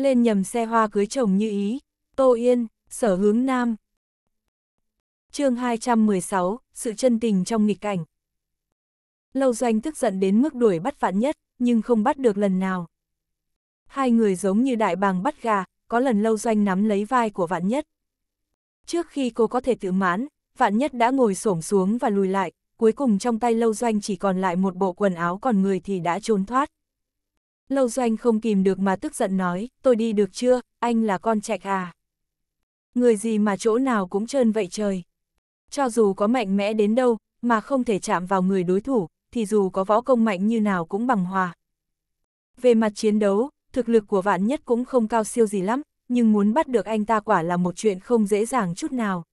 lên nhầm xe hoa cưới chồng như ý, Tô Yên, sở hướng nam. chương 216, sự chân tình trong nghịch cảnh. Lâu doanh tức giận đến mức đuổi bắt phản nhất, nhưng không bắt được lần nào. Hai người giống như đại bàng bắt gà, có lần lâu doanh nắm lấy vai của vạn nhất. Trước khi cô có thể tự mãn, vạn nhất đã ngồi xổm xuống và lùi lại, cuối cùng trong tay lâu doanh chỉ còn lại một bộ quần áo còn người thì đã trốn thoát. Lâu Doanh không kìm được mà tức giận nói, tôi đi được chưa, anh là con trạch à. Người gì mà chỗ nào cũng trơn vậy trời. Cho dù có mạnh mẽ đến đâu, mà không thể chạm vào người đối thủ, thì dù có võ công mạnh như nào cũng bằng hòa. Về mặt chiến đấu, thực lực của vạn nhất cũng không cao siêu gì lắm, nhưng muốn bắt được anh ta quả là một chuyện không dễ dàng chút nào.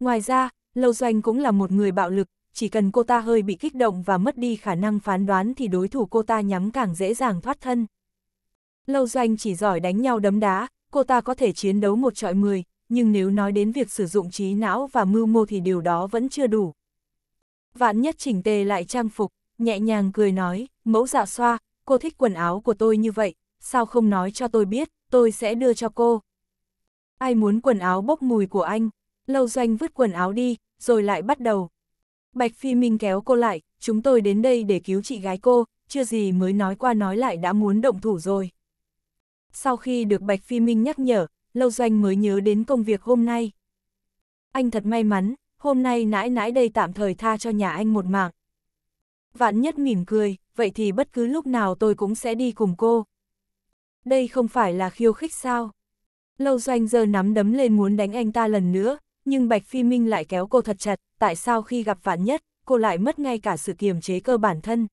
Ngoài ra, Lâu Doanh cũng là một người bạo lực, chỉ cần cô ta hơi bị kích động và mất đi khả năng phán đoán thì đối thủ cô ta nhắm càng dễ dàng thoát thân. Lâu doanh chỉ giỏi đánh nhau đấm đá, cô ta có thể chiến đấu một trọi mười, nhưng nếu nói đến việc sử dụng trí não và mưu mô thì điều đó vẫn chưa đủ. Vạn nhất chỉnh tề lại trang phục, nhẹ nhàng cười nói, mẫu dạ xoa, cô thích quần áo của tôi như vậy, sao không nói cho tôi biết, tôi sẽ đưa cho cô. Ai muốn quần áo bốc mùi của anh, lâu doanh vứt quần áo đi, rồi lại bắt đầu, Bạch Phi Minh kéo cô lại, chúng tôi đến đây để cứu chị gái cô, chưa gì mới nói qua nói lại đã muốn động thủ rồi. Sau khi được Bạch Phi Minh nhắc nhở, Lâu Doanh mới nhớ đến công việc hôm nay. Anh thật may mắn, hôm nay nãi nãi đây tạm thời tha cho nhà anh một mạng. Vạn nhất mỉm cười, vậy thì bất cứ lúc nào tôi cũng sẽ đi cùng cô. Đây không phải là khiêu khích sao? Lâu Doanh giờ nắm đấm lên muốn đánh anh ta lần nữa, nhưng Bạch Phi Minh lại kéo cô thật chặt, tại sao khi gặp vạn nhất, cô lại mất ngay cả sự kiềm chế cơ bản thân.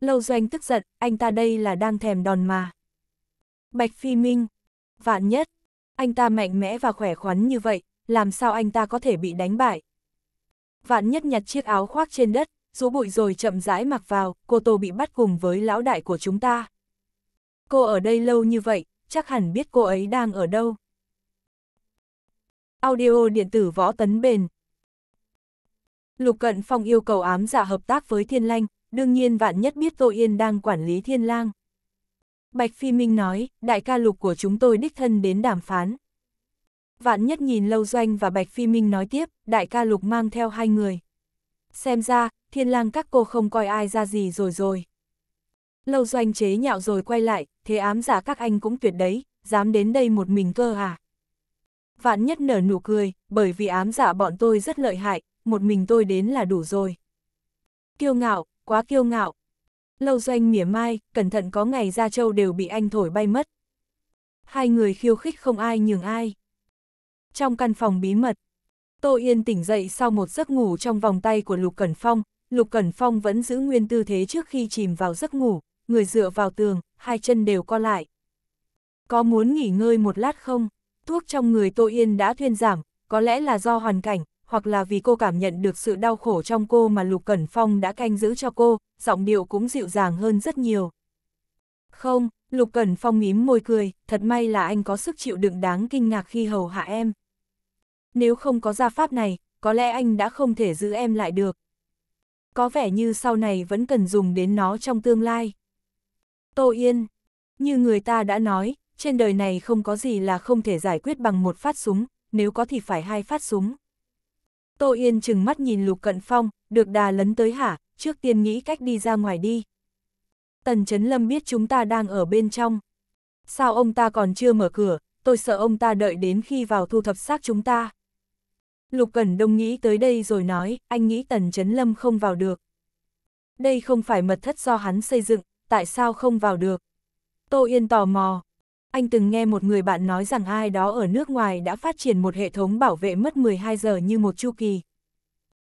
Lâu Doanh tức giận, anh ta đây là đang thèm đòn mà. Bạch Phi Minh, vạn nhất, anh ta mạnh mẽ và khỏe khoắn như vậy, làm sao anh ta có thể bị đánh bại. Vạn nhất nhặt chiếc áo khoác trên đất, rũ bụi rồi chậm rãi mặc vào, cô Tô bị bắt cùng với lão đại của chúng ta. Cô ở đây lâu như vậy, chắc hẳn biết cô ấy đang ở đâu audio điện tử võ tấn bền. Lục Cận Phong yêu cầu ám giả dạ hợp tác với Thiên Lanh, đương nhiên vạn nhất biết Tô Yên đang quản lý Thiên Lang. Bạch Phi Minh nói, đại ca lục của chúng tôi đích thân đến đàm phán. Vạn nhất nhìn Lâu Doanh và Bạch Phi Minh nói tiếp, đại ca lục mang theo hai người. Xem ra, Thiên Lang các cô không coi ai ra gì rồi rồi. Lâu Doanh chế nhạo rồi quay lại, thế ám giả dạ các anh cũng tuyệt đấy, dám đến đây một mình cơ à. Vạn nhất nở nụ cười, bởi vì ám giả dạ bọn tôi rất lợi hại, một mình tôi đến là đủ rồi. Kiêu ngạo, quá kiêu ngạo. Lâu doanh mỉa mai, cẩn thận có ngày ra châu đều bị anh thổi bay mất. Hai người khiêu khích không ai nhường ai. Trong căn phòng bí mật, Tô Yên tỉnh dậy sau một giấc ngủ trong vòng tay của Lục Cẩn Phong. Lục Cẩn Phong vẫn giữ nguyên tư thế trước khi chìm vào giấc ngủ, người dựa vào tường, hai chân đều co lại. Có muốn nghỉ ngơi một lát không? thuốc trong người Tô Yên đã thuyên giảm, có lẽ là do hoàn cảnh, hoặc là vì cô cảm nhận được sự đau khổ trong cô mà Lục Cẩn Phong đã canh giữ cho cô, giọng điệu cũng dịu dàng hơn rất nhiều. Không, Lục Cẩn Phong mím môi cười, thật may là anh có sức chịu đựng đáng kinh ngạc khi hầu hạ em. Nếu không có gia pháp này, có lẽ anh đã không thể giữ em lại được. Có vẻ như sau này vẫn cần dùng đến nó trong tương lai. Tô Yên, như người ta đã nói, trên đời này không có gì là không thể giải quyết bằng một phát súng, nếu có thì phải hai phát súng. Tô Yên chừng mắt nhìn Lục Cận Phong, được đà lấn tới hả, trước tiên nghĩ cách đi ra ngoài đi. Tần Trấn Lâm biết chúng ta đang ở bên trong. Sao ông ta còn chưa mở cửa, tôi sợ ông ta đợi đến khi vào thu thập xác chúng ta. Lục Cẩn Đông nghĩ tới đây rồi nói, anh nghĩ Tần Trấn Lâm không vào được. Đây không phải mật thất do hắn xây dựng, tại sao không vào được? Tô Yên tò mò, anh từng nghe một người bạn nói rằng ai đó ở nước ngoài đã phát triển một hệ thống bảo vệ mất 12 giờ như một chu kỳ.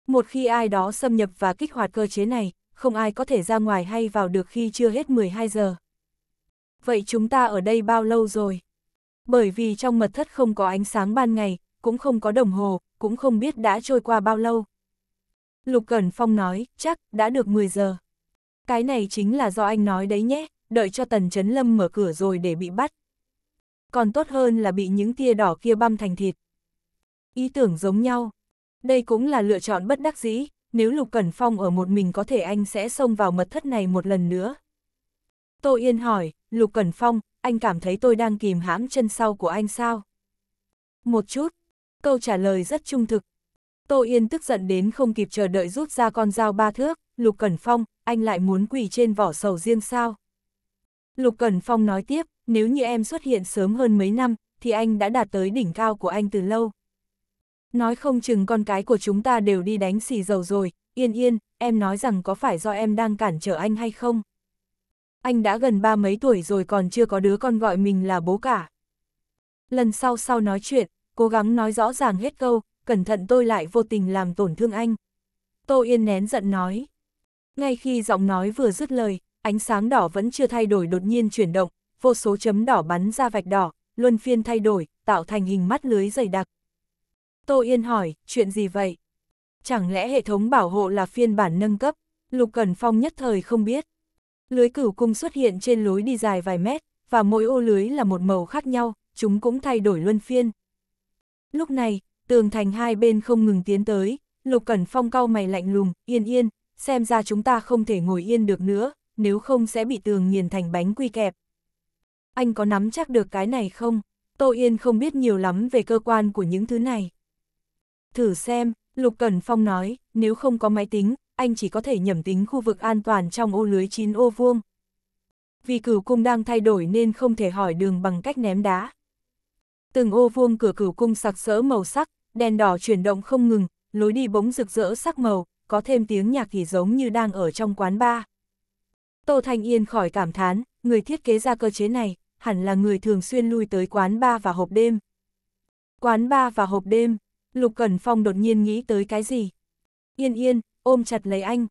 Một khi ai đó xâm nhập và kích hoạt cơ chế này, không ai có thể ra ngoài hay vào được khi chưa hết 12 giờ. Vậy chúng ta ở đây bao lâu rồi? Bởi vì trong mật thất không có ánh sáng ban ngày, cũng không có đồng hồ, cũng không biết đã trôi qua bao lâu. Lục Cẩn Phong nói, chắc, đã được 10 giờ. Cái này chính là do anh nói đấy nhé, đợi cho Tần Trấn Lâm mở cửa rồi để bị bắt còn tốt hơn là bị những tia đỏ kia băm thành thịt. Ý tưởng giống nhau. Đây cũng là lựa chọn bất đắc dĩ, nếu Lục Cẩn Phong ở một mình có thể anh sẽ xông vào mật thất này một lần nữa. Tô Yên hỏi, Lục Cẩn Phong, anh cảm thấy tôi đang kìm hãm chân sau của anh sao? Một chút. Câu trả lời rất trung thực. Tô Yên tức giận đến không kịp chờ đợi rút ra con dao ba thước, Lục Cẩn Phong, anh lại muốn quỳ trên vỏ sầu riêng sao? Lục Cẩn Phong nói tiếp, nếu như em xuất hiện sớm hơn mấy năm, thì anh đã đạt tới đỉnh cao của anh từ lâu. Nói không chừng con cái của chúng ta đều đi đánh xì dầu rồi, yên yên, em nói rằng có phải do em đang cản trở anh hay không? Anh đã gần ba mấy tuổi rồi còn chưa có đứa con gọi mình là bố cả. Lần sau sau nói chuyện, cố gắng nói rõ ràng hết câu, cẩn thận tôi lại vô tình làm tổn thương anh. Tô Yên nén giận nói. Ngay khi giọng nói vừa dứt lời, ánh sáng đỏ vẫn chưa thay đổi đột nhiên chuyển động, vô số chấm đỏ bắn ra vạch đỏ, luân phiên thay đổi, tạo thành hình mắt lưới dày đặc. Tô Yên hỏi, chuyện gì vậy? Chẳng lẽ hệ thống bảo hộ là phiên bản nâng cấp? Lục Cẩn Phong nhất thời không biết. Lưới cửu cung xuất hiện trên lối đi dài vài mét, và mỗi ô lưới là một màu khác nhau, chúng cũng thay đổi luân phiên. Lúc này, tường thành hai bên không ngừng tiến tới, Lục Cẩn Phong cau mày lạnh lùng, yên yên, xem ra chúng ta không thể ngồi yên được nữa, nếu không sẽ bị tường nghiền thành bánh quy kẹp anh có nắm chắc được cái này không? Tô Yên không biết nhiều lắm về cơ quan của những thứ này. Thử xem, Lục Cẩn Phong nói, nếu không có máy tính, anh chỉ có thể nhẩm tính khu vực an toàn trong ô lưới 9 ô vuông. Vì cửu cung đang thay đổi nên không thể hỏi đường bằng cách ném đá. Từng ô vuông cửa cửu cung sặc sỡ màu sắc, đèn đỏ chuyển động không ngừng, lối đi bỗng rực rỡ sắc màu, có thêm tiếng nhạc thì giống như đang ở trong quán bar. Tô Thanh Yên khỏi cảm thán, người thiết kế ra cơ chế này, hẳn là người thường xuyên lui tới quán ba và hộp đêm. Quán ba và hộp đêm, Lục Cẩn Phong đột nhiên nghĩ tới cái gì? Yên Yên, ôm chặt lấy anh.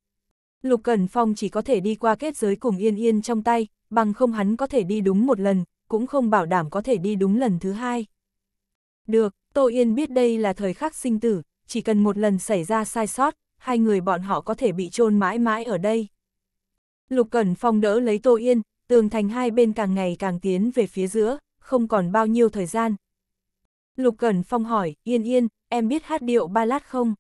Lục Cẩn Phong chỉ có thể đi qua kết giới cùng Yên Yên trong tay, bằng không hắn có thể đi đúng một lần, cũng không bảo đảm có thể đi đúng lần thứ hai. Được, Tô Yên biết đây là thời khắc sinh tử, chỉ cần một lần xảy ra sai sót, hai người bọn họ có thể bị chôn mãi mãi ở đây. Lục Cẩn Phong đỡ lấy Tô Yên, tường thành hai bên càng ngày càng tiến về phía giữa, không còn bao nhiêu thời gian. Lục Cẩn Phong hỏi, yên yên, em biết hát điệu ba lát không?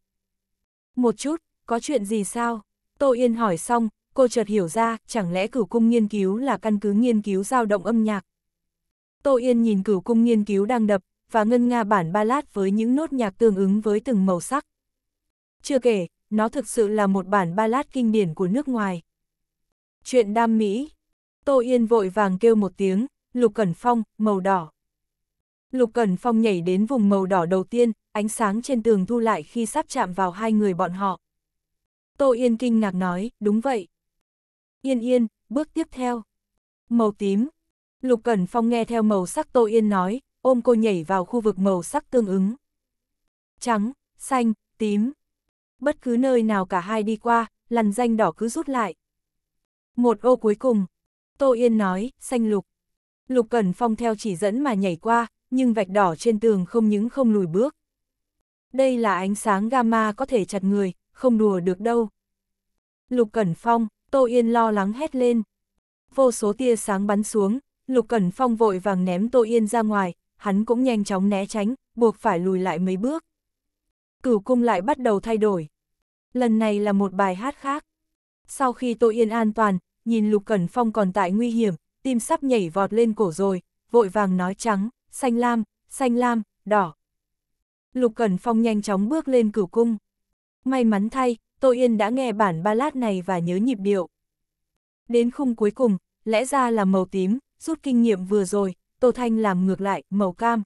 Một chút, có chuyện gì sao? Tô Yên hỏi xong, cô chợt hiểu ra, chẳng lẽ cửu cung nghiên cứu là căn cứ nghiên cứu dao động âm nhạc. Tô Yên nhìn cửu cung nghiên cứu đang đập, và ngân nga bản ba lát với những nốt nhạc tương ứng với từng màu sắc. Chưa kể, nó thực sự là một bản ba lát kinh điển của nước ngoài. Chuyện đam mỹ Tô Yên vội vàng kêu một tiếng, Lục Cẩn Phong, màu đỏ. Lục Cẩn Phong nhảy đến vùng màu đỏ đầu tiên, ánh sáng trên tường thu lại khi sắp chạm vào hai người bọn họ. Tô Yên kinh ngạc nói, đúng vậy. Yên yên, bước tiếp theo. Màu tím. Lục Cẩn Phong nghe theo màu sắc Tô Yên nói, ôm cô nhảy vào khu vực màu sắc tương ứng. Trắng, xanh, tím. Bất cứ nơi nào cả hai đi qua, lằn danh đỏ cứ rút lại. Một ô cuối cùng, Tô Yên nói, xanh lục. Lục Cẩn Phong theo chỉ dẫn mà nhảy qua, nhưng vạch đỏ trên tường không những không lùi bước. Đây là ánh sáng gamma có thể chặt người, không đùa được đâu. Lục Cẩn Phong, Tô Yên lo lắng hét lên. Vô số tia sáng bắn xuống, Lục Cẩn Phong vội vàng ném Tô Yên ra ngoài, hắn cũng nhanh chóng né tránh, buộc phải lùi lại mấy bước. Cửu cung lại bắt đầu thay đổi. Lần này là một bài hát khác. Sau khi Tô Yên an toàn, nhìn Lục Cẩn Phong còn tại nguy hiểm, tim sắp nhảy vọt lên cổ rồi, vội vàng nói trắng, xanh lam, xanh lam, đỏ. Lục Cẩn Phong nhanh chóng bước lên cửu cung. May mắn thay, Tô Yên đã nghe bản ba lát này và nhớ nhịp điệu. Đến khung cuối cùng, lẽ ra là màu tím, rút kinh nghiệm vừa rồi, Tô Thanh làm ngược lại, màu cam.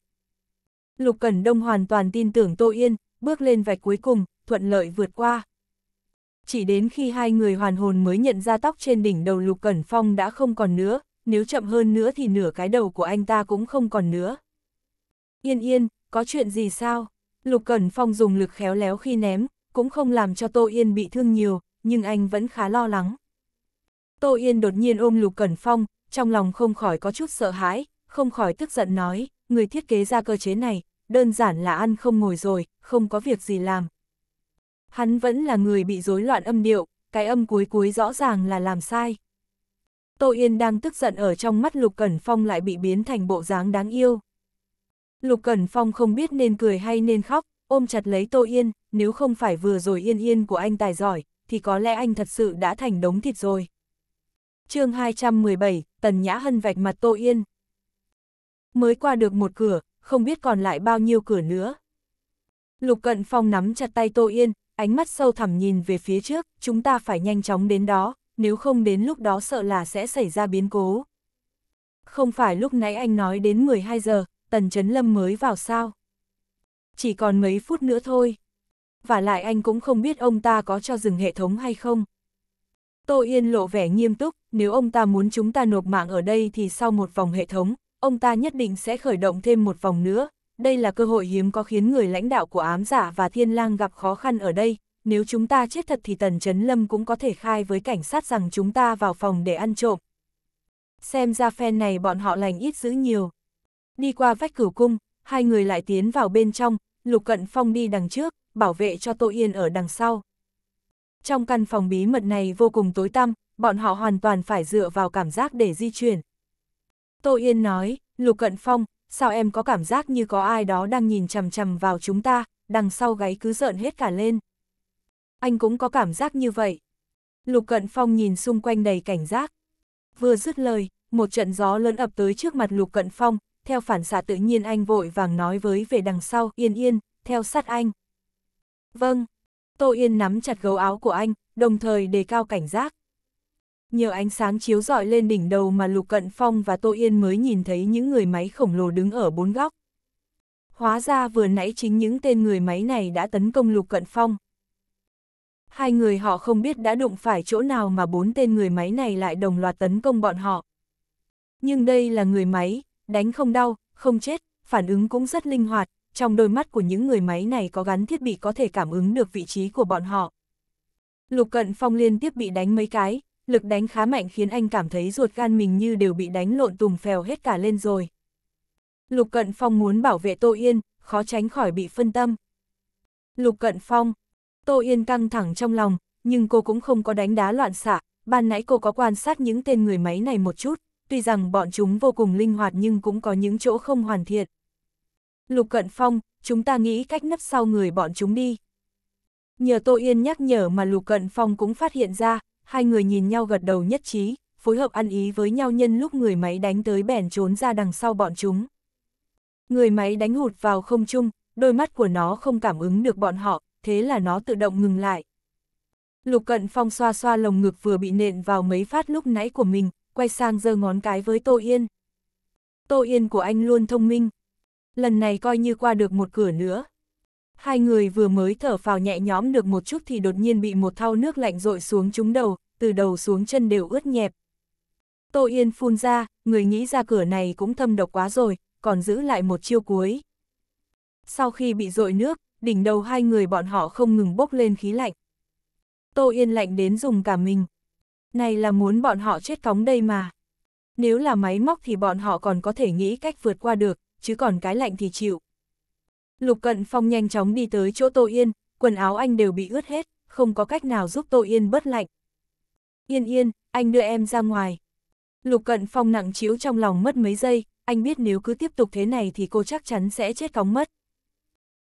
Lục Cẩn Đông hoàn toàn tin tưởng Tô Yên, bước lên vạch cuối cùng, thuận lợi vượt qua chỉ đến khi hai người hoàn hồn mới nhận ra tóc trên đỉnh đầu Lục Cẩn Phong đã không còn nữa, nếu chậm hơn nữa thì nửa cái đầu của anh ta cũng không còn nữa. Yên yên, có chuyện gì sao? Lục Cẩn Phong dùng lực khéo léo khi ném, cũng không làm cho Tô Yên bị thương nhiều, nhưng anh vẫn khá lo lắng. Tô Yên đột nhiên ôm Lục Cẩn Phong, trong lòng không khỏi có chút sợ hãi, không khỏi tức giận nói, người thiết kế ra cơ chế này, đơn giản là ăn không ngồi rồi, không có việc gì làm, Hắn vẫn là người bị rối loạn âm điệu, cái âm cuối cuối rõ ràng là làm sai. Tô Yên đang tức giận ở trong mắt Lục Cẩn Phong lại bị biến thành bộ dáng đáng yêu. Lục Cẩn Phong không biết nên cười hay nên khóc, ôm chặt lấy Tô Yên, nếu không phải vừa rồi yên yên của anh tài giỏi, thì có lẽ anh thật sự đã thành đống thịt rồi. chương 217, Tần Nhã Hân vạch mặt Tô Yên. Mới qua được một cửa, không biết còn lại bao nhiêu cửa nữa. Lục Cận Phong nắm chặt tay Tô Yên, ánh mắt sâu thẳm nhìn về phía trước, chúng ta phải nhanh chóng đến đó, nếu không đến lúc đó sợ là sẽ xảy ra biến cố. Không phải lúc nãy anh nói đến 12 giờ, Tần Trấn Lâm mới vào sao? Chỉ còn mấy phút nữa thôi. Và lại anh cũng không biết ông ta có cho dừng hệ thống hay không. Tô Yên lộ vẻ nghiêm túc, nếu ông ta muốn chúng ta nộp mạng ở đây thì sau một vòng hệ thống, ông ta nhất định sẽ khởi động thêm một vòng nữa, đây là cơ hội hiếm có khiến người lãnh đạo của ám giả và thiên lang gặp khó khăn ở đây, nếu chúng ta chết thật thì Tần Chấn Lâm cũng có thể khai với cảnh sát rằng chúng ta vào phòng để ăn trộm. Xem ra phen này bọn họ lành ít giữ nhiều. Đi qua vách cửu cung, hai người lại tiến vào bên trong, Lục Cận Phong đi đằng trước, bảo vệ cho Tô Yên ở đằng sau. Trong căn phòng bí mật này vô cùng tối tăm, bọn họ hoàn toàn phải dựa vào cảm giác để di chuyển. Tô Yên nói, Lục Cận Phong, sao em có cảm giác như có ai đó đang nhìn chằm chằm vào chúng ta, đằng sau gáy cứ rợn hết cả lên. Anh cũng có cảm giác như vậy. Lục Cận Phong nhìn xung quanh đầy cảnh giác. Vừa dứt lời, một trận gió lớn ập tới trước mặt Lục Cận Phong, theo phản xạ tự nhiên anh vội vàng nói với về đằng sau, yên yên, theo sát anh. Vâng, Tô Yên nắm chặt gấu áo của anh, đồng thời đề cao cảnh giác. Nhờ ánh sáng chiếu rọi lên đỉnh đầu mà Lục Cận Phong và Tô Yên mới nhìn thấy những người máy khổng lồ đứng ở bốn góc. Hóa ra vừa nãy chính những tên người máy này đã tấn công Lục Cận Phong. Hai người họ không biết đã đụng phải chỗ nào mà bốn tên người máy này lại đồng loạt tấn công bọn họ. Nhưng đây là người máy, đánh không đau, không chết, phản ứng cũng rất linh hoạt, trong đôi mắt của những người máy này có gắn thiết bị có thể cảm ứng được vị trí của bọn họ. Lục Cận Phong liên tiếp bị đánh mấy cái, lực đánh khá mạnh khiến anh cảm thấy ruột gan mình như đều bị đánh lộn tùng phèo hết cả lên rồi. Lục Cận Phong muốn bảo vệ Tô Yên, khó tránh khỏi bị phân tâm. Lục Cận Phong, Tô Yên căng thẳng trong lòng, nhưng cô cũng không có đánh đá loạn xạ, ban nãy cô có quan sát những tên người máy này một chút, tuy rằng bọn chúng vô cùng linh hoạt nhưng cũng có những chỗ không hoàn thiện. Lục Cận Phong, chúng ta nghĩ cách nấp sau người bọn chúng đi. Nhờ Tô Yên nhắc nhở mà Lục Cận Phong cũng phát hiện ra, hai người nhìn nhau gật đầu nhất trí, phối hợp ăn ý với nhau nhân lúc người máy đánh tới bèn trốn ra đằng sau bọn chúng. Người máy đánh hụt vào không trung, đôi mắt của nó không cảm ứng được bọn họ, thế là nó tự động ngừng lại. Lục cận phong xoa xoa lồng ngực vừa bị nện vào mấy phát lúc nãy của mình, quay sang giơ ngón cái với Tô Yên. Tô Yên của anh luôn thông minh. Lần này coi như qua được một cửa nữa. Hai người vừa mới thở phào nhẹ nhõm được một chút thì đột nhiên bị một thau nước lạnh rội xuống trúng đầu, từ đầu xuống chân đều ướt nhẹp. Tô Yên phun ra, người nghĩ ra cửa này cũng thâm độc quá rồi, còn giữ lại một chiêu cuối. Sau khi bị rội nước, đỉnh đầu hai người bọn họ không ngừng bốc lên khí lạnh. Tô Yên lạnh đến dùng cả mình. Này là muốn bọn họ chết cóng đây mà. Nếu là máy móc thì bọn họ còn có thể nghĩ cách vượt qua được, chứ còn cái lạnh thì chịu. Lục Cận Phong nhanh chóng đi tới chỗ Tô Yên, quần áo anh đều bị ướt hết, không có cách nào giúp Tô Yên bớt lạnh. Yên yên, anh đưa em ra ngoài. Lục Cận Phong nặng chiếu trong lòng mất mấy giây, anh biết nếu cứ tiếp tục thế này thì cô chắc chắn sẽ chết cóng mất.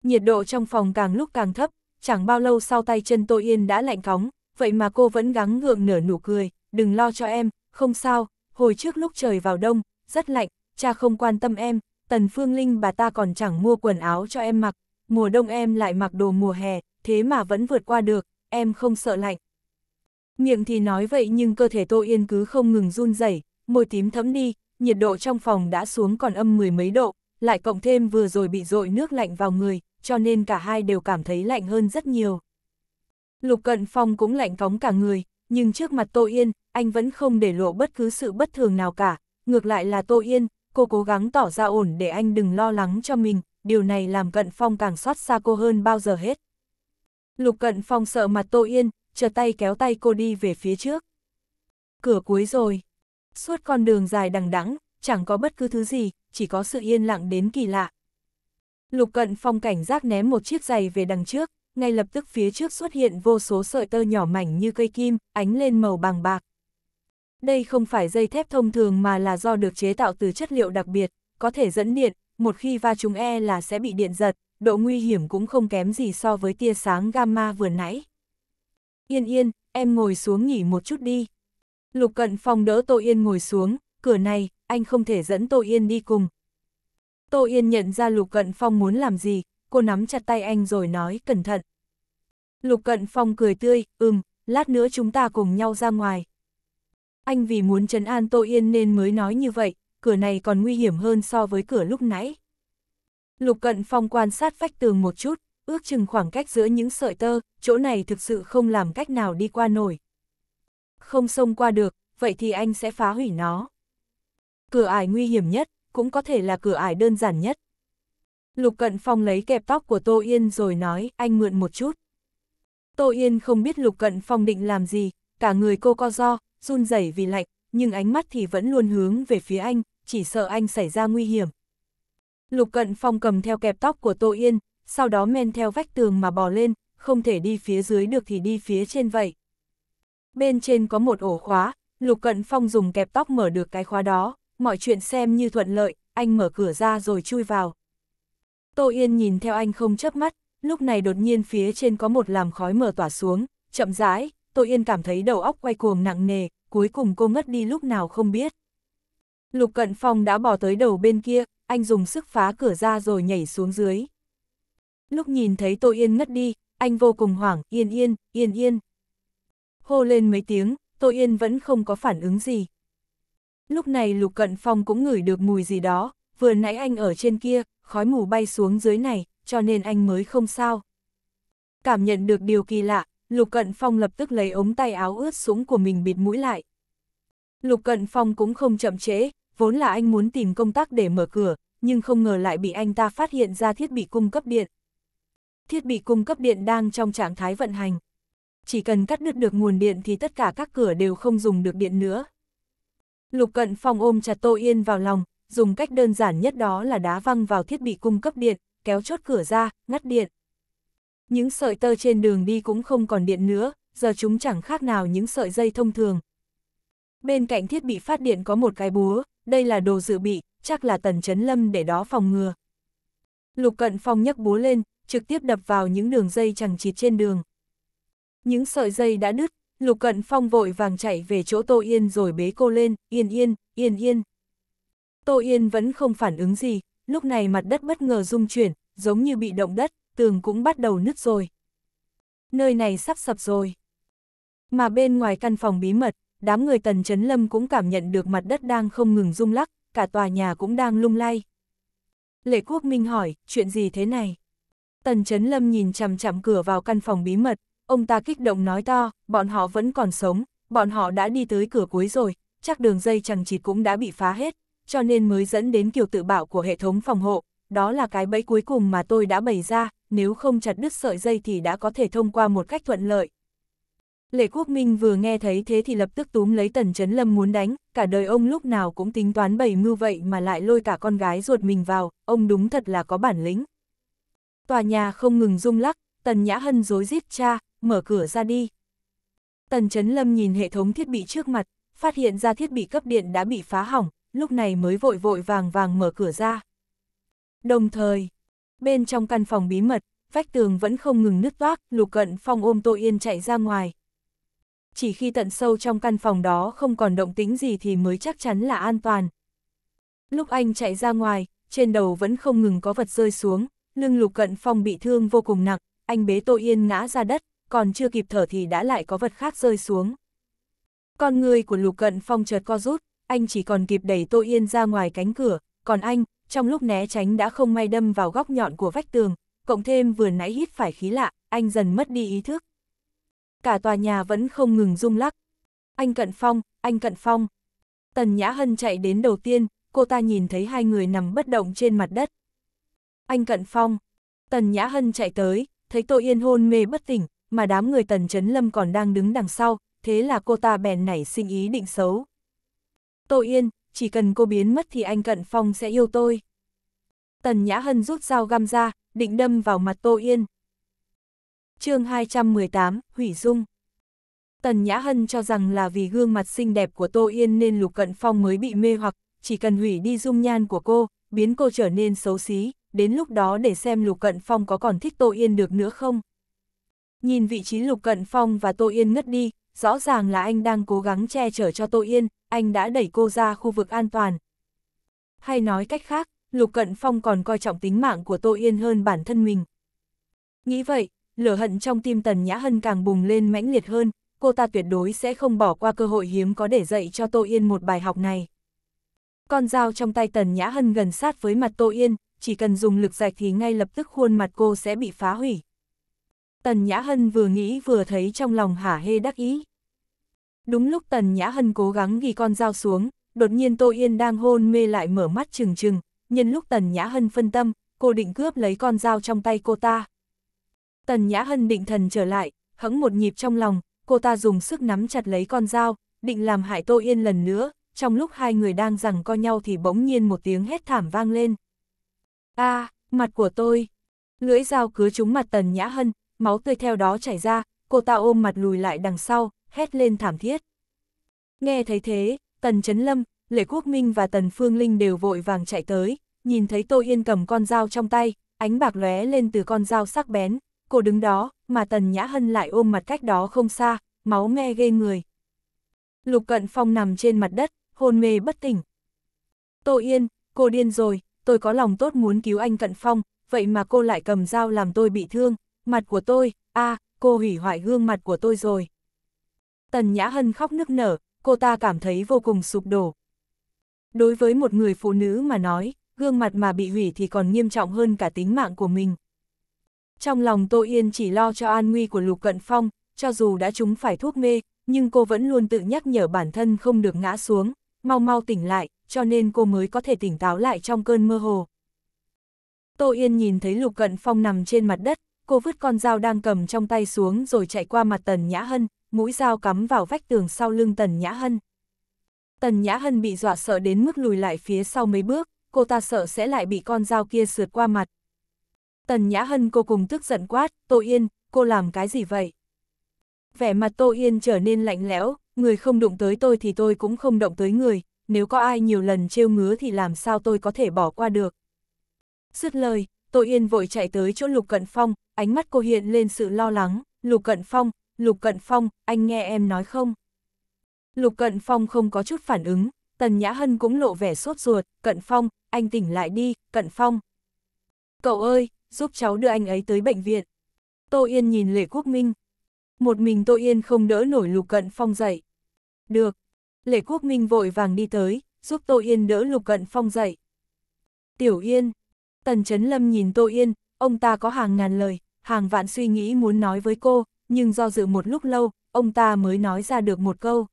Nhiệt độ trong phòng càng lúc càng thấp, chẳng bao lâu sau tay chân Tô Yên đã lạnh cóng, vậy mà cô vẫn gắng gượng nở nụ cười, đừng lo cho em, không sao, hồi trước lúc trời vào đông, rất lạnh, cha không quan tâm em, Tần Phương Linh bà ta còn chẳng mua quần áo cho em mặc, mùa đông em lại mặc đồ mùa hè, thế mà vẫn vượt qua được, em không sợ lạnh. Miệng thì nói vậy nhưng cơ thể Tô Yên cứ không ngừng run rẩy, môi tím thấm đi, nhiệt độ trong phòng đã xuống còn âm mười mấy độ, lại cộng thêm vừa rồi bị dội nước lạnh vào người, cho nên cả hai đều cảm thấy lạnh hơn rất nhiều. Lục Cận phòng cũng lạnh cóng cả người, nhưng trước mặt Tô Yên, anh vẫn không để lộ bất cứ sự bất thường nào cả, ngược lại là Tô Yên, cô cố gắng tỏ ra ổn để anh đừng lo lắng cho mình, điều này làm Cận Phong càng xót xa cô hơn bao giờ hết. Lục Cận Phong sợ mặt Tô Yên, chờ tay kéo tay cô đi về phía trước. Cửa cuối rồi. Suốt con đường dài đằng đẵng, chẳng có bất cứ thứ gì, chỉ có sự yên lặng đến kỳ lạ. Lục Cận Phong cảnh giác ném một chiếc giày về đằng trước, ngay lập tức phía trước xuất hiện vô số sợi tơ nhỏ mảnh như cây kim, ánh lên màu bàng bạc. Đây không phải dây thép thông thường mà là do được chế tạo từ chất liệu đặc biệt, có thể dẫn điện, một khi va chúng e là sẽ bị điện giật, độ nguy hiểm cũng không kém gì so với tia sáng gamma vừa nãy. Yên yên, em ngồi xuống nghỉ một chút đi. Lục cận phòng đỡ Tô Yên ngồi xuống, cửa này, anh không thể dẫn Tô Yên đi cùng. Tô Yên nhận ra Lục Cận Phong muốn làm gì, cô nắm chặt tay anh rồi nói cẩn thận. Lục Cận Phong cười tươi, ừm, lát nữa chúng ta cùng nhau ra ngoài, anh vì muốn trấn an Tô Yên nên mới nói như vậy, cửa này còn nguy hiểm hơn so với cửa lúc nãy. Lục Cận Phong quan sát vách tường một chút, ước chừng khoảng cách giữa những sợi tơ, chỗ này thực sự không làm cách nào đi qua nổi. Không xông qua được, vậy thì anh sẽ phá hủy nó. Cửa ải nguy hiểm nhất, cũng có thể là cửa ải đơn giản nhất. Lục Cận Phong lấy kẹp tóc của Tô Yên rồi nói, anh mượn một chút. Tô Yên không biết Lục Cận Phong định làm gì, cả người cô co do, run rẩy vì lạnh, nhưng ánh mắt thì vẫn luôn hướng về phía anh, chỉ sợ anh xảy ra nguy hiểm. Lục Cận Phong cầm theo kẹp tóc của Tô Yên, sau đó men theo vách tường mà bò lên, không thể đi phía dưới được thì đi phía trên vậy. Bên trên có một ổ khóa, Lục Cận Phong dùng kẹp tóc mở được cái khóa đó, mọi chuyện xem như thuận lợi, anh mở cửa ra rồi chui vào. Tô Yên nhìn theo anh không chớp mắt, lúc này đột nhiên phía trên có một làn khói mờ tỏa xuống, chậm rãi, Tô Yên cảm thấy đầu óc quay cuồng nặng nề, cuối cùng cô ngất đi lúc nào không biết. Lục Cận Phong đã bỏ tới đầu bên kia, anh dùng sức phá cửa ra rồi nhảy xuống dưới. Lúc nhìn thấy Tô Yên ngất đi, anh vô cùng hoảng, yên yên, yên yên. Hô lên mấy tiếng, Tô Yên vẫn không có phản ứng gì. Lúc này Lục Cận Phong cũng ngửi được mùi gì đó, vừa nãy anh ở trên kia, khói mù bay xuống dưới này, cho nên anh mới không sao. Cảm nhận được điều kỳ lạ, Lục Cận Phong lập tức lấy ống tay áo ướt súng của mình bịt mũi lại. Lục Cận Phong cũng không chậm trễ, vốn là anh muốn tìm công tác để mở cửa, nhưng không ngờ lại bị anh ta phát hiện ra thiết bị cung cấp điện. Thiết bị cung cấp điện đang trong trạng thái vận hành. Chỉ cần cắt đứt được nguồn điện thì tất cả các cửa đều không dùng được điện nữa. Lục Cận Phong ôm chặt Tô Yên vào lòng, dùng cách đơn giản nhất đó là đá văng vào thiết bị cung cấp điện, kéo chốt cửa ra, ngắt điện những sợi tơ trên đường đi cũng không còn điện nữa, giờ chúng chẳng khác nào những sợi dây thông thường. Bên cạnh thiết bị phát điện có một cái búa, đây là đồ dự bị, chắc là tần chấn lâm để đó phòng ngừa. Lục cận phong nhấc búa lên, trực tiếp đập vào những đường dây chẳng chịt trên đường. Những sợi dây đã đứt, lục cận phong vội vàng chạy về chỗ Tô Yên rồi bế cô lên, yên yên, yên yên. Tô Yên vẫn không phản ứng gì, lúc này mặt đất bất ngờ rung chuyển, giống như bị động đất, tường cũng bắt đầu nứt rồi. Nơi này sắp sập rồi. Mà bên ngoài căn phòng bí mật, đám người tần chấn lâm cũng cảm nhận được mặt đất đang không ngừng rung lắc, cả tòa nhà cũng đang lung lay. Lệ Quốc Minh hỏi, chuyện gì thế này? Tần chấn lâm nhìn chằm chằm cửa vào căn phòng bí mật, ông ta kích động nói to, bọn họ vẫn còn sống, bọn họ đã đi tới cửa cuối rồi, chắc đường dây chẳng chịt cũng đã bị phá hết, cho nên mới dẫn đến kiểu tự bạo của hệ thống phòng hộ, đó là cái bẫy cuối cùng mà tôi đã bày ra, nếu không chặt đứt sợi dây thì đã có thể thông qua một cách thuận lợi. Lệ Quốc Minh vừa nghe thấy thế thì lập tức túm lấy Tần Chấn Lâm muốn đánh, cả đời ông lúc nào cũng tính toán bày mưu vậy mà lại lôi cả con gái ruột mình vào, ông đúng thật là có bản lĩnh. Tòa nhà không ngừng rung lắc, Tần Nhã Hân dối giết cha, mở cửa ra đi. Tần Chấn Lâm nhìn hệ thống thiết bị trước mặt, phát hiện ra thiết bị cấp điện đã bị phá hỏng, lúc này mới vội vội vàng vàng mở cửa ra. Đồng thời, Bên trong căn phòng bí mật, vách tường vẫn không ngừng nứt toác, lục cận phong ôm Tô Yên chạy ra ngoài. Chỉ khi tận sâu trong căn phòng đó không còn động tính gì thì mới chắc chắn là an toàn. Lúc anh chạy ra ngoài, trên đầu vẫn không ngừng có vật rơi xuống, lưng lục cận phong bị thương vô cùng nặng, anh bế Tô Yên ngã ra đất, còn chưa kịp thở thì đã lại có vật khác rơi xuống. Con người của lục cận phong chợt co rút, anh chỉ còn kịp đẩy Tô Yên ra ngoài cánh cửa, còn anh, trong lúc né tránh đã không may đâm vào góc nhọn của vách tường, cộng thêm vừa nãy hít phải khí lạ, anh dần mất đi ý thức. Cả tòa nhà vẫn không ngừng rung lắc. Anh Cận Phong, anh Cận Phong. Tần Nhã Hân chạy đến đầu tiên, cô ta nhìn thấy hai người nằm bất động trên mặt đất. Anh Cận Phong. Tần Nhã Hân chạy tới, thấy Tô Yên hôn mê bất tỉnh, mà đám người Tần Trấn Lâm còn đang đứng đằng sau, thế là cô ta bèn nảy sinh ý định xấu. Tô Yên, chỉ cần cô biến mất thì anh Cận Phong sẽ yêu tôi. Tần Nhã Hân rút dao găm ra, định đâm vào mặt Tô Yên. chương 218, Hủy Dung Tần Nhã Hân cho rằng là vì gương mặt xinh đẹp của Tô Yên nên Lục Cận Phong mới bị mê hoặc, chỉ cần hủy đi dung nhan của cô, biến cô trở nên xấu xí, đến lúc đó để xem Lục Cận Phong có còn thích Tô Yên được nữa không. Nhìn vị trí Lục Cận Phong và Tô Yên ngất đi, rõ ràng là anh đang cố gắng che chở cho Tô Yên, anh đã đẩy cô ra khu vực an toàn. Hay nói cách khác, Lục Cận Phong còn coi trọng tính mạng của Tô Yên hơn bản thân mình. Nghĩ vậy, lửa hận trong tim Tần Nhã Hân càng bùng lên mãnh liệt hơn, cô ta tuyệt đối sẽ không bỏ qua cơ hội hiếm có để dạy cho Tô Yên một bài học này. Con dao trong tay Tần Nhã Hân gần sát với mặt Tô Yên, chỉ cần dùng lực rạch thì ngay lập tức khuôn mặt cô sẽ bị phá hủy. Tần Nhã Hân vừa nghĩ vừa thấy trong lòng hả hê đắc ý. Đúng lúc Tần Nhã Hân cố gắng ghi con dao xuống, đột nhiên Tô Yên đang hôn mê lại mở mắt chừng chừng. nhân lúc Tần Nhã Hân phân tâm, cô định cướp lấy con dao trong tay cô ta. Tần Nhã Hân định thần trở lại, hững một nhịp trong lòng, cô ta dùng sức nắm chặt lấy con dao, định làm hại Tô Yên lần nữa, trong lúc hai người đang rằng co nhau thì bỗng nhiên một tiếng hét thảm vang lên. a mặt của tôi! Lưỡi dao cứ trúng mặt Tần Nhã Hân, máu tươi theo đó chảy ra, cô ta ôm mặt lùi lại đằng sau, hét lên thảm thiết. Nghe thấy thế, Tần Chấn Lâm, Lệ Quốc Minh và Tần Phương Linh đều vội vàng chạy tới, nhìn thấy Tô Yên cầm con dao trong tay, ánh bạc lóe lên từ con dao sắc bén, cô đứng đó, mà Tần Nhã Hân lại ôm mặt cách đó không xa, máu me ghê người. Lục Cận Phong nằm trên mặt đất, hôn mê bất tỉnh. Tô Yên, cô điên rồi, tôi có lòng tốt muốn cứu anh Cận Phong, vậy mà cô lại cầm dao làm tôi bị thương mặt của tôi, a, à, cô hủy hoại gương mặt của tôi rồi. Tần Nhã Hân khóc nức nở, cô ta cảm thấy vô cùng sụp đổ. Đối với một người phụ nữ mà nói, gương mặt mà bị hủy thì còn nghiêm trọng hơn cả tính mạng của mình. Trong lòng Tô Yên chỉ lo cho an nguy của Lục Cận Phong, cho dù đã trúng phải thuốc mê, nhưng cô vẫn luôn tự nhắc nhở bản thân không được ngã xuống, mau mau tỉnh lại, cho nên cô mới có thể tỉnh táo lại trong cơn mơ hồ. Tô Yên nhìn thấy Lục Cận Phong nằm trên mặt đất, cô vứt con dao đang cầm trong tay xuống rồi chạy qua mặt Tần Nhã Hân, mũi dao cắm vào vách tường sau lưng Tần Nhã Hân. Tần Nhã Hân bị dọa sợ đến mức lùi lại phía sau mấy bước, cô ta sợ sẽ lại bị con dao kia sượt qua mặt. Tần Nhã Hân cô cùng tức giận quát, Tô Yên, cô làm cái gì vậy? Vẻ mặt Tô Yên trở nên lạnh lẽo, người không đụng tới tôi thì tôi cũng không động tới người, nếu có ai nhiều lần trêu ngứa thì làm sao tôi có thể bỏ qua được. Dứt lời, Tô Yên vội chạy tới chỗ Lục Cận Phong, ánh mắt cô hiện lên sự lo lắng, Lục Cận Phong, Lục Cận Phong, anh nghe em nói không? Lục Cận Phong không có chút phản ứng, Tần Nhã Hân cũng lộ vẻ sốt ruột, Cận Phong, anh tỉnh lại đi, Cận Phong. Cậu ơi, giúp cháu đưa anh ấy tới bệnh viện. Tô Yên nhìn Lệ Quốc Minh. Một mình Tô Yên không đỡ nổi Lục Cận Phong dậy. Được. Lệ Quốc Minh vội vàng đi tới, giúp Tô Yên đỡ Lục Cận Phong dậy. Tiểu Yên, Tần Trấn Lâm nhìn Tô Yên, ông ta có hàng ngàn lời, hàng vạn suy nghĩ muốn nói với cô, nhưng do dự một lúc lâu, ông ta mới nói ra được một câu.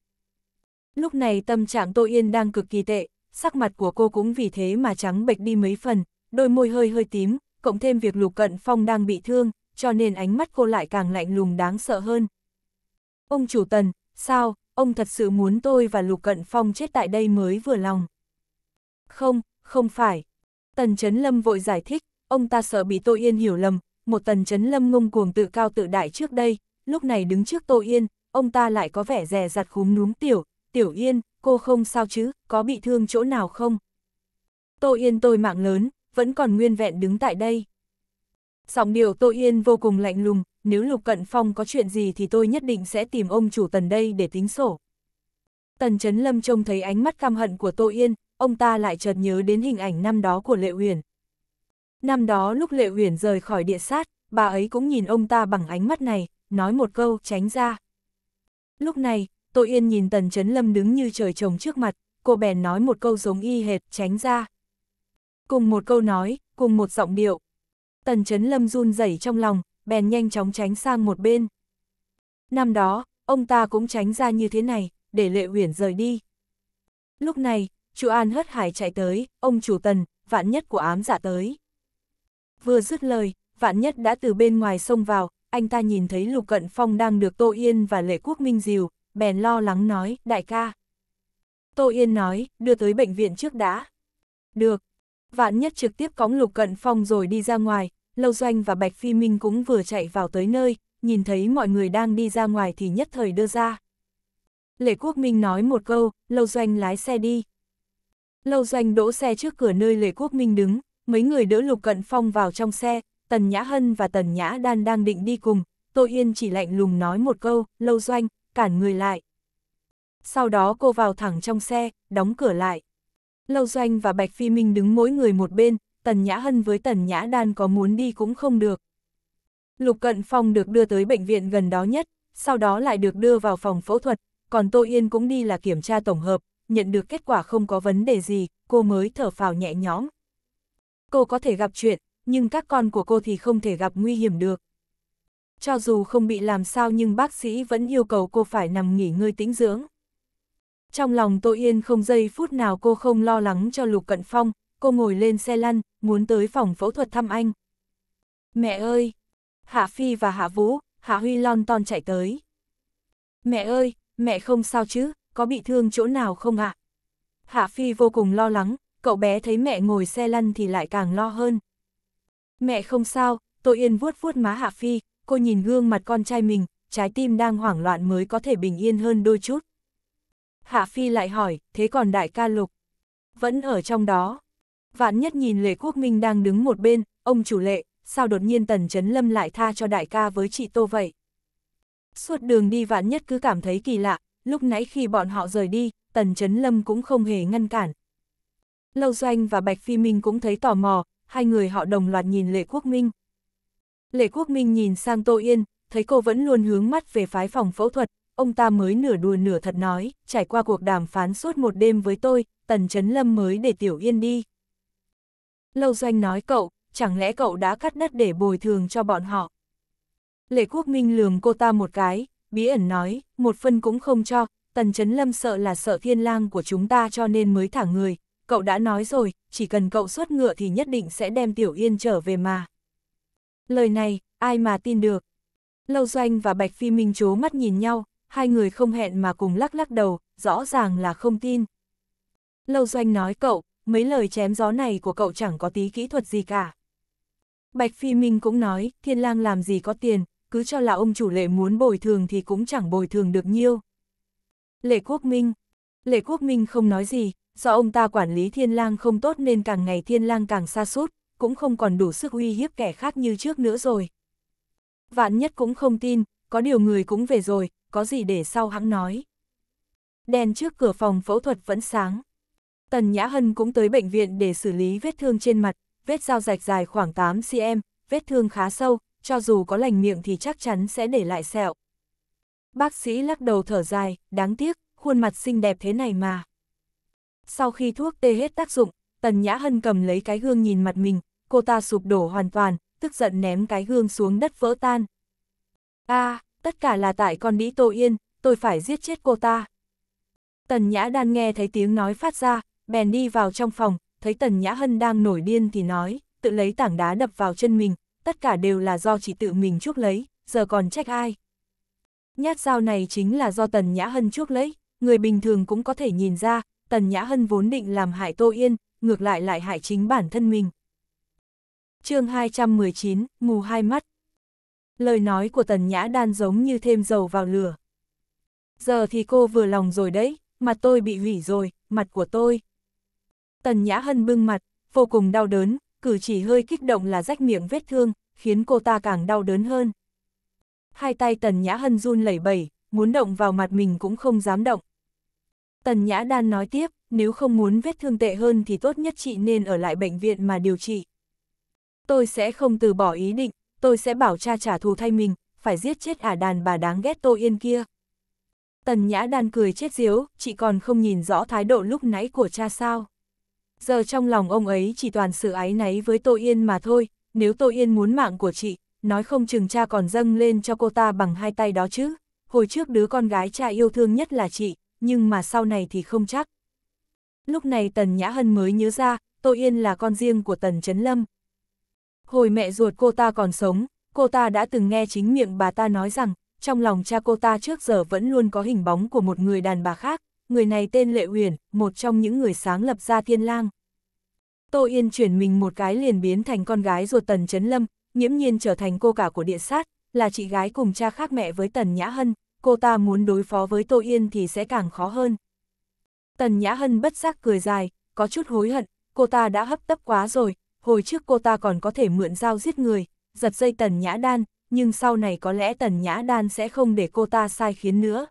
Lúc này tâm trạng Tô Yên đang cực kỳ tệ, sắc mặt của cô cũng vì thế mà trắng bệch đi mấy phần, đôi môi hơi hơi tím, cộng thêm việc Lục Cận Phong đang bị thương, cho nên ánh mắt cô lại càng lạnh lùng đáng sợ hơn. Ông chủ Tần, sao, ông thật sự muốn tôi và Lục Cận Phong chết tại đây mới vừa lòng? Không, không phải, Tần Chấn Lâm vội giải thích, ông ta sợ bị Tô Yên hiểu lầm, một Tần Chấn Lâm ngông cuồng tự cao tự đại trước đây, lúc này đứng trước Tô Yên, ông ta lại có vẻ rè rặt khúm núm tiểu, tiểu Yên, cô không sao chứ, có bị thương chỗ nào không? Tô Yên tôi mạng lớn, vẫn còn nguyên vẹn đứng tại đây. Giọng điều Tô Yên vô cùng lạnh lùng, nếu Lục Cận Phong có chuyện gì thì tôi nhất định sẽ tìm ông chủ tần đây để tính sổ. Tần Chấn Lâm trông thấy ánh mắt căm hận của Tô Yên, ông ta lại chợt nhớ đến hình ảnh năm đó của Lệ Huyền. Năm đó lúc Lệ Huyền rời khỏi địa sát, bà ấy cũng nhìn ông ta bằng ánh mắt này, nói một câu tránh ra. Lúc này, tội Yên nhìn Tần Trấn Lâm đứng như trời trồng trước mặt, cô bèn nói một câu giống y hệt tránh ra. Cùng một câu nói, cùng một giọng điệu. Tần Trấn Lâm run rẩy trong lòng, bèn nhanh chóng tránh sang một bên. Năm đó, ông ta cũng tránh ra như thế này, để Lệ Huyền rời đi. Lúc này, Chu An hất hải chạy tới, ông chủ tần, vạn nhất của ám giả dạ tới. Vừa dứt lời, vạn nhất đã từ bên ngoài xông vào, anh ta nhìn thấy Lục Cận Phong đang được Tô Yên và Lệ Quốc Minh dìu, bèn lo lắng nói, đại ca. Tô Yên nói, đưa tới bệnh viện trước đã. Được. Vạn nhất trực tiếp cõng Lục Cận Phong rồi đi ra ngoài, Lâu Doanh và Bạch Phi Minh cũng vừa chạy vào tới nơi, nhìn thấy mọi người đang đi ra ngoài thì nhất thời đưa ra. Lệ Quốc Minh nói một câu, Lâu Doanh lái xe đi, Lâu doanh đỗ xe trước cửa nơi Lệ Quốc Minh đứng, mấy người đỡ Lục Cận Phong vào trong xe, Tần Nhã Hân và Tần Nhã Đan đang định đi cùng, Tô Yên chỉ lạnh lùng nói một câu, Lâu doanh, cản người lại. Sau đó cô vào thẳng trong xe, đóng cửa lại. Lâu doanh và Bạch Phi Minh đứng mỗi người một bên, Tần Nhã Hân với Tần Nhã Đan có muốn đi cũng không được. Lục Cận Phong được đưa tới bệnh viện gần đó nhất, sau đó lại được đưa vào phòng phẫu thuật, còn Tô Yên cũng đi là kiểm tra tổng hợp, nhận được kết quả không có vấn đề gì, cô mới thở phào nhẹ nhõm. Cô có thể gặp chuyện, nhưng các con của cô thì không thể gặp nguy hiểm được. Cho dù không bị làm sao nhưng bác sĩ vẫn yêu cầu cô phải nằm nghỉ ngơi tĩnh dưỡng. Trong lòng Tô Yên không giây phút nào cô không lo lắng cho Lục Cận Phong, cô ngồi lên xe lăn, muốn tới phòng phẫu thuật thăm anh. Mẹ ơi! Hạ Phi và Hạ Vũ, Hạ Huy lon ton chạy tới. Mẹ ơi, mẹ không sao chứ, có bị thương chỗ nào không ạ? À? Hạ Phi vô cùng lo lắng, cậu bé thấy mẹ ngồi xe lăn thì lại càng lo hơn. Mẹ không sao, Tô yên vuốt vuốt má Hạ Phi, cô nhìn gương mặt con trai mình, trái tim đang hoảng loạn mới có thể bình yên hơn đôi chút. Hạ Phi lại hỏi, thế còn đại ca lục? Vẫn ở trong đó. Vạn nhất nhìn Lệ Quốc Minh đang đứng một bên, ông chủ lệ, sao đột nhiên Tần Trấn Lâm lại tha cho đại ca với chị Tô vậy? Suốt đường đi vạn nhất cứ cảm thấy kỳ lạ, lúc nãy khi bọn họ rời đi, Tần Chấn Lâm cũng không hề ngăn cản. Lâu Doanh và Bạch Phi Minh cũng thấy tò mò, hai người họ đồng loạt nhìn Lệ Quốc Minh. Lệ Quốc Minh nhìn sang Tô Yên, thấy cô vẫn luôn hướng mắt về phái phòng phẫu thuật, ông ta mới nửa đùa nửa thật nói, trải qua cuộc đàm phán suốt một đêm với tôi, Tần Chấn Lâm mới để Tiểu Yên đi. Lâu Doanh nói cậu, chẳng lẽ cậu đã cắt đất để bồi thường cho bọn họ? Lệ Quốc Minh lườm cô ta một cái, bí ẩn nói, một phân cũng không cho, tần chấn lâm sợ là sợ thiên lang của chúng ta cho nên mới thả người, cậu đã nói rồi, chỉ cần cậu xuất ngựa thì nhất định sẽ đem Tiểu Yên trở về mà. Lời này, ai mà tin được. Lâu Doanh và Bạch Phi Minh chố mắt nhìn nhau, hai người không hẹn mà cùng lắc lắc đầu, rõ ràng là không tin. Lâu Doanh nói cậu, mấy lời chém gió này của cậu chẳng có tí kỹ thuật gì cả. Bạch Phi Minh cũng nói, Thiên Lang làm gì có tiền, cứ cho là ông chủ lệ muốn bồi thường thì cũng chẳng bồi thường được nhiêu. Lệ Quốc Minh Lệ Quốc Minh không nói gì, do ông ta quản lý thiên lang không tốt nên càng ngày thiên lang càng xa sút cũng không còn đủ sức uy hiếp kẻ khác như trước nữa rồi. Vạn nhất cũng không tin, có điều người cũng về rồi, có gì để sau hắn nói. Đèn trước cửa phòng phẫu thuật vẫn sáng. Tần Nhã Hân cũng tới bệnh viện để xử lý vết thương trên mặt, vết dao rạch dài khoảng 8cm, vết thương khá sâu, cho dù có lành miệng thì chắc chắn sẽ để lại sẹo. Bác sĩ lắc đầu thở dài, đáng tiếc, khuôn mặt xinh đẹp thế này mà. Sau khi thuốc tê hết tác dụng, Tần Nhã Hân cầm lấy cái gương nhìn mặt mình, cô ta sụp đổ hoàn toàn, tức giận ném cái gương xuống đất vỡ tan. a à, tất cả là tại con đĩ Tô Yên, tôi phải giết chết cô ta. Tần Nhã Đan nghe thấy tiếng nói phát ra, bèn đi vào trong phòng, thấy Tần Nhã Hân đang nổi điên thì nói, tự lấy tảng đá đập vào chân mình, tất cả đều là do chỉ tự mình chuốc lấy, giờ còn trách ai. Nhát dao này chính là do Tần Nhã Hân chuốc lấy, người bình thường cũng có thể nhìn ra, Tần Nhã Hân vốn định làm hại Tô Yên, ngược lại lại hại chính bản thân mình. chương 219, mù hai mắt. Lời nói của Tần Nhã Đan giống như thêm dầu vào lửa. Giờ thì cô vừa lòng rồi đấy, mặt tôi bị hủy rồi, mặt của tôi. Tần Nhã Hân bưng mặt, vô cùng đau đớn, cử chỉ hơi kích động là rách miệng vết thương, khiến cô ta càng đau đớn hơn. Hai tay Tần Nhã Hân run lẩy bẩy, muốn động vào mặt mình cũng không dám động. Tần Nhã Đan nói tiếp, nếu không muốn vết thương tệ hơn thì tốt nhất chị nên ở lại bệnh viện mà điều trị. Tôi sẽ không từ bỏ ý định, tôi sẽ bảo cha trả thù thay mình, phải giết chết ả à đàn bà đáng ghét tôi yên kia. Tần Nhã Đan cười chết diếu, chị còn không nhìn rõ thái độ lúc nãy của cha sao. Giờ trong lòng ông ấy chỉ toàn sự ái náy với Tô Yên mà thôi, nếu Tô Yên muốn mạng của chị, nói không chừng cha còn dâng lên cho cô ta bằng hai tay đó chứ. Hồi trước đứa con gái cha yêu thương nhất là chị, nhưng mà sau này thì không chắc. Lúc này Tần Nhã Hân mới nhớ ra, Tô Yên là con riêng của Tần Trấn Lâm. Hồi mẹ ruột cô ta còn sống, cô ta đã từng nghe chính miệng bà ta nói rằng, trong lòng cha cô ta trước giờ vẫn luôn có hình bóng của một người đàn bà khác, người này tên Lệ Huyền, một trong những người sáng lập ra thiên lang. Tô Yên chuyển mình một cái liền biến thành con gái ruột Tần Trấn Lâm, nhiễm nhiên trở thành cô cả của địa sát, là chị gái cùng cha khác mẹ với Tần Nhã Hân, cô ta muốn đối phó với Tô Yên thì sẽ càng khó hơn. Tần Nhã Hân bất giác cười dài, có chút hối hận, cô ta đã hấp tấp quá rồi, hồi trước cô ta còn có thể mượn dao giết người, giật dây Tần Nhã Đan, nhưng sau này có lẽ Tần Nhã Đan sẽ không để cô ta sai khiến nữa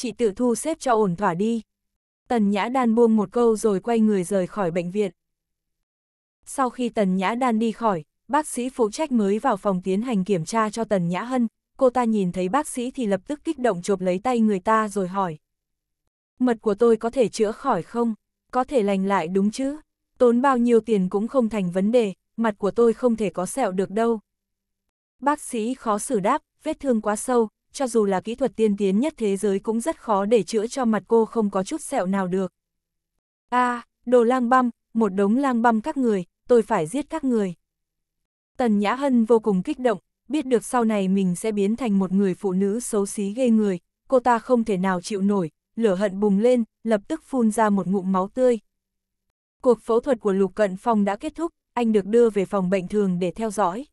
chị tự thu xếp cho ổn thỏa đi. Tần Nhã Đan buông một câu rồi quay người rời khỏi bệnh viện. Sau khi Tần Nhã Đan đi khỏi, bác sĩ phụ trách mới vào phòng tiến hành kiểm tra cho Tần Nhã Hân, cô ta nhìn thấy bác sĩ thì lập tức kích động chộp lấy tay người ta rồi hỏi. Mật của tôi có thể chữa khỏi không? Có thể lành lại đúng chứ? Tốn bao nhiêu tiền cũng không thành vấn đề, mặt của tôi không thể có sẹo được đâu. Bác sĩ khó xử đáp, vết thương quá sâu, cho dù là kỹ thuật tiên tiến nhất thế giới cũng rất khó để chữa cho mặt cô không có chút sẹo nào được. a à, đồ lang băm, một đống lang băm các người, tôi phải giết các người. Tần Nhã Hân vô cùng kích động, biết được sau này mình sẽ biến thành một người phụ nữ xấu xí ghê người, cô ta không thể nào chịu nổi, lửa hận bùng lên, lập tức phun ra một ngụm máu tươi. Cuộc phẫu thuật của Lục Cận Phong đã kết thúc, anh được đưa về phòng bệnh thường để theo dõi.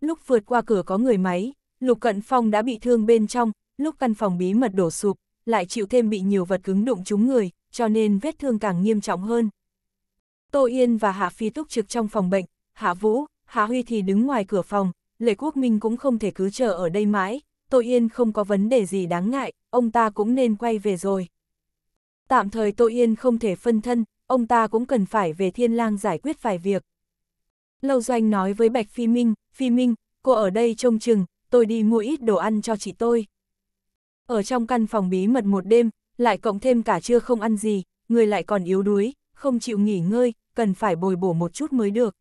Lúc vượt qua cửa có người máy, Lục Cận Phong đã bị thương bên trong, lúc căn phòng bí mật đổ sụp, lại chịu thêm bị nhiều vật cứng đụng trúng người, cho nên vết thương càng nghiêm trọng hơn. Tô Yên và Hạ Phi túc trực trong phòng bệnh, Hạ Vũ, Hạ Huy thì đứng ngoài cửa phòng, Lệ Quốc Minh cũng không thể cứ chờ ở đây mãi, Tô Yên không có vấn đề gì đáng ngại, ông ta cũng nên quay về rồi. Tạm thời Tô Yên không thể phân thân, ông ta cũng cần phải về Thiên Lang giải quyết vài việc. Lâu Doanh nói với Bạch Phi Minh, Phi Minh, cô ở đây trông chừng, tôi đi mua ít đồ ăn cho chị tôi. Ở trong căn phòng bí mật một đêm, lại cộng thêm cả trưa không ăn gì, người lại còn yếu đuối, không chịu nghỉ ngơi, cần phải bồi bổ một chút mới được.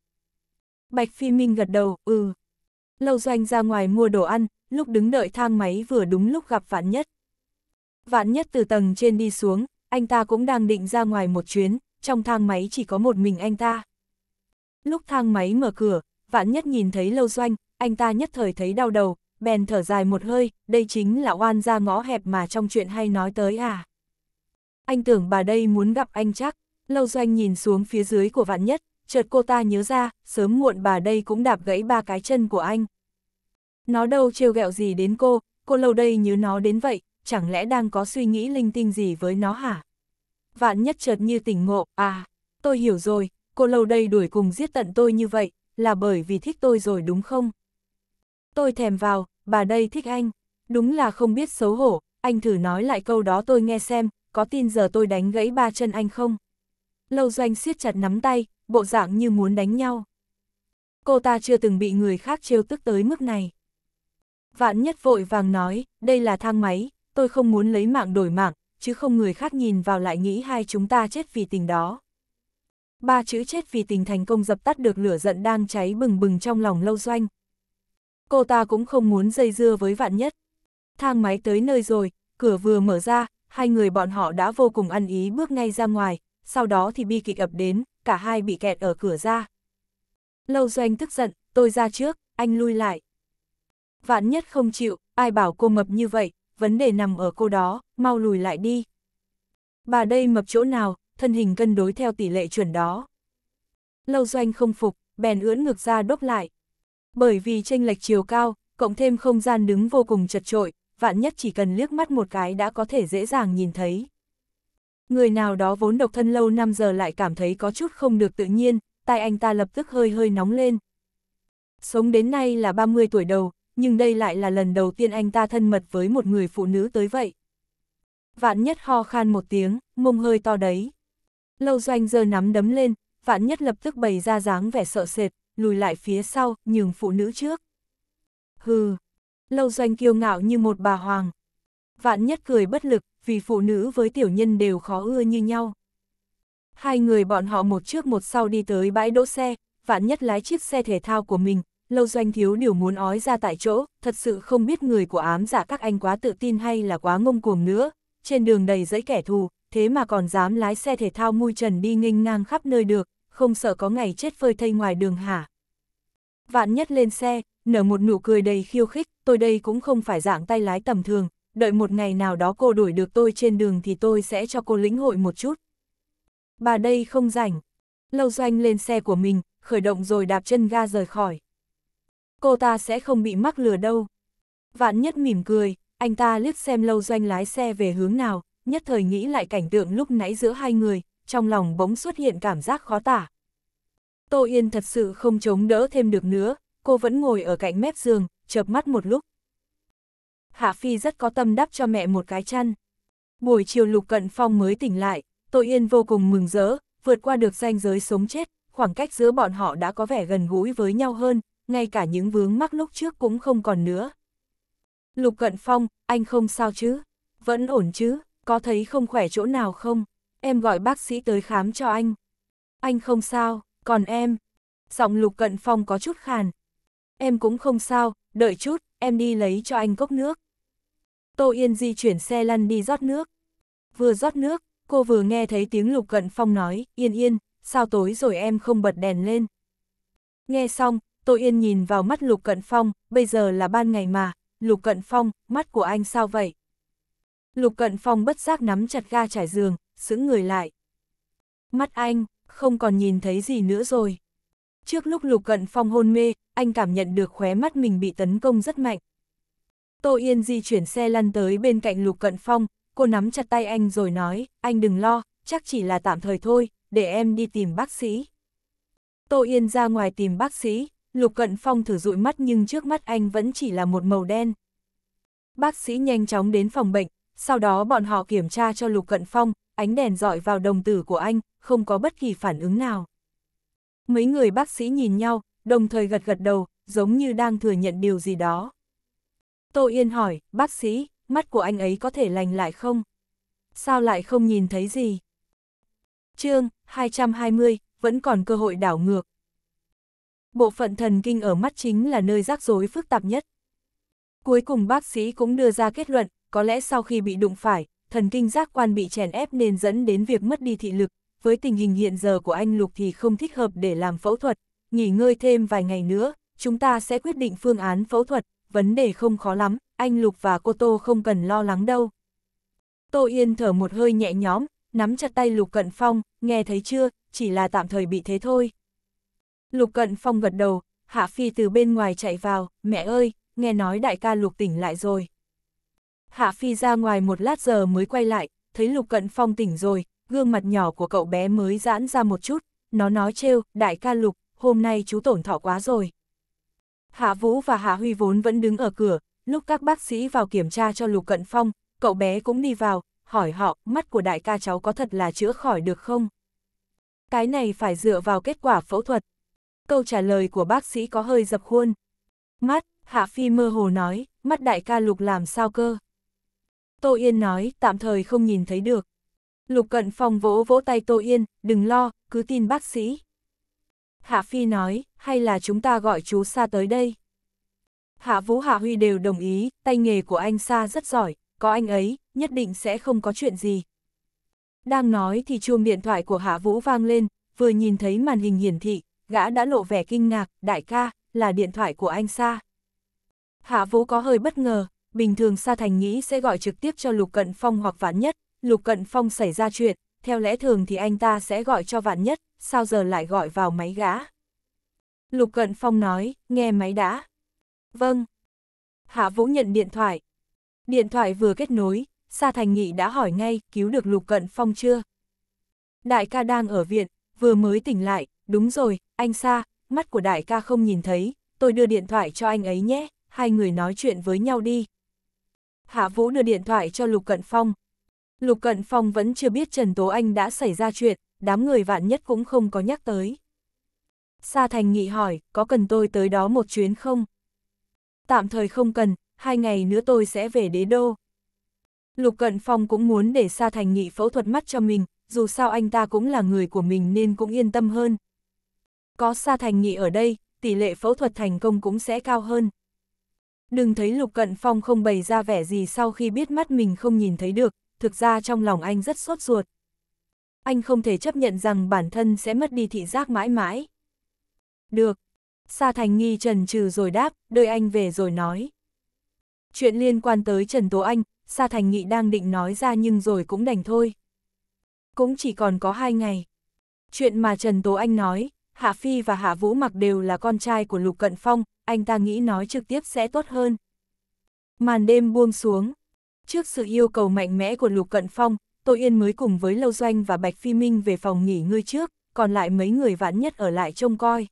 Bạch Phi Minh gật đầu, ừ. Lâu doanh ra ngoài mua đồ ăn, lúc đứng đợi thang máy vừa đúng lúc gặp Vạn Nhất. Vạn Nhất từ tầng trên đi xuống, anh ta cũng đang định ra ngoài một chuyến, trong thang máy chỉ có một mình anh ta. Lúc thang máy mở cửa, Vạn Nhất nhìn thấy Lâu Doanh, anh ta nhất thời thấy đau đầu, bèn thở dài một hơi, đây chính là oan ra ngõ hẹp mà trong chuyện hay nói tới à. Anh tưởng bà đây muốn gặp anh chắc, lâu doanh nhìn xuống phía dưới của vạn nhất, chợt cô ta nhớ ra, sớm muộn bà đây cũng đạp gãy ba cái chân của anh. Nó đâu trêu ghẹo gì đến cô, cô lâu đây nhớ nó đến vậy, chẳng lẽ đang có suy nghĩ linh tinh gì với nó hả? Vạn nhất chợt như tỉnh ngộ, à, tôi hiểu rồi, cô lâu đây đuổi cùng giết tận tôi như vậy, là bởi vì thích tôi rồi đúng không? tôi thèm vào, bà đây thích anh. Đúng là không biết xấu hổ, anh thử nói lại câu đó tôi nghe xem, có tin giờ tôi đánh gãy ba chân anh không? Lâu doanh siết chặt nắm tay, bộ dạng như muốn đánh nhau. Cô ta chưa từng bị người khác trêu tức tới mức này. Vạn nhất vội vàng nói, đây là thang máy, tôi không muốn lấy mạng đổi mạng, chứ không người khác nhìn vào lại nghĩ hai chúng ta chết vì tình đó. Ba chữ chết vì tình thành công dập tắt được lửa giận đang cháy bừng bừng trong lòng lâu doanh, cô ta cũng không muốn dây dưa với vạn nhất. Thang máy tới nơi rồi, cửa vừa mở ra, hai người bọn họ đã vô cùng ăn ý bước ngay ra ngoài, sau đó thì bi kịch ập đến, cả hai bị kẹt ở cửa ra. Lâu doanh tức giận, tôi ra trước, anh lui lại. Vạn nhất không chịu, ai bảo cô mập như vậy, vấn đề nằm ở cô đó, mau lùi lại đi. Bà đây mập chỗ nào, thân hình cân đối theo tỷ lệ chuẩn đó. Lâu doanh không phục, bèn ưỡn ngược ra đốc lại bởi vì tranh lệch chiều cao, cộng thêm không gian đứng vô cùng chật trội, vạn nhất chỉ cần liếc mắt một cái đã có thể dễ dàng nhìn thấy. Người nào đó vốn độc thân lâu năm giờ lại cảm thấy có chút không được tự nhiên, tai anh ta lập tức hơi hơi nóng lên. Sống đến nay là 30 tuổi đầu, nhưng đây lại là lần đầu tiên anh ta thân mật với một người phụ nữ tới vậy. Vạn nhất ho khan một tiếng, mông hơi to đấy. Lâu doanh giờ nắm đấm lên, vạn nhất lập tức bày ra dáng vẻ sợ sệt, lùi lại phía sau, nhường phụ nữ trước. Hừ, lâu doanh kiêu ngạo như một bà hoàng. Vạn nhất cười bất lực, vì phụ nữ với tiểu nhân đều khó ưa như nhau. Hai người bọn họ một trước một sau đi tới bãi đỗ xe, vạn nhất lái chiếc xe thể thao của mình, lâu doanh thiếu điều muốn ói ra tại chỗ, thật sự không biết người của ám giả các anh quá tự tin hay là quá ngông cuồng nữa, trên đường đầy dẫy kẻ thù, thế mà còn dám lái xe thể thao mui trần đi nghênh ngang khắp nơi được, không sợ có ngày chết phơi thây ngoài đường hả? vạn nhất lên xe, nở một nụ cười đầy khiêu khích, tôi đây cũng không phải dạng tay lái tầm thường, đợi một ngày nào đó cô đuổi được tôi trên đường thì tôi sẽ cho cô lĩnh hội một chút. Bà đây không rảnh. Lâu doanh lên xe của mình, khởi động rồi đạp chân ga rời khỏi. Cô ta sẽ không bị mắc lừa đâu. Vạn nhất mỉm cười, anh ta liếc xem lâu doanh lái xe về hướng nào, nhất thời nghĩ lại cảnh tượng lúc nãy giữa hai người, trong lòng bỗng xuất hiện cảm giác khó tả. Tô Yên thật sự không chống đỡ thêm được nữa, cô vẫn ngồi ở cạnh mép giường, chợp mắt một lúc. Hạ Phi rất có tâm đắp cho mẹ một cái chăn. Buổi chiều Lục Cận Phong mới tỉnh lại, Tô Yên vô cùng mừng rỡ, vượt qua được ranh giới sống chết, khoảng cách giữa bọn họ đã có vẻ gần gũi với nhau hơn, ngay cả những vướng mắc lúc trước cũng không còn nữa. Lục Cận Phong, anh không sao chứ? Vẫn ổn chứ? Có thấy không khỏe chỗ nào không? Em gọi bác sĩ tới khám cho anh. Anh không sao, còn em, giọng lục cận phong có chút khàn. Em cũng không sao, đợi chút, em đi lấy cho anh cốc nước. Tô Yên di chuyển xe lăn đi rót nước. Vừa rót nước, cô vừa nghe thấy tiếng lục cận phong nói, yên yên, sao tối rồi em không bật đèn lên. Nghe xong, Tô Yên nhìn vào mắt lục cận phong, bây giờ là ban ngày mà, lục cận phong, mắt của anh sao vậy? Lục cận phong bất giác nắm chặt ga trải giường, sững người lại. Mắt anh, không còn nhìn thấy gì nữa rồi. Trước lúc Lục Cận Phong hôn mê, anh cảm nhận được khóe mắt mình bị tấn công rất mạnh. Tô Yên di chuyển xe lăn tới bên cạnh Lục Cận Phong, cô nắm chặt tay anh rồi nói, anh đừng lo, chắc chỉ là tạm thời thôi, để em đi tìm bác sĩ. Tô Yên ra ngoài tìm bác sĩ, Lục Cận Phong thử dụi mắt nhưng trước mắt anh vẫn chỉ là một màu đen. Bác sĩ nhanh chóng đến phòng bệnh, sau đó bọn họ kiểm tra cho Lục Cận Phong, ánh đèn dọi vào đồng tử của anh, không có bất kỳ phản ứng nào. Mấy người bác sĩ nhìn nhau, đồng thời gật gật đầu, giống như đang thừa nhận điều gì đó. Tô Yên hỏi, bác sĩ, mắt của anh ấy có thể lành lại không? Sao lại không nhìn thấy gì? chương 220, vẫn còn cơ hội đảo ngược. Bộ phận thần kinh ở mắt chính là nơi rắc rối phức tạp nhất. Cuối cùng bác sĩ cũng đưa ra kết luận, có lẽ sau khi bị đụng phải, thần kinh giác quan bị chèn ép nên dẫn đến việc mất đi thị lực, với tình hình hiện giờ của anh Lục thì không thích hợp để làm phẫu thuật, nghỉ ngơi thêm vài ngày nữa, chúng ta sẽ quyết định phương án phẫu thuật, vấn đề không khó lắm, anh Lục và cô Tô không cần lo lắng đâu. Tô Yên thở một hơi nhẹ nhõm, nắm chặt tay Lục Cận Phong, nghe thấy chưa, chỉ là tạm thời bị thế thôi. Lục Cận Phong gật đầu, Hạ Phi từ bên ngoài chạy vào, mẹ ơi, nghe nói đại ca Lục tỉnh lại rồi. Hạ Phi ra ngoài một lát giờ mới quay lại, thấy Lục Cận Phong tỉnh rồi, gương mặt nhỏ của cậu bé mới giãn ra một chút, nó nói trêu, đại ca Lục, hôm nay chú tổn thọ quá rồi. Hạ Vũ và Hạ Huy vốn vẫn đứng ở cửa, lúc các bác sĩ vào kiểm tra cho Lục Cận Phong, cậu bé cũng đi vào, hỏi họ, mắt của đại ca cháu có thật là chữa khỏi được không? Cái này phải dựa vào kết quả phẫu thuật. Câu trả lời của bác sĩ có hơi dập khuôn. Mắt, Hạ Phi mơ hồ nói, mắt đại ca Lục làm sao cơ? Tô Yên nói, tạm thời không nhìn thấy được. Lục Cận Phong vỗ vỗ tay Tô Yên, đừng lo, cứ tin bác sĩ. Hạ Phi nói, hay là chúng ta gọi chú Sa tới đây. Hạ Vũ Hạ Huy đều đồng ý, tay nghề của anh Sa rất giỏi, có anh ấy, nhất định sẽ không có chuyện gì. Đang nói thì chuông điện thoại của Hạ Vũ vang lên, vừa nhìn thấy màn hình hiển thị, gã đã lộ vẻ kinh ngạc, đại ca, là điện thoại của anh Sa. Hạ Vũ có hơi bất ngờ, bình thường Sa Thành nghĩ sẽ gọi trực tiếp cho Lục Cận Phong hoặc Vạn Nhất, Lục Cận Phong xảy ra chuyện, theo lẽ thường thì anh ta sẽ gọi cho Vạn Nhất, sao giờ lại gọi vào máy gã. Lục Cận Phong nói, nghe máy đã. Vâng. Hạ Vũ nhận điện thoại. Điện thoại vừa kết nối, Sa Thành Nghị đã hỏi ngay, cứu được Lục Cận Phong chưa? Đại ca đang ở viện, vừa mới tỉnh lại, đúng rồi, anh Sa, mắt của đại ca không nhìn thấy, tôi đưa điện thoại cho anh ấy nhé, hai người nói chuyện với nhau đi, Hạ Vũ đưa điện thoại cho Lục Cận Phong. Lục Cận Phong vẫn chưa biết Trần Tố Anh đã xảy ra chuyện, đám người vạn nhất cũng không có nhắc tới. Sa Thành Nghị hỏi, có cần tôi tới đó một chuyến không? Tạm thời không cần, hai ngày nữa tôi sẽ về đế đô. Lục Cận Phong cũng muốn để Sa Thành Nghị phẫu thuật mắt cho mình, dù sao anh ta cũng là người của mình nên cũng yên tâm hơn. Có Sa Thành Nghị ở đây, tỷ lệ phẫu thuật thành công cũng sẽ cao hơn. Đừng thấy Lục Cận Phong không bày ra vẻ gì sau khi biết mắt mình không nhìn thấy được, thực ra trong lòng anh rất sốt ruột. Anh không thể chấp nhận rằng bản thân sẽ mất đi thị giác mãi mãi. Được. Sa Thành Nghi trần trừ rồi đáp, đợi anh về rồi nói. Chuyện liên quan tới Trần Tố Anh, Sa Thành Nghị đang định nói ra nhưng rồi cũng đành thôi. Cũng chỉ còn có hai ngày. Chuyện mà Trần Tố Anh nói, Hạ Phi và Hạ Vũ mặc đều là con trai của Lục Cận Phong, anh ta nghĩ nói trực tiếp sẽ tốt hơn. Màn đêm buông xuống. Trước sự yêu cầu mạnh mẽ của Lục Cận Phong, Tô Yên mới cùng với Lâu Doanh và Bạch Phi Minh về phòng nghỉ ngơi trước, còn lại mấy người vãn nhất ở lại trông coi.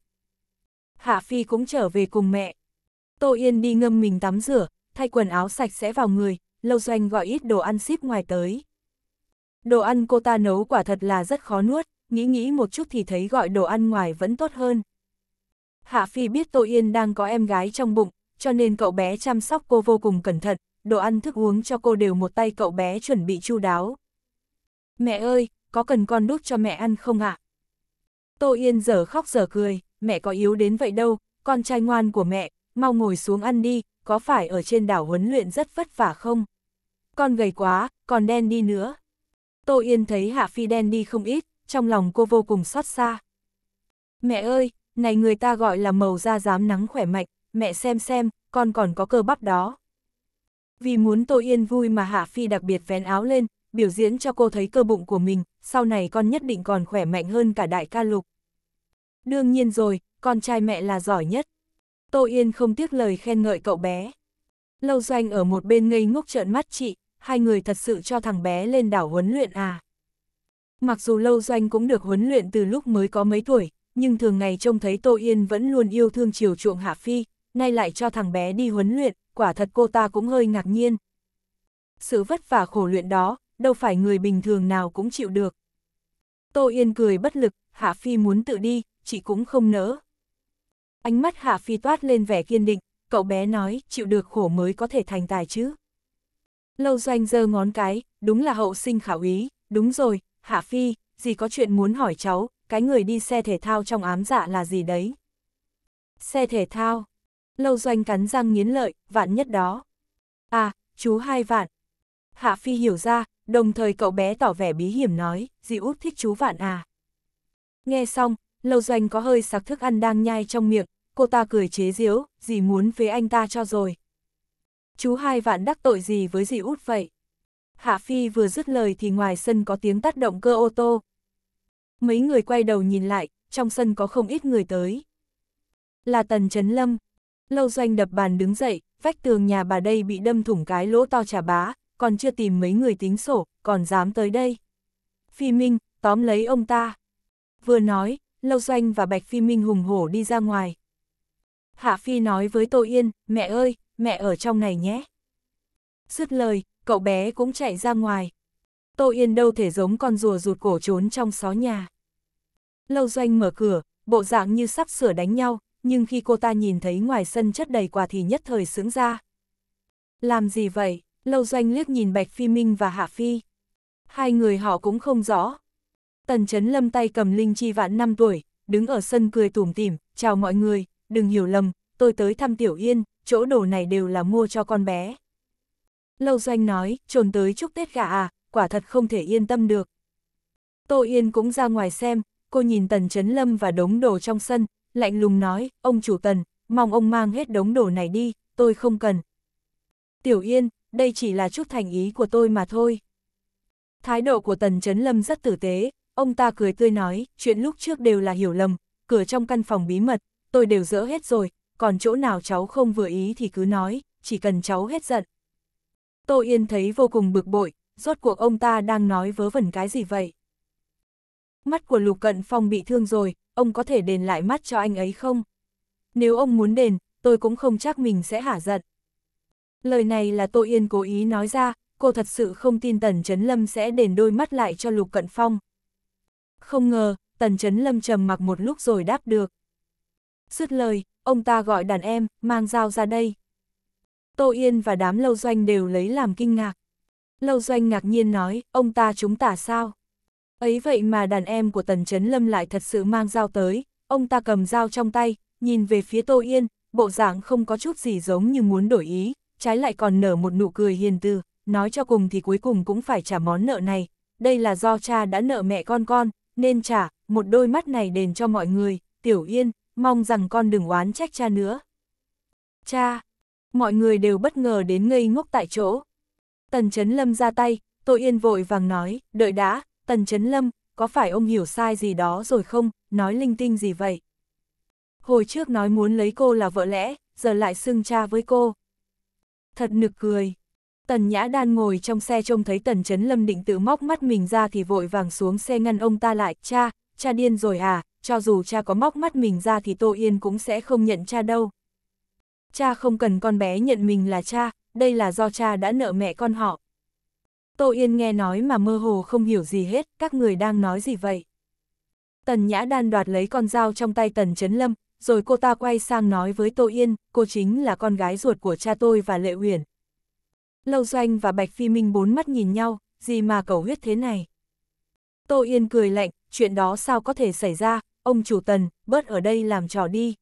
Hạ Phi cũng trở về cùng mẹ. Tô Yên đi ngâm mình tắm rửa, thay quần áo sạch sẽ vào người, Lâu Doanh gọi ít đồ ăn ship ngoài tới. Đồ ăn cô ta nấu quả thật là rất khó nuốt, nghĩ nghĩ một chút thì thấy gọi đồ ăn ngoài vẫn tốt hơn. Hạ Phi biết Tô Yên đang có em gái trong bụng, cho nên cậu bé chăm sóc cô vô cùng cẩn thận, đồ ăn thức uống cho cô đều một tay cậu bé chuẩn bị chu đáo. Mẹ ơi, có cần con đút cho mẹ ăn không ạ? Tô Yên giờ khóc giờ cười, mẹ có yếu đến vậy đâu, con trai ngoan của mẹ, mau ngồi xuống ăn đi, có phải ở trên đảo huấn luyện rất vất vả không? Con gầy quá, còn đen đi nữa. Tô Yên thấy Hạ Phi đen đi không ít, trong lòng cô vô cùng xót xa. Mẹ ơi, này người ta gọi là màu da dám nắng khỏe mạnh, mẹ xem xem, con còn có cơ bắp đó. Vì muốn Tô Yên vui mà Hạ Phi đặc biệt vén áo lên, biểu diễn cho cô thấy cơ bụng của mình, sau này con nhất định còn khỏe mạnh hơn cả đại ca lục. Đương nhiên rồi, con trai mẹ là giỏi nhất. Tô Yên không tiếc lời khen ngợi cậu bé. Lâu Doanh ở một bên ngây ngốc trợn mắt chị, hai người thật sự cho thằng bé lên đảo huấn luyện à. Mặc dù lâu doanh cũng được huấn luyện từ lúc mới có mấy tuổi, nhưng thường ngày trông thấy Tô Yên vẫn luôn yêu thương chiều chuộng Hạ Phi, nay lại cho thằng bé đi huấn luyện, quả thật cô ta cũng hơi ngạc nhiên. Sự vất vả khổ luyện đó, đâu phải người bình thường nào cũng chịu được. Tô Yên cười bất lực, Hạ Phi muốn tự đi, chị cũng không nỡ. Ánh mắt Hạ Phi toát lên vẻ kiên định, cậu bé nói, chịu được khổ mới có thể thành tài chứ. Lâu doanh giơ ngón cái, đúng là hậu sinh khảo ý, đúng rồi, Hạ Phi, dì có chuyện muốn hỏi cháu, cái người đi xe thể thao trong ám dạ là gì đấy? Xe thể thao. Lâu doanh cắn răng nghiến lợi, vạn nhất đó. À, chú hai vạn. Hạ Phi hiểu ra, đồng thời cậu bé tỏ vẻ bí hiểm nói, dì út thích chú vạn à. Nghe xong, lâu doanh có hơi sặc thức ăn đang nhai trong miệng, cô ta cười chế giễu, dì muốn phế anh ta cho rồi. Chú hai vạn đắc tội gì với dì út vậy? Hạ Phi vừa dứt lời thì ngoài sân có tiếng tắt động cơ ô tô. Mấy người quay đầu nhìn lại, trong sân có không ít người tới. Là Tần Trấn Lâm. Lâu doanh đập bàn đứng dậy, vách tường nhà bà đây bị đâm thủng cái lỗ to trà bá, còn chưa tìm mấy người tính sổ, còn dám tới đây. Phi Minh, tóm lấy ông ta. Vừa nói, Lâu Doanh và Bạch Phi Minh hùng hổ đi ra ngoài. Hạ Phi nói với Tô Yên, mẹ ơi, mẹ ở trong này nhé. Dứt lời, cậu bé cũng chạy ra ngoài. Tô Yên đâu thể giống con rùa rụt cổ trốn trong xó nhà. Lâu doanh mở cửa, bộ dạng như sắp sửa đánh nhau, nhưng khi cô ta nhìn thấy ngoài sân chất đầy quà thì nhất thời sướng ra. Làm gì vậy? Lâu doanh liếc nhìn Bạch Phi Minh và Hạ Phi. Hai người họ cũng không rõ. Tần chấn lâm tay cầm linh chi vạn năm tuổi, đứng ở sân cười tủm tỉm, chào mọi người, đừng hiểu lầm, tôi tới thăm Tiểu Yên, chỗ đồ này đều là mua cho con bé. Lâu doanh nói, trồn tới chúc Tết gà à, quả thật không thể yên tâm được. Tô Yên cũng ra ngoài xem, cô nhìn Tần Trấn Lâm và đống đồ trong sân, lạnh lùng nói, ông chủ Tần, mong ông mang hết đống đồ này đi, tôi không cần. Tiểu Yên, đây chỉ là chút thành ý của tôi mà thôi. Thái độ của Tần Trấn Lâm rất tử tế, ông ta cười tươi nói, chuyện lúc trước đều là hiểu lầm, cửa trong căn phòng bí mật, tôi đều dỡ hết rồi, còn chỗ nào cháu không vừa ý thì cứ nói, chỉ cần cháu hết giận, Tô Yên thấy vô cùng bực bội, rốt cuộc ông ta đang nói vớ vẩn cái gì vậy? Mắt của Lục Cận Phong bị thương rồi, ông có thể đền lại mắt cho anh ấy không? Nếu ông muốn đền, tôi cũng không chắc mình sẽ hả giận. Lời này là Tô Yên cố ý nói ra, cô thật sự không tin Tần Trấn Lâm sẽ đền đôi mắt lại cho Lục Cận Phong. Không ngờ, Tần Trấn Lâm trầm mặc một lúc rồi đáp được. Dứt lời, ông ta gọi đàn em, mang dao ra đây. Tô Yên và đám lâu doanh đều lấy làm kinh ngạc. Lâu doanh ngạc nhiên nói, ông ta chúng tả sao? Ấy vậy mà đàn em của Tần Trấn Lâm lại thật sự mang dao tới, ông ta cầm dao trong tay, nhìn về phía Tô Yên, bộ dạng không có chút gì giống như muốn đổi ý, trái lại còn nở một nụ cười hiền từ, nói cho cùng thì cuối cùng cũng phải trả món nợ này, đây là do cha đã nợ mẹ con con, nên trả, một đôi mắt này đền cho mọi người, Tiểu Yên, mong rằng con đừng oán trách cha nữa. Cha, mọi người đều bất ngờ đến ngây ngốc tại chỗ. Tần Chấn Lâm ra tay, Tô Yên vội vàng nói, đợi đã, Tần Chấn Lâm, có phải ông hiểu sai gì đó rồi không, nói linh tinh gì vậy? Hồi trước nói muốn lấy cô là vợ lẽ, giờ lại xưng cha với cô. Thật nực cười. Tần Nhã Đan ngồi trong xe trông thấy Tần Chấn Lâm định tự móc mắt mình ra thì vội vàng xuống xe ngăn ông ta lại, cha, cha điên rồi à, cho dù cha có móc mắt mình ra thì Tô Yên cũng sẽ không nhận cha đâu cha không cần con bé nhận mình là cha, đây là do cha đã nợ mẹ con họ. Tô Yên nghe nói mà mơ hồ không hiểu gì hết, các người đang nói gì vậy. Tần Nhã Đan đoạt lấy con dao trong tay Tần Trấn Lâm, rồi cô ta quay sang nói với Tô Yên, cô chính là con gái ruột của cha tôi và Lệ Uyển. Lâu Doanh và Bạch Phi Minh bốn mắt nhìn nhau, gì mà cầu huyết thế này. Tô Yên cười lạnh, chuyện đó sao có thể xảy ra, ông chủ Tần, bớt ở đây làm trò đi.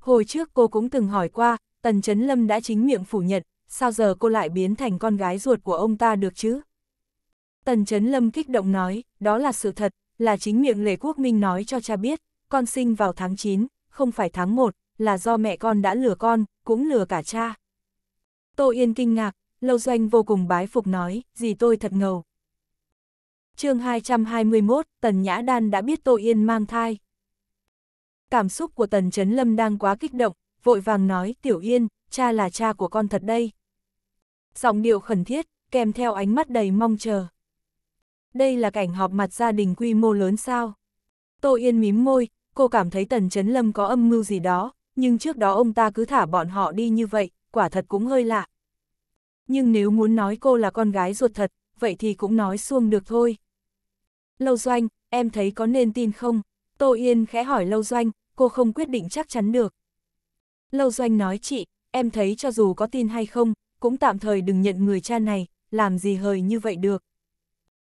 Hồi trước cô cũng từng hỏi qua, Tần Chấn Lâm đã chính miệng phủ nhận, sao giờ cô lại biến thành con gái ruột của ông ta được chứ? Tần Chấn Lâm kích động nói, đó là sự thật, là chính miệng Lê Quốc Minh nói cho cha biết, con sinh vào tháng 9, không phải tháng 1, là do mẹ con đã lừa con, cũng lừa cả cha. Tô Yên kinh ngạc, Lâu Doanh vô cùng bái phục nói, gì tôi thật ngầu. chương 221, Tần Nhã Đan đã biết Tô Yên mang thai, cảm xúc của Tần Trấn Lâm đang quá kích động, vội vàng nói, Tiểu Yên, cha là cha của con thật đây. Giọng điệu khẩn thiết, kèm theo ánh mắt đầy mong chờ. Đây là cảnh họp mặt gia đình quy mô lớn sao. Tô Yên mím môi, cô cảm thấy Tần Trấn Lâm có âm mưu gì đó, nhưng trước đó ông ta cứ thả bọn họ đi như vậy, quả thật cũng hơi lạ. Nhưng nếu muốn nói cô là con gái ruột thật, vậy thì cũng nói xuông được thôi. Lâu Doanh, em thấy có nên tin không? Tô Yên khẽ hỏi Lâu Doanh, cô không quyết định chắc chắn được. Lâu Doanh nói chị, em thấy cho dù có tin hay không, cũng tạm thời đừng nhận người cha này, làm gì hời như vậy được.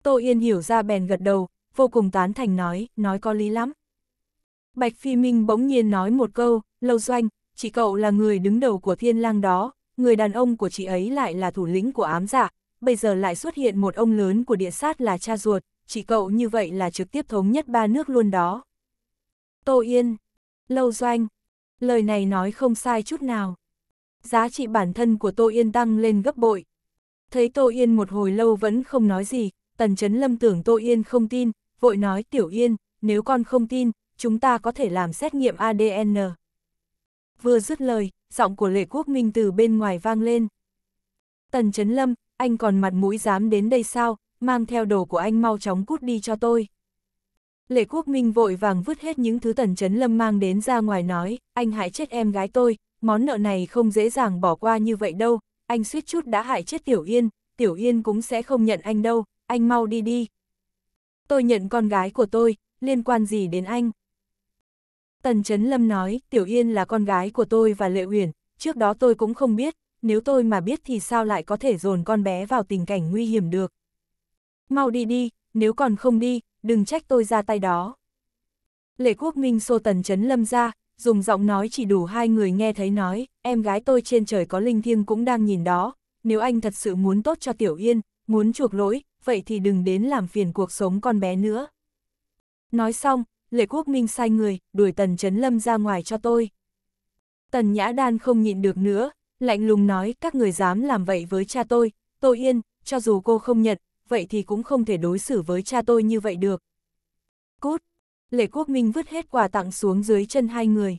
Tô Yên hiểu ra bèn gật đầu, vô cùng tán thành nói, nói có lý lắm. Bạch Phi Minh bỗng nhiên nói một câu, Lâu Doanh, chị cậu là người đứng đầu của thiên lang đó, người đàn ông của chị ấy lại là thủ lĩnh của ám giả, dạ, bây giờ lại xuất hiện một ông lớn của địa sát là cha ruột, chị cậu như vậy là trực tiếp thống nhất ba nước luôn đó. Tô Yên Lâu doanh, lời này nói không sai chút nào. Giá trị bản thân của Tô Yên tăng lên gấp bội. Thấy Tô Yên một hồi lâu vẫn không nói gì, Tần Chấn Lâm tưởng Tô Yên không tin, vội nói Tiểu Yên, nếu con không tin, chúng ta có thể làm xét nghiệm ADN. Vừa dứt lời, giọng của Lệ Quốc Minh từ bên ngoài vang lên. Tần Chấn Lâm, anh còn mặt mũi dám đến đây sao, mang theo đồ của anh mau chóng cút đi cho tôi. Lệ Quốc Minh vội vàng vứt hết những thứ Tần Chấn Lâm mang đến ra ngoài nói, anh hại chết em gái tôi, món nợ này không dễ dàng bỏ qua như vậy đâu, anh suýt chút đã hại chết Tiểu Yên, Tiểu Yên cũng sẽ không nhận anh đâu, anh mau đi đi. Tôi nhận con gái của tôi, liên quan gì đến anh? Tần Chấn Lâm nói, Tiểu Yên là con gái của tôi và Lệ Uyển, trước đó tôi cũng không biết, nếu tôi mà biết thì sao lại có thể dồn con bé vào tình cảnh nguy hiểm được. Mau đi đi, nếu còn không đi, đừng trách tôi ra tay đó. Lệ Quốc Minh xô tần chấn lâm ra, dùng giọng nói chỉ đủ hai người nghe thấy nói, em gái tôi trên trời có linh thiêng cũng đang nhìn đó, nếu anh thật sự muốn tốt cho Tiểu Yên, muốn chuộc lỗi, vậy thì đừng đến làm phiền cuộc sống con bé nữa. Nói xong, Lệ Quốc Minh sai người, đuổi Tần Chấn Lâm ra ngoài cho tôi. Tần Nhã Đan không nhịn được nữa, lạnh lùng nói các người dám làm vậy với cha tôi, tôi yên, cho dù cô không nhận, vậy thì cũng không thể đối xử với cha tôi như vậy được. Cút! Lệ Quốc Minh vứt hết quà tặng xuống dưới chân hai người.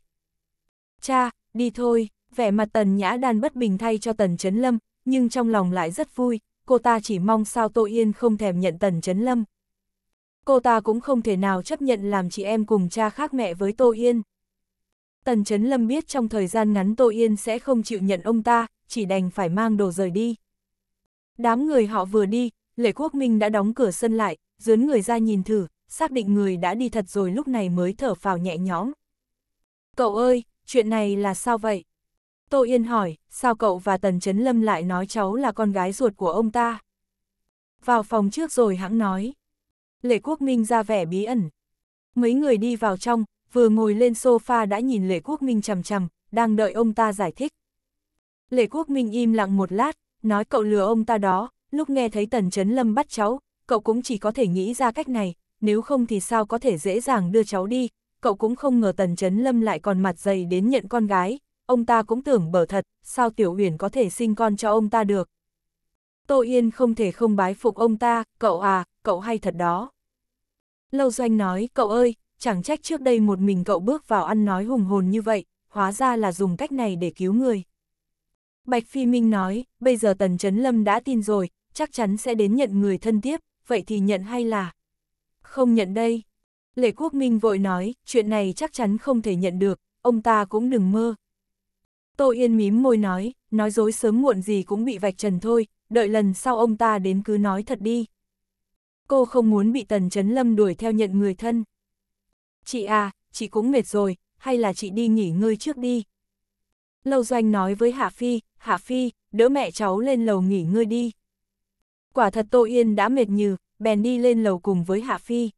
Cha, đi thôi, vẻ mặt tần nhã đan bất bình thay cho tần chấn lâm, nhưng trong lòng lại rất vui, cô ta chỉ mong sao Tô Yên không thèm nhận tần chấn lâm. Cô ta cũng không thể nào chấp nhận làm chị em cùng cha khác mẹ với Tô Yên. Tần Chấn Lâm biết trong thời gian ngắn Tô Yên sẽ không chịu nhận ông ta, chỉ đành phải mang đồ rời đi. Đám người họ vừa đi, Lệ Quốc Minh đã đóng cửa sân lại, dướn người ra nhìn thử, xác định người đã đi thật rồi lúc này mới thở phào nhẹ nhõm. Cậu ơi, chuyện này là sao vậy? Tô Yên hỏi, sao cậu và Tần Trấn Lâm lại nói cháu là con gái ruột của ông ta? Vào phòng trước rồi hãng nói. Lệ Quốc Minh ra vẻ bí ẩn. Mấy người đi vào trong, vừa ngồi lên sofa đã nhìn Lệ Quốc Minh chầm chầm, đang đợi ông ta giải thích. Lệ Quốc Minh im lặng một lát, nói cậu lừa ông ta đó, lúc nghe thấy Tần Chấn Lâm bắt cháu, cậu cũng chỉ có thể nghĩ ra cách này, nếu không thì sao có thể dễ dàng đưa cháu đi, cậu cũng không ngờ Tần Chấn Lâm lại còn mặt dày đến nhận con gái, ông ta cũng tưởng bở thật, sao Tiểu Huyền có thể sinh con cho ông ta được. Tô Yên không thể không bái phục ông ta, cậu à, cậu hay thật đó. Lâu Doanh nói, cậu ơi, chẳng trách trước đây một mình cậu bước vào ăn nói hùng hồn như vậy, hóa ra là dùng cách này để cứu người. Bạch Phi Minh nói, bây giờ Tần Chấn Lâm đã tin rồi, chắc chắn sẽ đến nhận người thân tiếp, vậy thì nhận hay là không nhận đây? Lệ Quốc Minh vội nói, chuyện này chắc chắn không thể nhận được, ông ta cũng đừng mơ. Tô Yên mím môi nói, nói dối sớm muộn gì cũng bị vạch trần thôi, đợi lần sau ông ta đến cứ nói thật đi. Cô không muốn bị Tần Trấn Lâm đuổi theo nhận người thân. Chị à, chị cũng mệt rồi, hay là chị đi nghỉ ngơi trước đi. Lâu Doanh nói với Hạ Phi, Hạ Phi, đỡ mẹ cháu lên lầu nghỉ ngơi đi quả thật Tô Yên đã mệt nhừ, bèn đi lên lầu cùng với Hạ Phi.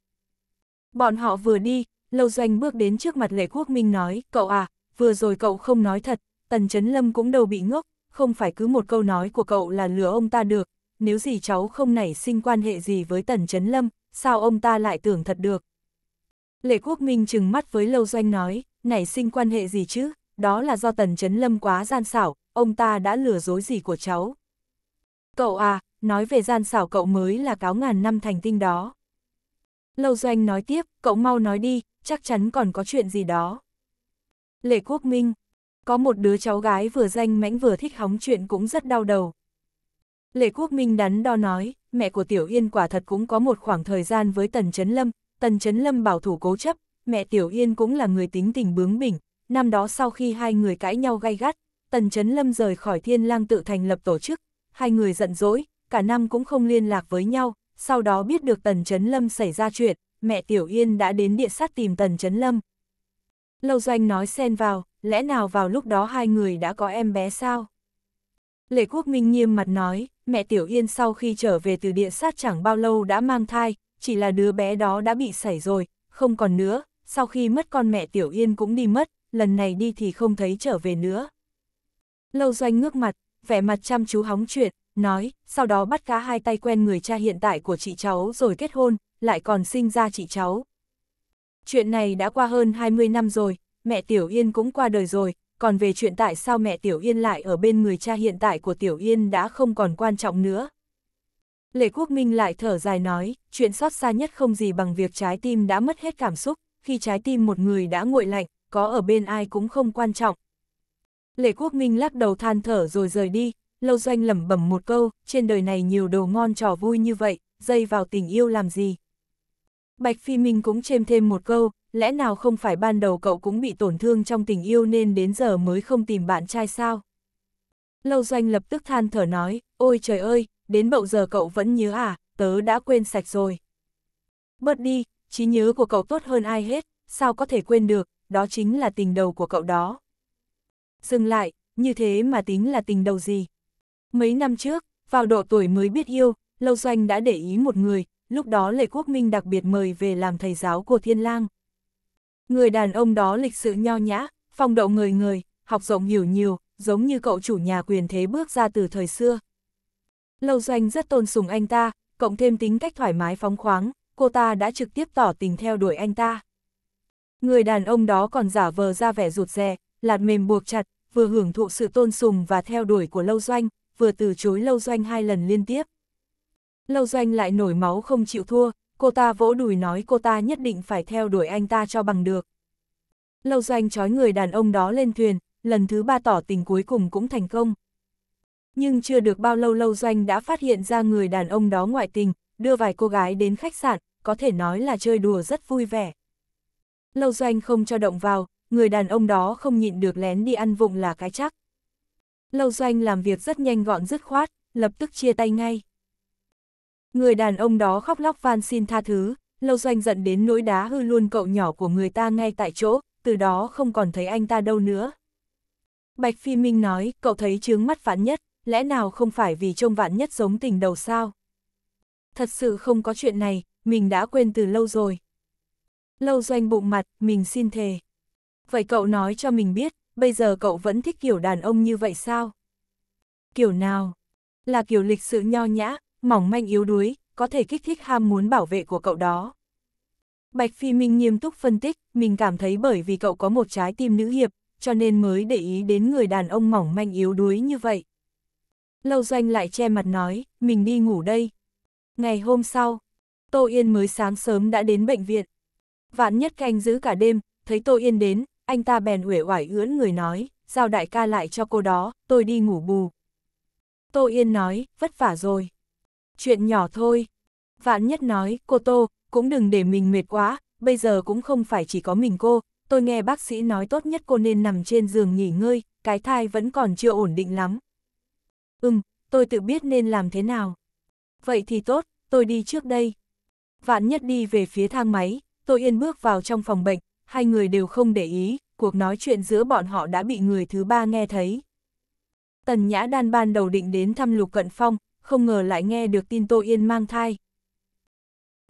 Bọn họ vừa đi, Lâu Doanh bước đến trước mặt Lệ Quốc Minh nói, cậu à, vừa rồi cậu không nói thật, Tần Chấn Lâm cũng đầu bị ngốc, không phải cứ một câu nói của cậu là lừa ông ta được, nếu gì cháu không nảy sinh quan hệ gì với Tần Chấn Lâm, sao ông ta lại tưởng thật được. Lệ Quốc Minh trừng mắt với Lâu Doanh nói, nảy sinh quan hệ gì chứ, đó là do Tần Chấn Lâm quá gian xảo, ông ta đã lừa dối gì của cháu. Cậu à, nói về gian xảo cậu mới là cáo ngàn năm thành tinh đó. Lâu Doanh nói tiếp, cậu mau nói đi, chắc chắn còn có chuyện gì đó. Lệ Quốc Minh, có một đứa cháu gái vừa danh mãnh vừa thích hóng chuyện cũng rất đau đầu. Lệ Quốc Minh đắn đo nói, mẹ của Tiểu Yên quả thật cũng có một khoảng thời gian với Tần Trấn Lâm, Tần Trấn Lâm bảo thủ cố chấp, mẹ Tiểu Yên cũng là người tính tình bướng bỉnh, năm đó sau khi hai người cãi nhau gay gắt, Tần Trấn Lâm rời khỏi Thiên Lang tự thành lập tổ chức, hai người giận dỗi, cả năm cũng không liên lạc với nhau, sau đó biết được Tần Trấn Lâm xảy ra chuyện, mẹ Tiểu Yên đã đến địa sát tìm Tần Trấn Lâm. Lâu Doanh nói xen vào, lẽ nào vào lúc đó hai người đã có em bé sao? Lệ Quốc Minh nghiêm mặt nói, mẹ Tiểu Yên sau khi trở về từ địa sát chẳng bao lâu đã mang thai, chỉ là đứa bé đó đã bị xảy rồi, không còn nữa, sau khi mất con mẹ Tiểu Yên cũng đi mất, lần này đi thì không thấy trở về nữa. Lâu Doanh ngước mặt, vẻ mặt chăm chú hóng chuyện, nói, sau đó bắt cá hai tay quen người cha hiện tại của chị cháu rồi kết hôn, lại còn sinh ra chị cháu. Chuyện này đã qua hơn 20 năm rồi, mẹ Tiểu Yên cũng qua đời rồi, còn về chuyện tại sao mẹ Tiểu Yên lại ở bên người cha hiện tại của Tiểu Yên đã không còn quan trọng nữa. Lệ Quốc Minh lại thở dài nói, chuyện xót xa nhất không gì bằng việc trái tim đã mất hết cảm xúc, khi trái tim một người đã nguội lạnh, có ở bên ai cũng không quan trọng. Lệ Quốc Minh lắc đầu than thở rồi rời đi, Lâu Doanh lẩm bẩm một câu, trên đời này nhiều đồ ngon trò vui như vậy, dây vào tình yêu làm gì. Bạch Phi Minh cũng chêm thêm một câu, lẽ nào không phải ban đầu cậu cũng bị tổn thương trong tình yêu nên đến giờ mới không tìm bạn trai sao? Lâu Doanh lập tức than thở nói, ôi trời ơi, đến bậu giờ cậu vẫn nhớ à, tớ đã quên sạch rồi. Bớt đi, trí nhớ của cậu tốt hơn ai hết, sao có thể quên được, đó chính là tình đầu của cậu đó. Dừng lại, như thế mà tính là tình đầu gì? Mấy năm trước, vào độ tuổi mới biết yêu, Lâu Doanh đã để ý một người, lúc đó Lệ Quốc Minh đặc biệt mời về làm thầy giáo của Thiên Lang. Người đàn ông đó lịch sự nho nhã, phong độ người người, học rộng hiểu nhiều, giống như cậu chủ nhà quyền thế bước ra từ thời xưa. Lâu Doanh rất tôn sùng anh ta, cộng thêm tính cách thoải mái phóng khoáng, cô ta đã trực tiếp tỏ tình theo đuổi anh ta. Người đàn ông đó còn giả vờ ra vẻ rụt rè, lạt mềm buộc chặt, vừa hưởng thụ sự tôn sùng và theo đuổi của Lâu Doanh, vừa từ chối Lâu Doanh hai lần liên tiếp. Lâu Doanh lại nổi máu không chịu thua, cô ta vỗ đùi nói cô ta nhất định phải theo đuổi anh ta cho bằng được. Lâu Doanh trói người đàn ông đó lên thuyền, lần thứ ba tỏ tình cuối cùng cũng thành công. Nhưng chưa được bao lâu Lâu Doanh đã phát hiện ra người đàn ông đó ngoại tình, đưa vài cô gái đến khách sạn, có thể nói là chơi đùa rất vui vẻ. Lâu Doanh không cho động vào, người đàn ông đó không nhịn được lén đi ăn vụng là cái chắc. Lâu Doanh làm việc rất nhanh gọn dứt khoát, lập tức chia tay ngay. Người đàn ông đó khóc lóc van xin tha thứ, Lâu Doanh giận đến nỗi đá hư luôn cậu nhỏ của người ta ngay tại chỗ, từ đó không còn thấy anh ta đâu nữa. Bạch Phi Minh nói, cậu thấy chướng mắt vạn nhất, lẽ nào không phải vì trông vạn nhất giống tình đầu sao? Thật sự không có chuyện này, mình đã quên từ lâu rồi. Lâu Doanh bụng mặt, mình xin thề. Vậy cậu nói cho mình biết, bây giờ cậu vẫn thích kiểu đàn ông như vậy sao? Kiểu nào? Là kiểu lịch sự nho nhã, mỏng manh yếu đuối, có thể kích thích ham muốn bảo vệ của cậu đó. Bạch Phi Minh nghiêm túc phân tích, mình cảm thấy bởi vì cậu có một trái tim nữ hiệp, cho nên mới để ý đến người đàn ông mỏng manh yếu đuối như vậy. Lâu Doanh lại che mặt nói, mình đi ngủ đây. Ngày hôm sau, Tô Yên mới sáng sớm đã đến bệnh viện. Vạn nhất canh giữ cả đêm, thấy Tô Yên đến, anh ta bèn uể oải ưỡn người nói, giao đại ca lại cho cô đó, tôi đi ngủ bù. Tô Yên nói, vất vả rồi. Chuyện nhỏ thôi. Vạn nhất nói, cô Tô, cũng đừng để mình mệt quá, bây giờ cũng không phải chỉ có mình cô, tôi nghe bác sĩ nói tốt nhất cô nên nằm trên giường nghỉ ngơi, cái thai vẫn còn chưa ổn định lắm. Ừm, tôi tự biết nên làm thế nào. Vậy thì tốt, tôi đi trước đây. Vạn nhất đi về phía thang máy, tô yên bước vào trong phòng bệnh, hai người đều không để ý, cuộc nói chuyện giữa bọn họ đã bị người thứ ba nghe thấy. Tần Nhã Đan ban đầu định đến thăm Lục Cận Phong, không ngờ lại nghe được tin Tô Yên mang thai.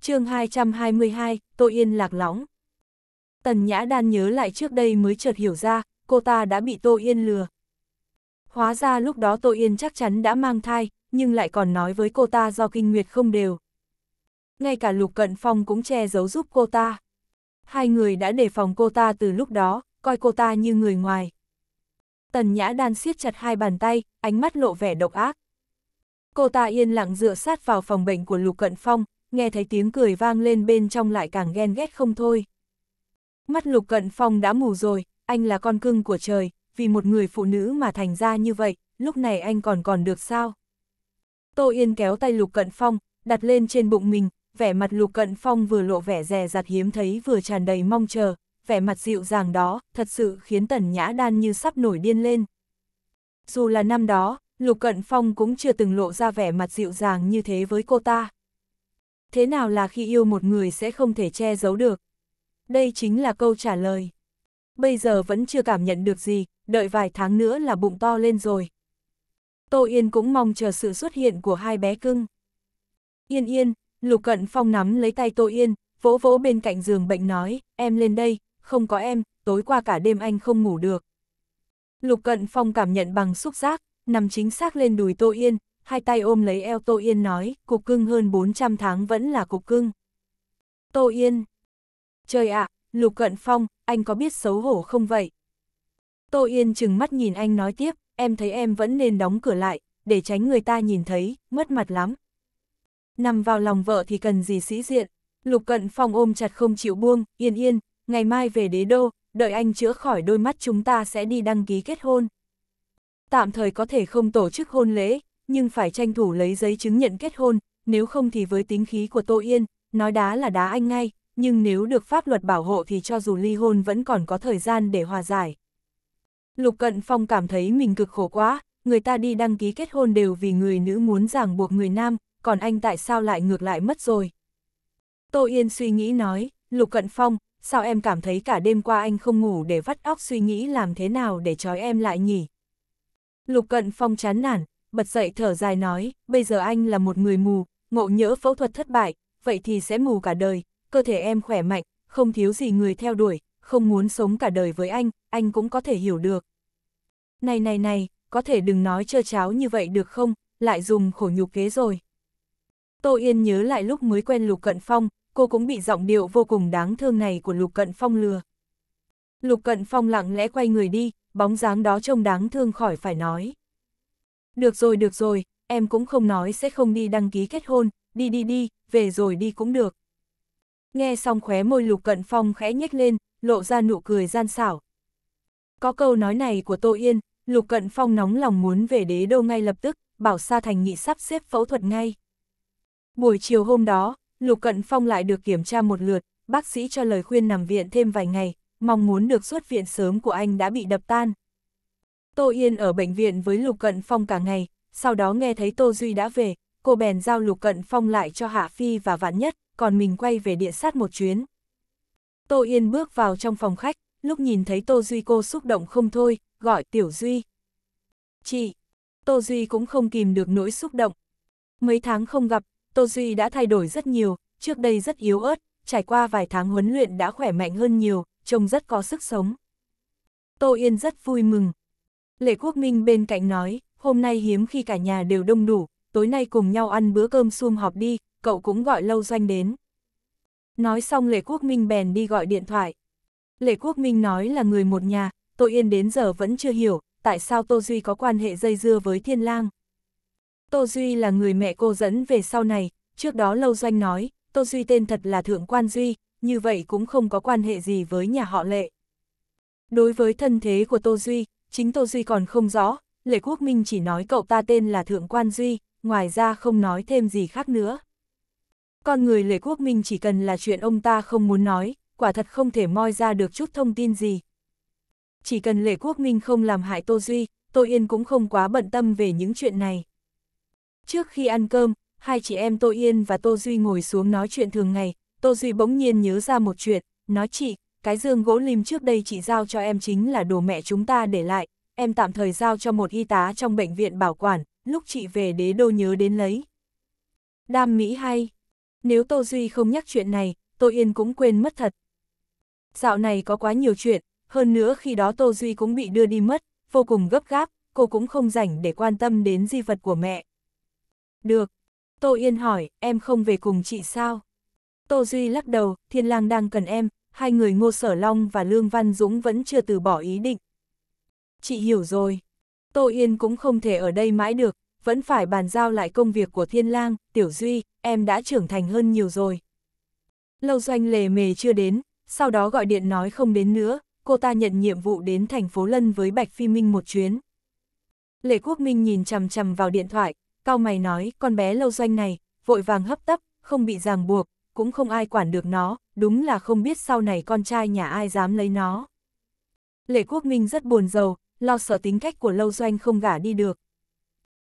chương 222, Tô Yên lạc lõng. Tần Nhã Đan nhớ lại trước đây mới chợt hiểu ra, cô ta đã bị Tô Yên lừa. Hóa ra lúc đó Tô Yên chắc chắn đã mang thai, nhưng lại còn nói với cô ta do kinh nguyệt không đều. Ngay cả Lục Cận Phong cũng che giấu giúp cô ta hai người đã đề phòng cô ta từ lúc đó, coi cô ta như người ngoài. Tần Nhã Đan siết chặt hai bàn tay, ánh mắt lộ vẻ độc ác. Cô ta yên lặng dựa sát vào phòng bệnh của Lục Cận Phong, nghe thấy tiếng cười vang lên bên trong lại càng ghen ghét không thôi. Mắt Lục Cận Phong đã mù rồi, anh là con cưng của trời, vì một người phụ nữ mà thành ra như vậy, lúc này anh còn còn được sao? Tô Yên kéo tay Lục Cận Phong, đặt lên trên bụng mình, vẻ mặt Lục Cận Phong vừa lộ vẻ rè rặt hiếm thấy vừa tràn đầy mong chờ, vẻ mặt dịu dàng đó, thật sự khiến Tần Nhã Đan như sắp nổi điên lên. Dù là năm đó, Lục Cận Phong cũng chưa từng lộ ra vẻ mặt dịu dàng như thế với cô ta. Thế nào là khi yêu một người sẽ không thể che giấu được? Đây chính là câu trả lời. Bây giờ vẫn chưa cảm nhận được gì, đợi vài tháng nữa là bụng to lên rồi. Tô Yên cũng mong chờ sự xuất hiện của hai bé cưng. Yên Yên, Lục Cận Phong nắm lấy tay Tô Yên, vỗ vỗ bên cạnh giường bệnh nói, em lên đây, không có em, tối qua cả đêm anh không ngủ được. Lục Cận Phong cảm nhận bằng xúc giác, nằm chính xác lên đùi Tô Yên, hai tay ôm lấy eo Tô Yên nói, cục cưng hơn 400 tháng vẫn là cục cưng. Tô Yên. Trời ạ, Lục Cận Phong, anh có biết xấu hổ không vậy? Tô Yên chừng mắt nhìn anh nói tiếp, em thấy em vẫn nên đóng cửa lại, để tránh người ta nhìn thấy, mất mặt lắm nằm vào lòng vợ thì cần gì sĩ diện. Lục Cận Phong ôm chặt không chịu buông, yên yên, ngày mai về đế đô, đợi anh chữa khỏi đôi mắt chúng ta sẽ đi đăng ký kết hôn. Tạm thời có thể không tổ chức hôn lễ, nhưng phải tranh thủ lấy giấy chứng nhận kết hôn, nếu không thì với tính khí của Tô Yên, nói đá là đá anh ngay, nhưng nếu được pháp luật bảo hộ thì cho dù ly hôn vẫn còn có thời gian để hòa giải. Lục Cận Phong cảm thấy mình cực khổ quá, người ta đi đăng ký kết hôn đều vì người nữ muốn ràng buộc người nam, còn anh tại sao lại ngược lại mất rồi? Tô Yên suy nghĩ nói, Lục Cận Phong, sao em cảm thấy cả đêm qua anh không ngủ để vắt óc suy nghĩ làm thế nào để trói em lại nhỉ? Lục Cận Phong chán nản, bật dậy thở dài nói, bây giờ anh là một người mù, ngộ nhỡ phẫu thuật thất bại, vậy thì sẽ mù cả đời, cơ thể em khỏe mạnh, không thiếu gì người theo đuổi, không muốn sống cả đời với anh, anh cũng có thể hiểu được. Này này này, có thể đừng nói trơ cháo như vậy được không, lại dùng khổ nhục kế rồi. Tô Yên nhớ lại lúc mới quen Lục Cận Phong, cô cũng bị giọng điệu vô cùng đáng thương này của Lục Cận Phong lừa. Lục Cận Phong lặng lẽ quay người đi, bóng dáng đó trông đáng thương khỏi phải nói. Được rồi, được rồi, em cũng không nói sẽ không đi đăng ký kết hôn, đi đi đi, về rồi đi cũng được. Nghe xong khóe môi Lục Cận Phong khẽ nhếch lên, lộ ra nụ cười gian xảo. Có câu nói này của Tô Yên, Lục Cận Phong nóng lòng muốn về đế đô ngay lập tức, bảo Sa Thành Nghị sắp xếp phẫu thuật ngay. Buổi chiều hôm đó, Lục Cận Phong lại được kiểm tra một lượt, bác sĩ cho lời khuyên nằm viện thêm vài ngày, mong muốn được xuất viện sớm của anh đã bị đập tan. Tô Yên ở bệnh viện với Lục Cận Phong cả ngày, sau đó nghe thấy Tô Duy đã về, cô bèn giao Lục Cận Phong lại cho Hạ Phi và Vạn Nhất, còn mình quay về địa sát một chuyến. Tô Yên bước vào trong phòng khách, lúc nhìn thấy Tô Duy cô xúc động không thôi, gọi Tiểu Duy. Chị, Tô Duy cũng không kìm được nỗi xúc động. Mấy tháng không gặp, Tô Duy đã thay đổi rất nhiều, trước đây rất yếu ớt, trải qua vài tháng huấn luyện đã khỏe mạnh hơn nhiều, trông rất có sức sống. Tô Yên rất vui mừng. Lệ Quốc Minh bên cạnh nói, hôm nay hiếm khi cả nhà đều đông đủ, tối nay cùng nhau ăn bữa cơm sum họp đi, cậu cũng gọi lâu doanh đến. Nói xong Lệ Quốc Minh bèn đi gọi điện thoại. Lệ Quốc Minh nói là người một nhà, Tô Yên đến giờ vẫn chưa hiểu, tại sao Tô Duy có quan hệ dây dưa với Thiên Lang. Tô Duy là người mẹ cô dẫn về sau này, trước đó Lâu Doanh nói, Tô Duy tên thật là Thượng Quan Duy, như vậy cũng không có quan hệ gì với nhà họ Lệ. Đối với thân thế của Tô Duy, chính Tô Duy còn không rõ, Lệ Quốc Minh chỉ nói cậu ta tên là Thượng Quan Duy, ngoài ra không nói thêm gì khác nữa. Con người Lệ Quốc Minh chỉ cần là chuyện ông ta không muốn nói, quả thật không thể moi ra được chút thông tin gì. Chỉ cần Lệ Quốc Minh không làm hại Tô Duy, Tô Yên cũng không quá bận tâm về những chuyện này. Trước khi ăn cơm, hai chị em Tô Yên và Tô Duy ngồi xuống nói chuyện thường ngày, Tô Duy bỗng nhiên nhớ ra một chuyện, nói chị, cái dương gỗ lim trước đây chị giao cho em chính là đồ mẹ chúng ta để lại, em tạm thời giao cho một y tá trong bệnh viện bảo quản, lúc chị về đế đô nhớ đến lấy. Đam mỹ hay. Nếu Tô Duy không nhắc chuyện này, Tô Yên cũng quên mất thật. Dạo này có quá nhiều chuyện, hơn nữa khi đó Tô Duy cũng bị đưa đi mất, vô cùng gấp gáp, cô cũng không rảnh để quan tâm đến di vật của mẹ, được. Tô Yên hỏi, em không về cùng chị sao? Tô Duy lắc đầu, Thiên Lang đang cần em, hai người Ngô Sở Long và Lương Văn Dũng vẫn chưa từ bỏ ý định. Chị hiểu rồi. Tô Yên cũng không thể ở đây mãi được, vẫn phải bàn giao lại công việc của Thiên Lang, Tiểu Duy, em đã trưởng thành hơn nhiều rồi. Lâu doanh lề mề chưa đến, sau đó gọi điện nói không đến nữa, cô ta nhận nhiệm vụ đến thành phố Lân với Bạch Phi Minh một chuyến. Lệ Quốc Minh nhìn chằm chằm vào điện thoại, Cao mày nói, con bé lâu doanh này, vội vàng hấp tấp, không bị ràng buộc, cũng không ai quản được nó, đúng là không biết sau này con trai nhà ai dám lấy nó. Lệ Quốc Minh rất buồn giàu, lo sợ tính cách của lâu doanh không gả đi được.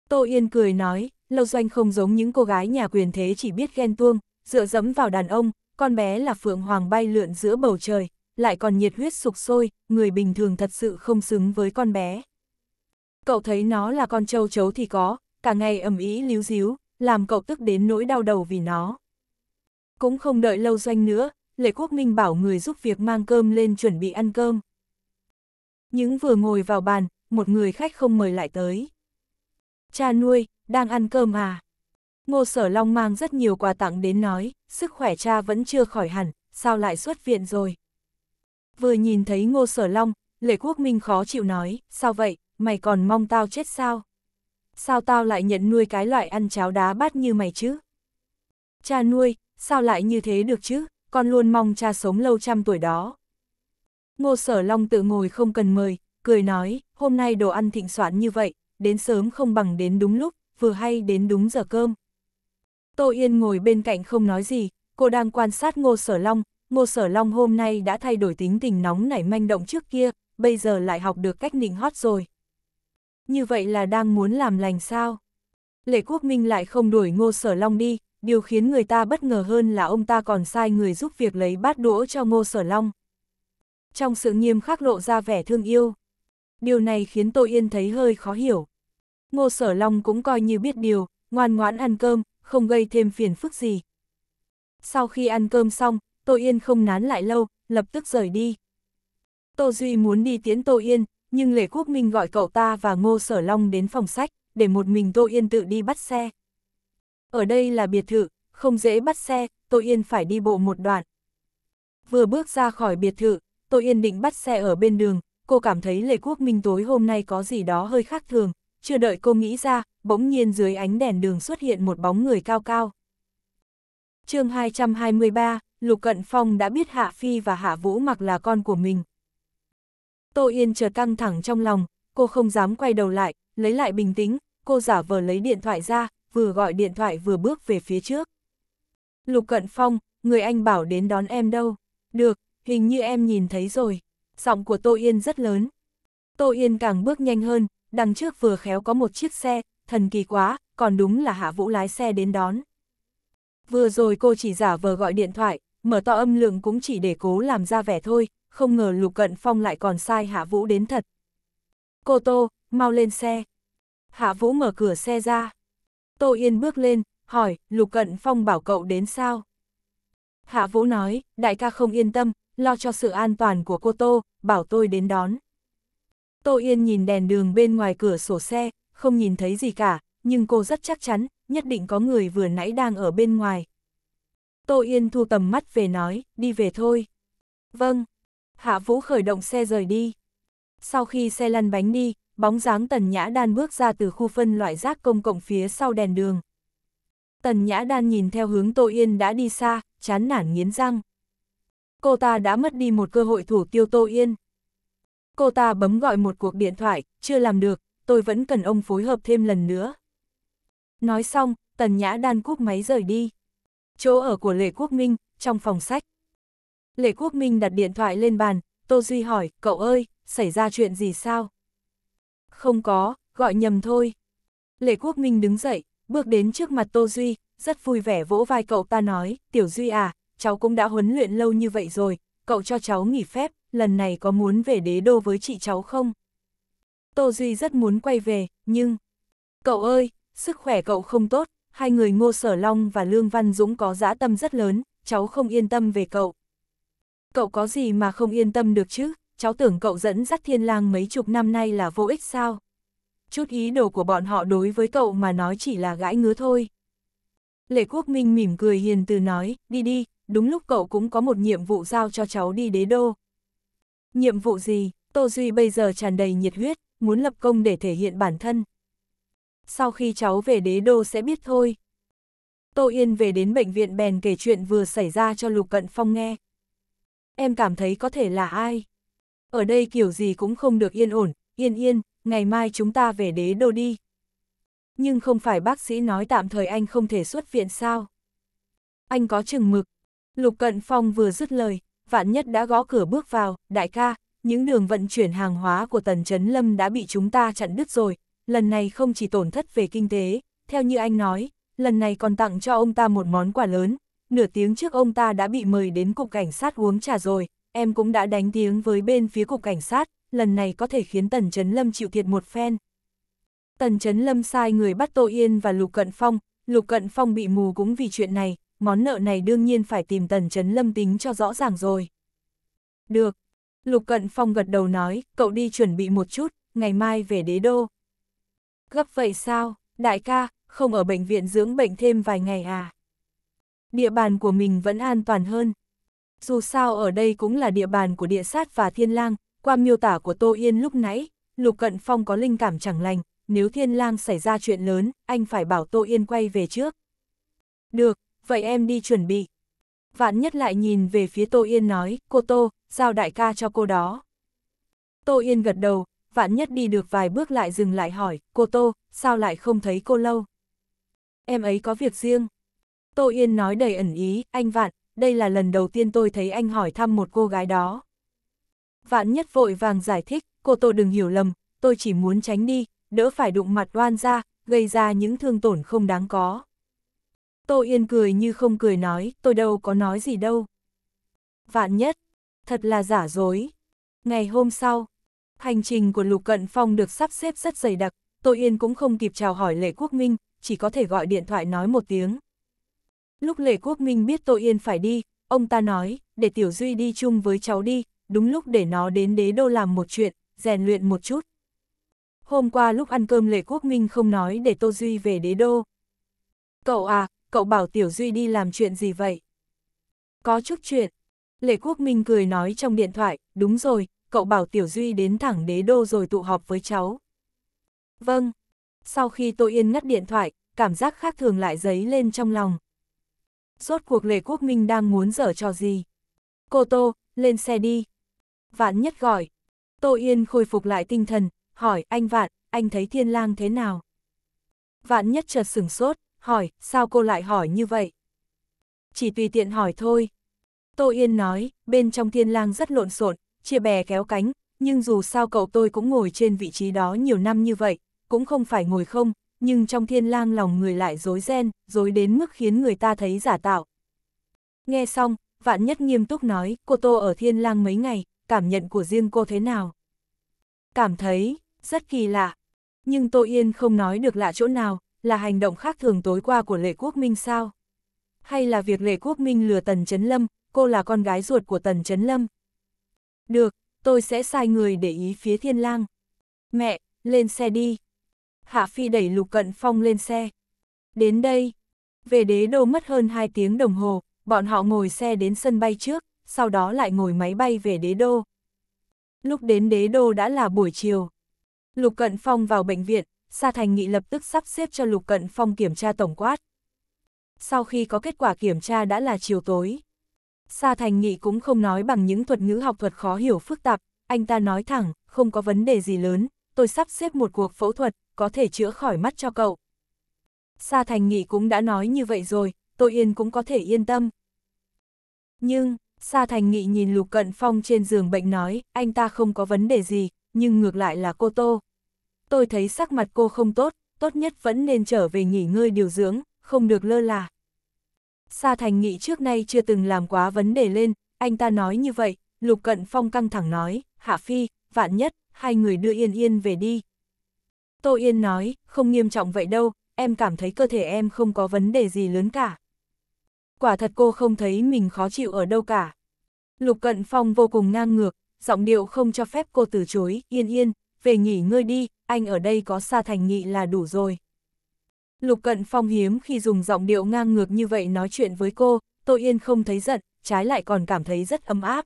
Tô Yên cười nói, lâu doanh không giống những cô gái nhà quyền thế chỉ biết ghen tuông, dựa dẫm vào đàn ông, con bé là phượng hoàng bay lượn giữa bầu trời, lại còn nhiệt huyết sục sôi, người bình thường thật sự không xứng với con bé. Cậu thấy nó là con trâu chấu thì có, cả ngày ầm ý líu díu, làm cậu tức đến nỗi đau đầu vì nó. Cũng không đợi lâu doanh nữa, Lệ Quốc Minh bảo người giúp việc mang cơm lên chuẩn bị ăn cơm. Những vừa ngồi vào bàn, một người khách không mời lại tới. Cha nuôi, đang ăn cơm à? Ngô Sở Long mang rất nhiều quà tặng đến nói, sức khỏe cha vẫn chưa khỏi hẳn, sao lại xuất viện rồi? Vừa nhìn thấy Ngô Sở Long, Lệ Quốc Minh khó chịu nói, sao vậy, mày còn mong tao chết sao? sao tao lại nhận nuôi cái loại ăn cháo đá bát như mày chứ? Cha nuôi, sao lại như thế được chứ, con luôn mong cha sống lâu trăm tuổi đó. Ngô Sở Long tự ngồi không cần mời, cười nói, hôm nay đồ ăn thịnh soạn như vậy, đến sớm không bằng đến đúng lúc, vừa hay đến đúng giờ cơm. Tô Yên ngồi bên cạnh không nói gì, cô đang quan sát Ngô Sở Long, Ngô Sở Long hôm nay đã thay đổi tính tình nóng nảy manh động trước kia, bây giờ lại học được cách nịnh hót rồi như vậy là đang muốn làm lành sao? Lệ Quốc Minh lại không đuổi Ngô Sở Long đi, điều khiến người ta bất ngờ hơn là ông ta còn sai người giúp việc lấy bát đũa cho Ngô Sở Long. Trong sự nghiêm khắc lộ ra vẻ thương yêu. Điều này khiến Tô Yên thấy hơi khó hiểu. Ngô Sở Long cũng coi như biết điều, ngoan ngoãn ăn cơm, không gây thêm phiền phức gì. Sau khi ăn cơm xong, Tô Yên không nán lại lâu, lập tức rời đi. Tô Duy muốn đi tiến Tô Yên, nhưng lê Quốc Minh gọi cậu ta và Ngô Sở Long đến phòng sách, để một mình Tô Yên tự đi bắt xe. Ở đây là biệt thự, không dễ bắt xe, Tô Yên phải đi bộ một đoạn. Vừa bước ra khỏi biệt thự, Tô Yên định bắt xe ở bên đường, cô cảm thấy lê Quốc Minh tối hôm nay có gì đó hơi khác thường, chưa đợi cô nghĩ ra, bỗng nhiên dưới ánh đèn đường xuất hiện một bóng người cao cao. chương 223, Lục Cận Phong đã biết Hạ Phi và Hạ Vũ mặc là con của mình, Tô Yên chợt căng thẳng trong lòng, cô không dám quay đầu lại, lấy lại bình tĩnh, cô giả vờ lấy điện thoại ra, vừa gọi điện thoại vừa bước về phía trước. Lục Cận Phong, người anh bảo đến đón em đâu. Được, hình như em nhìn thấy rồi. Giọng của Tô Yên rất lớn. Tô Yên càng bước nhanh hơn, đằng trước vừa khéo có một chiếc xe, thần kỳ quá, còn đúng là Hạ Vũ lái xe đến đón. Vừa rồi cô chỉ giả vờ gọi điện thoại, mở to âm lượng cũng chỉ để cố làm ra vẻ thôi, không ngờ Lục Cận Phong lại còn sai Hạ Vũ đến thật. Cô Tô, mau lên xe. Hạ Vũ mở cửa xe ra. Tô Yên bước lên, hỏi, Lục Cận Phong bảo cậu đến sao? Hạ Vũ nói, đại ca không yên tâm, lo cho sự an toàn của cô Tô, bảo tôi đến đón. Tô Yên nhìn đèn đường bên ngoài cửa sổ xe, không nhìn thấy gì cả, nhưng cô rất chắc chắn, nhất định có người vừa nãy đang ở bên ngoài. Tô Yên thu tầm mắt về nói, đi về thôi. Vâng. Hạ Vũ khởi động xe rời đi. Sau khi xe lăn bánh đi, bóng dáng Tần Nhã Đan bước ra từ khu phân loại rác công cộng phía sau đèn đường. Tần Nhã Đan nhìn theo hướng Tô Yên đã đi xa, chán nản nghiến răng. Cô ta đã mất đi một cơ hội thủ tiêu Tô Yên. Cô ta bấm gọi một cuộc điện thoại, chưa làm được, tôi vẫn cần ông phối hợp thêm lần nữa. Nói xong, Tần Nhã Đan cúp máy rời đi. Chỗ ở của Lệ Quốc Minh, trong phòng sách. Lê Quốc Minh đặt điện thoại lên bàn, Tô Duy hỏi, cậu ơi, xảy ra chuyện gì sao? Không có, gọi nhầm thôi. Lê Quốc Minh đứng dậy, bước đến trước mặt Tô Duy, rất vui vẻ vỗ vai cậu ta nói, Tiểu Duy à, cháu cũng đã huấn luyện lâu như vậy rồi, cậu cho cháu nghỉ phép, lần này có muốn về đế đô với chị cháu không? Tô Duy rất muốn quay về, nhưng... Cậu ơi, sức khỏe cậu không tốt, hai người Ngô Sở Long và Lương Văn Dũng có dã tâm rất lớn, cháu không yên tâm về cậu. Cậu có gì mà không yên tâm được chứ, cháu tưởng cậu dẫn dắt thiên lang mấy chục năm nay là vô ích sao? Chút ý đồ của bọn họ đối với cậu mà nói chỉ là gãi ngứa thôi. Lệ Quốc Minh mỉm cười hiền từ nói, đi đi, đúng lúc cậu cũng có một nhiệm vụ giao cho cháu đi đế đô. Nhiệm vụ gì, Tô Duy bây giờ tràn đầy nhiệt huyết, muốn lập công để thể hiện bản thân. Sau khi cháu về đế đô sẽ biết thôi. Tô Yên về đến bệnh viện bèn kể chuyện vừa xảy ra cho Lục Cận Phong nghe em cảm thấy có thể là ai? Ở đây kiểu gì cũng không được yên ổn, yên yên, ngày mai chúng ta về đế đô đi. Nhưng không phải bác sĩ nói tạm thời anh không thể xuất viện sao? Anh có chừng mực. Lục Cận Phong vừa dứt lời, vạn nhất đã gõ cửa bước vào, đại ca, những đường vận chuyển hàng hóa của Tần Trấn Lâm đã bị chúng ta chặn đứt rồi, lần này không chỉ tổn thất về kinh tế, theo như anh nói, lần này còn tặng cho ông ta một món quà lớn, nửa tiếng trước ông ta đã bị mời đến cục cảnh sát uống trà rồi, em cũng đã đánh tiếng với bên phía cục cảnh sát, lần này có thể khiến Tần Trấn Lâm chịu thiệt một phen. Tần Trấn Lâm sai người bắt Tô Yên và Lục Cận Phong, Lục Cận Phong bị mù cũng vì chuyện này, món nợ này đương nhiên phải tìm Tần Trấn Lâm tính cho rõ ràng rồi. Được. Lục Cận Phong gật đầu nói, cậu đi chuẩn bị một chút, ngày mai về đế đô. Gấp vậy sao, đại ca, không ở bệnh viện dưỡng bệnh thêm vài ngày à? Địa bàn của mình vẫn an toàn hơn. Dù sao ở đây cũng là địa bàn của địa sát và thiên lang, qua miêu tả của Tô Yên lúc nãy, Lục Cận Phong có linh cảm chẳng lành, nếu thiên lang xảy ra chuyện lớn, anh phải bảo Tô Yên quay về trước. Được, vậy em đi chuẩn bị. Vạn nhất lại nhìn về phía Tô Yên nói, cô Tô, sao đại ca cho cô đó. Tô Yên gật đầu, vạn nhất đi được vài bước lại dừng lại hỏi, cô Tô, sao lại không thấy cô lâu? Em ấy có việc riêng. Tô Yên nói đầy ẩn ý, anh Vạn, đây là lần đầu tiên tôi thấy anh hỏi thăm một cô gái đó. Vạn nhất vội vàng giải thích, cô Tô đừng hiểu lầm, tôi chỉ muốn tránh đi, đỡ phải đụng mặt oan ra, gây ra những thương tổn không đáng có. Tô Yên cười như không cười nói, tôi đâu có nói gì đâu. Vạn nhất, thật là giả dối. Ngày hôm sau, hành trình của Lục Cận Phong được sắp xếp rất dày đặc, Tô Yên cũng không kịp chào hỏi Lệ Quốc Minh, chỉ có thể gọi điện thoại nói một tiếng. Lúc lê Quốc Minh biết Tô Yên phải đi, ông ta nói, để Tiểu Duy đi chung với cháu đi, đúng lúc để nó đến đế đô làm một chuyện, rèn luyện một chút. Hôm qua lúc ăn cơm lê Quốc Minh không nói để Tô Duy về đế đô. Cậu à, cậu bảo Tiểu Duy đi làm chuyện gì vậy? Có chút chuyện. lê Quốc Minh cười nói trong điện thoại, đúng rồi, cậu bảo Tiểu Duy đến thẳng đế đô rồi tụ họp với cháu. Vâng. Sau khi Tô Yên ngắt điện thoại, cảm giác khác thường lại dấy lên trong lòng rốt cuộc Lê Quốc Minh đang muốn dở trò gì. Cô Tô, lên xe đi. Vạn nhất gọi. Tô Yên khôi phục lại tinh thần, hỏi anh Vạn, anh thấy thiên lang thế nào? Vạn nhất chợt sửng sốt, hỏi, sao cô lại hỏi như vậy? Chỉ tùy tiện hỏi thôi. Tô Yên nói, bên trong thiên lang rất lộn xộn, chia bè kéo cánh, nhưng dù sao cậu tôi cũng ngồi trên vị trí đó nhiều năm như vậy, cũng không phải ngồi không, nhưng trong thiên lang lòng người lại dối ren, dối đến mức khiến người ta thấy giả tạo. Nghe xong, vạn nhất nghiêm túc nói, cô Tô ở thiên lang mấy ngày, cảm nhận của riêng cô thế nào? Cảm thấy, rất kỳ lạ. Nhưng Tô Yên không nói được lạ chỗ nào, là hành động khác thường tối qua của Lệ Quốc Minh sao? Hay là việc Lệ Quốc Minh lừa Tần Trấn Lâm, cô là con gái ruột của Tần Trấn Lâm? Được, tôi sẽ sai người để ý phía thiên lang. Mẹ, lên xe đi. Hạ Phi đẩy Lục Cận Phong lên xe. Đến đây, về đế đô mất hơn 2 tiếng đồng hồ, bọn họ ngồi xe đến sân bay trước, sau đó lại ngồi máy bay về đế đô. Lúc đến đế đô đã là buổi chiều. Lục Cận Phong vào bệnh viện, Sa Thành Nghị lập tức sắp xếp cho Lục Cận Phong kiểm tra tổng quát. Sau khi có kết quả kiểm tra đã là chiều tối. Sa Thành Nghị cũng không nói bằng những thuật ngữ học thuật khó hiểu phức tạp, anh ta nói thẳng, không có vấn đề gì lớn, tôi sắp xếp một cuộc phẫu thuật, có thể chữa khỏi mắt cho cậu. Sa Thành Nghị cũng đã nói như vậy rồi, tôi yên cũng có thể yên tâm. Nhưng, Sa Thành Nghị nhìn Lục Cận Phong trên giường bệnh nói, anh ta không có vấn đề gì, nhưng ngược lại là cô Tô. Tôi thấy sắc mặt cô không tốt, tốt nhất vẫn nên trở về nghỉ ngơi điều dưỡng, không được lơ là. Sa Thành Nghị trước nay chưa từng làm quá vấn đề lên, anh ta nói như vậy, Lục Cận Phong căng thẳng nói, Hạ Phi, vạn nhất, hai người đưa Yên Yên về đi. Tô Yên nói, không nghiêm trọng vậy đâu, em cảm thấy cơ thể em không có vấn đề gì lớn cả. Quả thật cô không thấy mình khó chịu ở đâu cả. Lục Cận Phong vô cùng ngang ngược, giọng điệu không cho phép cô từ chối, Yên Yên, về nghỉ ngơi đi, anh ở đây có xa thành nghị là đủ rồi. Lục Cận Phong hiếm khi dùng giọng điệu ngang ngược như vậy nói chuyện với cô, Tô Yên không thấy giận, trái lại còn cảm thấy rất ấm áp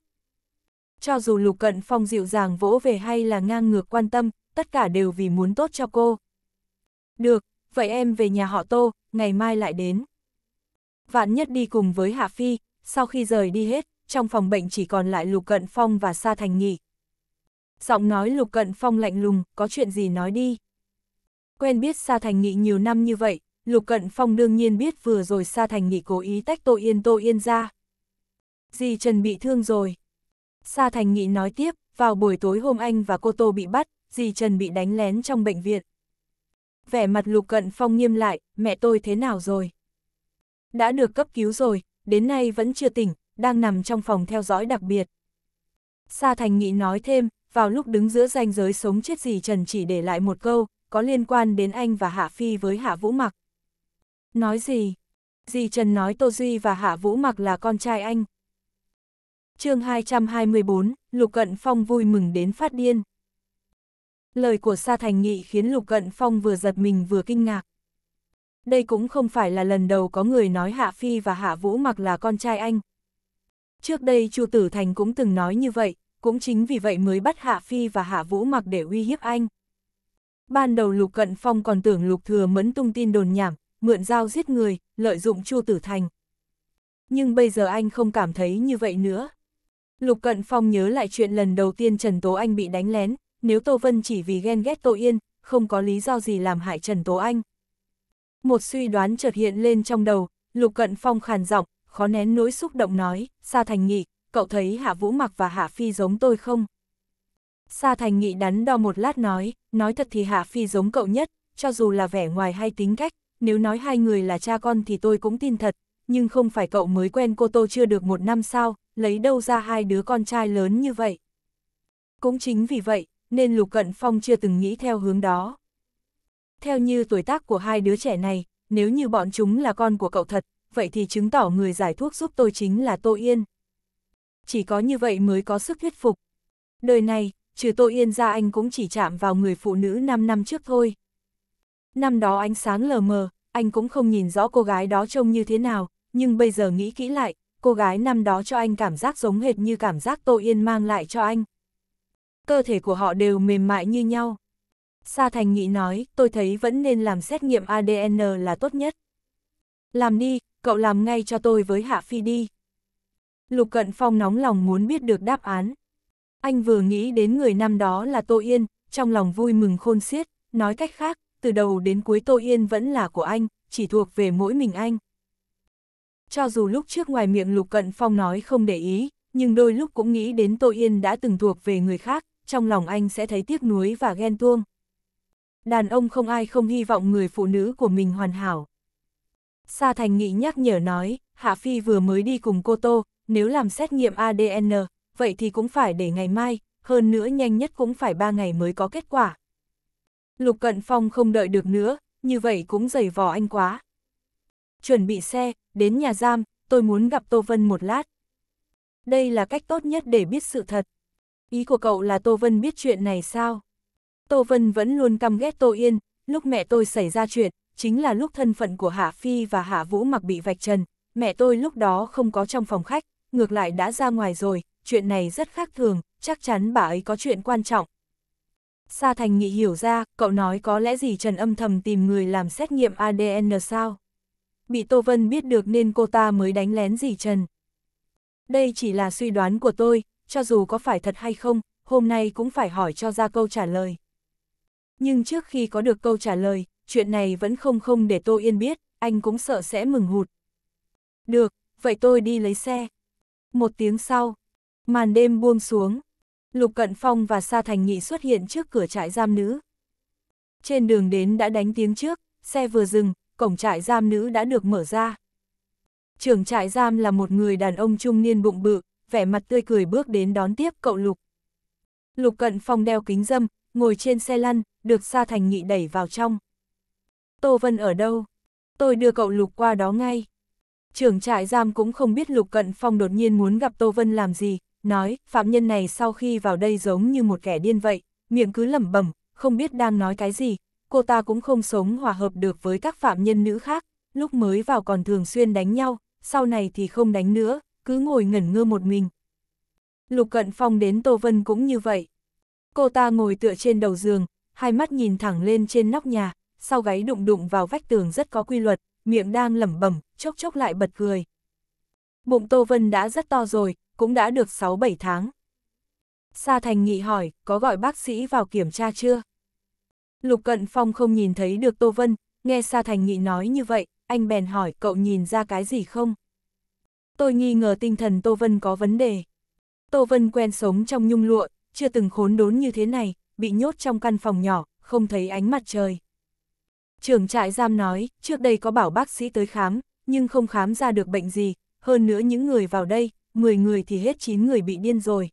cho dù Lục Cận Phong dịu dàng vỗ về hay là ngang ngược quan tâm, tất cả đều vì muốn tốt cho cô. Được, vậy em về nhà họ Tô, ngày mai lại đến. Vạn nhất đi cùng với Hạ Phi, sau khi rời đi hết, trong phòng bệnh chỉ còn lại Lục Cận Phong và Sa Thành nghỉ. Giọng nói Lục Cận Phong lạnh lùng, có chuyện gì nói đi. Quen biết Sa Thành Nghị nhiều năm như vậy, Lục Cận Phong đương nhiên biết vừa rồi Sa Thành Nghị cố ý tách Tô Yên Tô Yên ra. Dì Trần bị thương rồi. Sa Thành Nghị nói tiếp, vào buổi tối hôm anh và cô Tô bị bắt, dì Trần bị đánh lén trong bệnh viện. Vẻ mặt Lục Cận Phong nghiêm lại, mẹ tôi thế nào rồi? Đã được cấp cứu rồi, đến nay vẫn chưa tỉnh, đang nằm trong phòng theo dõi đặc biệt. Sa Thành Nghị nói thêm, vào lúc đứng giữa ranh giới sống chết dì Trần chỉ để lại một câu, có liên quan đến anh và Hạ Phi với Hạ Vũ Mặc. Nói gì? Dì Trần nói Tô Duy và Hạ Vũ Mặc là con trai anh, chương 224, Lục Cận Phong vui mừng đến phát điên. Lời của Sa Thành Nghị khiến Lục Cận Phong vừa giật mình vừa kinh ngạc. Đây cũng không phải là lần đầu có người nói Hạ Phi và Hạ Vũ mặc là con trai anh. Trước đây Chu Tử Thành cũng từng nói như vậy, cũng chính vì vậy mới bắt Hạ Phi và Hạ Vũ mặc để uy hiếp anh. Ban đầu Lục Cận Phong còn tưởng Lục Thừa mẫn tung tin đồn nhảm, mượn dao giết người, lợi dụng Chu Tử Thành. Nhưng bây giờ anh không cảm thấy như vậy nữa, Lục Cận Phong nhớ lại chuyện lần đầu tiên Trần Tố Anh bị đánh lén, nếu Tô Vân chỉ vì ghen ghét Tô Yên, không có lý do gì làm hại Trần Tố Anh. Một suy đoán chợt hiện lên trong đầu, Lục Cận Phong khàn giọng, khó nén nỗi xúc động nói, Sa Thành Nghị, cậu thấy Hạ Vũ Mặc và Hạ Phi giống tôi không? Sa Thành Nghị đắn đo một lát nói, nói thật thì Hạ Phi giống cậu nhất, cho dù là vẻ ngoài hay tính cách, nếu nói hai người là cha con thì tôi cũng tin thật, nhưng không phải cậu mới quen cô Tô chưa được một năm sao, lấy đâu ra hai đứa con trai lớn như vậy. Cũng chính vì vậy, nên Lục Cận Phong chưa từng nghĩ theo hướng đó. Theo như tuổi tác của hai đứa trẻ này, nếu như bọn chúng là con của cậu thật, vậy thì chứng tỏ người giải thuốc giúp tôi chính là Tô Yên. Chỉ có như vậy mới có sức thuyết phục. Đời này, trừ Tô Yên ra anh cũng chỉ chạm vào người phụ nữ 5 năm trước thôi. Năm đó ánh sáng lờ mờ, anh cũng không nhìn rõ cô gái đó trông như thế nào, nhưng bây giờ nghĩ kỹ lại, cô gái năm đó cho anh cảm giác giống hệt như cảm giác Tô Yên mang lại cho anh. Cơ thể của họ đều mềm mại như nhau. Sa Thành nghĩ nói, tôi thấy vẫn nên làm xét nghiệm ADN là tốt nhất. Làm đi, cậu làm ngay cho tôi với Hạ Phi đi. Lục Cận Phong nóng lòng muốn biết được đáp án. Anh vừa nghĩ đến người năm đó là Tô Yên, trong lòng vui mừng khôn xiết, nói cách khác, từ đầu đến cuối Tô Yên vẫn là của anh, chỉ thuộc về mỗi mình anh cho dù lúc trước ngoài miệng Lục Cận Phong nói không để ý, nhưng đôi lúc cũng nghĩ đến Tô Yên đã từng thuộc về người khác, trong lòng anh sẽ thấy tiếc nuối và ghen tuông. Đàn ông không ai không hy vọng người phụ nữ của mình hoàn hảo. Sa Thành Nghị nhắc nhở nói, Hạ Phi vừa mới đi cùng cô Tô, nếu làm xét nghiệm ADN, vậy thì cũng phải để ngày mai, hơn nữa nhanh nhất cũng phải 3 ngày mới có kết quả. Lục Cận Phong không đợi được nữa, như vậy cũng dày vò anh quá chuẩn bị xe, đến nhà giam, tôi muốn gặp Tô Vân một lát. Đây là cách tốt nhất để biết sự thật. Ý của cậu là Tô Vân biết chuyện này sao? Tô Vân vẫn luôn căm ghét Tô Yên, lúc mẹ tôi xảy ra chuyện, chính là lúc thân phận của Hạ Phi và Hạ Vũ mặc bị vạch trần, mẹ tôi lúc đó không có trong phòng khách, ngược lại đã ra ngoài rồi, chuyện này rất khác thường, chắc chắn bà ấy có chuyện quan trọng. Sa Thành Nghị hiểu ra, cậu nói có lẽ gì Trần âm thầm tìm người làm xét nghiệm ADN sao? bị Tô Vân biết được nên cô ta mới đánh lén dì Trần. Đây chỉ là suy đoán của tôi, cho dù có phải thật hay không, hôm nay cũng phải hỏi cho ra câu trả lời. Nhưng trước khi có được câu trả lời, chuyện này vẫn không không để Tô Yên biết, anh cũng sợ sẽ mừng hụt. Được, vậy tôi đi lấy xe. Một tiếng sau, màn đêm buông xuống, Lục Cận Phong và Sa Thành Nghị xuất hiện trước cửa trại giam nữ. Trên đường đến đã đánh tiếng trước, xe vừa dừng, cổng trại giam nữ đã được mở ra. Trưởng trại giam là một người đàn ông trung niên bụng bự, vẻ mặt tươi cười bước đến đón tiếp cậu Lục. Lục cận phong đeo kính dâm, ngồi trên xe lăn, được Sa Thành Nghị đẩy vào trong. Tô Vân ở đâu? Tôi đưa cậu Lục qua đó ngay. Trưởng trại giam cũng không biết Lục Cận Phong đột nhiên muốn gặp Tô Vân làm gì, nói, phạm nhân này sau khi vào đây giống như một kẻ điên vậy, miệng cứ lẩm bẩm, không biết đang nói cái gì, cô ta cũng không sống hòa hợp được với các phạm nhân nữ khác, lúc mới vào còn thường xuyên đánh nhau, sau này thì không đánh nữa, cứ ngồi ngẩn ngơ một mình. Lục Cận Phong đến Tô Vân cũng như vậy. Cô ta ngồi tựa trên đầu giường, hai mắt nhìn thẳng lên trên nóc nhà, sau gáy đụng đụng vào vách tường rất có quy luật, miệng đang lẩm bẩm, chốc chốc lại bật cười. Bụng Tô Vân đã rất to rồi, cũng đã được 6-7 tháng. Sa Thành Nghị hỏi, có gọi bác sĩ vào kiểm tra chưa? Lục Cận Phong không nhìn thấy được Tô Vân, nghe Sa Thành Nghị nói như vậy, anh bèn hỏi cậu nhìn ra cái gì không? Tôi nghi ngờ tinh thần Tô Vân có vấn đề. Tô Vân quen sống trong nhung lụa, chưa từng khốn đốn như thế này, bị nhốt trong căn phòng nhỏ, không thấy ánh mặt trời. Trưởng trại giam nói, trước đây có bảo bác sĩ tới khám, nhưng không khám ra được bệnh gì, hơn nữa những người vào đây, 10 người thì hết 9 người bị điên rồi.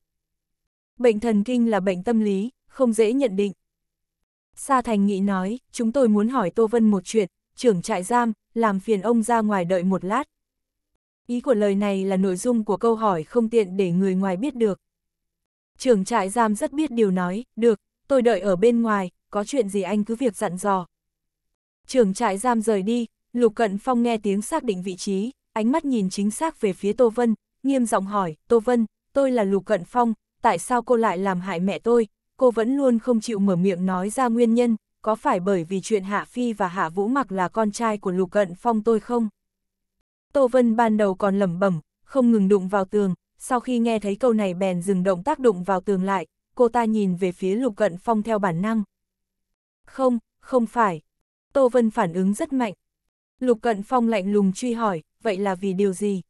Bệnh thần kinh là bệnh tâm lý, không dễ nhận định. Sa Thành Nghị nói, chúng tôi muốn hỏi Tô Vân một chuyện, trưởng trại giam, làm phiền ông ra ngoài đợi một lát. Ý của lời này là nội dung của câu hỏi không tiện để người ngoài biết được. Trưởng trại giam rất biết điều nói, được, tôi đợi ở bên ngoài, có chuyện gì anh cứ việc dặn dò. Trưởng trại giam rời đi, Lục Cận Phong nghe tiếng xác định vị trí, ánh mắt nhìn chính xác về phía Tô Vân, nghiêm giọng hỏi, Tô Vân, tôi là Lục Cận Phong, tại sao cô lại làm hại mẹ tôi, cô vẫn luôn không chịu mở miệng nói ra nguyên nhân, có phải bởi vì chuyện Hạ Phi và Hạ Vũ Mặc là con trai của Lục Cận Phong tôi không? Tô Vân ban đầu còn lẩm bẩm, không ngừng đụng vào tường, sau khi nghe thấy câu này bèn dừng động tác đụng vào tường lại, cô ta nhìn về phía Lục Cận Phong theo bản năng. Không, không phải. Tô Vân phản ứng rất mạnh. Lục Cận Phong lạnh lùng truy hỏi, vậy là vì điều gì?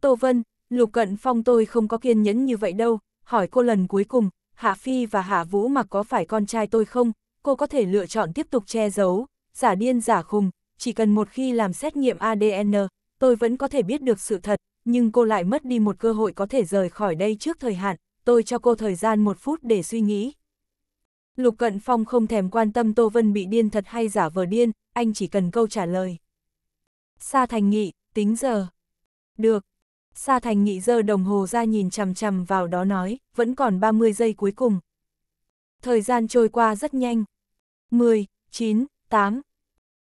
Tô Vân, Lục Cận Phong tôi không có kiên nhẫn như vậy đâu, hỏi cô lần cuối cùng, Hạ Phi và Hạ Vũ mà có phải con trai tôi không, cô có thể lựa chọn tiếp tục che giấu, giả điên giả khùng, chỉ cần một khi làm xét nghiệm ADN, tôi vẫn có thể biết được sự thật, nhưng cô lại mất đi một cơ hội có thể rời khỏi đây trước thời hạn, tôi cho cô thời gian một phút để suy nghĩ. Lục Cận Phong không thèm quan tâm Tô Vân bị điên thật hay giả vờ điên, anh chỉ cần câu trả lời. Sa Thành Nghị, tính giờ. Được, Sa Thành Nghị giơ đồng hồ ra nhìn chằm chằm vào đó nói, vẫn còn 30 giây cuối cùng. Thời gian trôi qua rất nhanh. 10, 9, 8.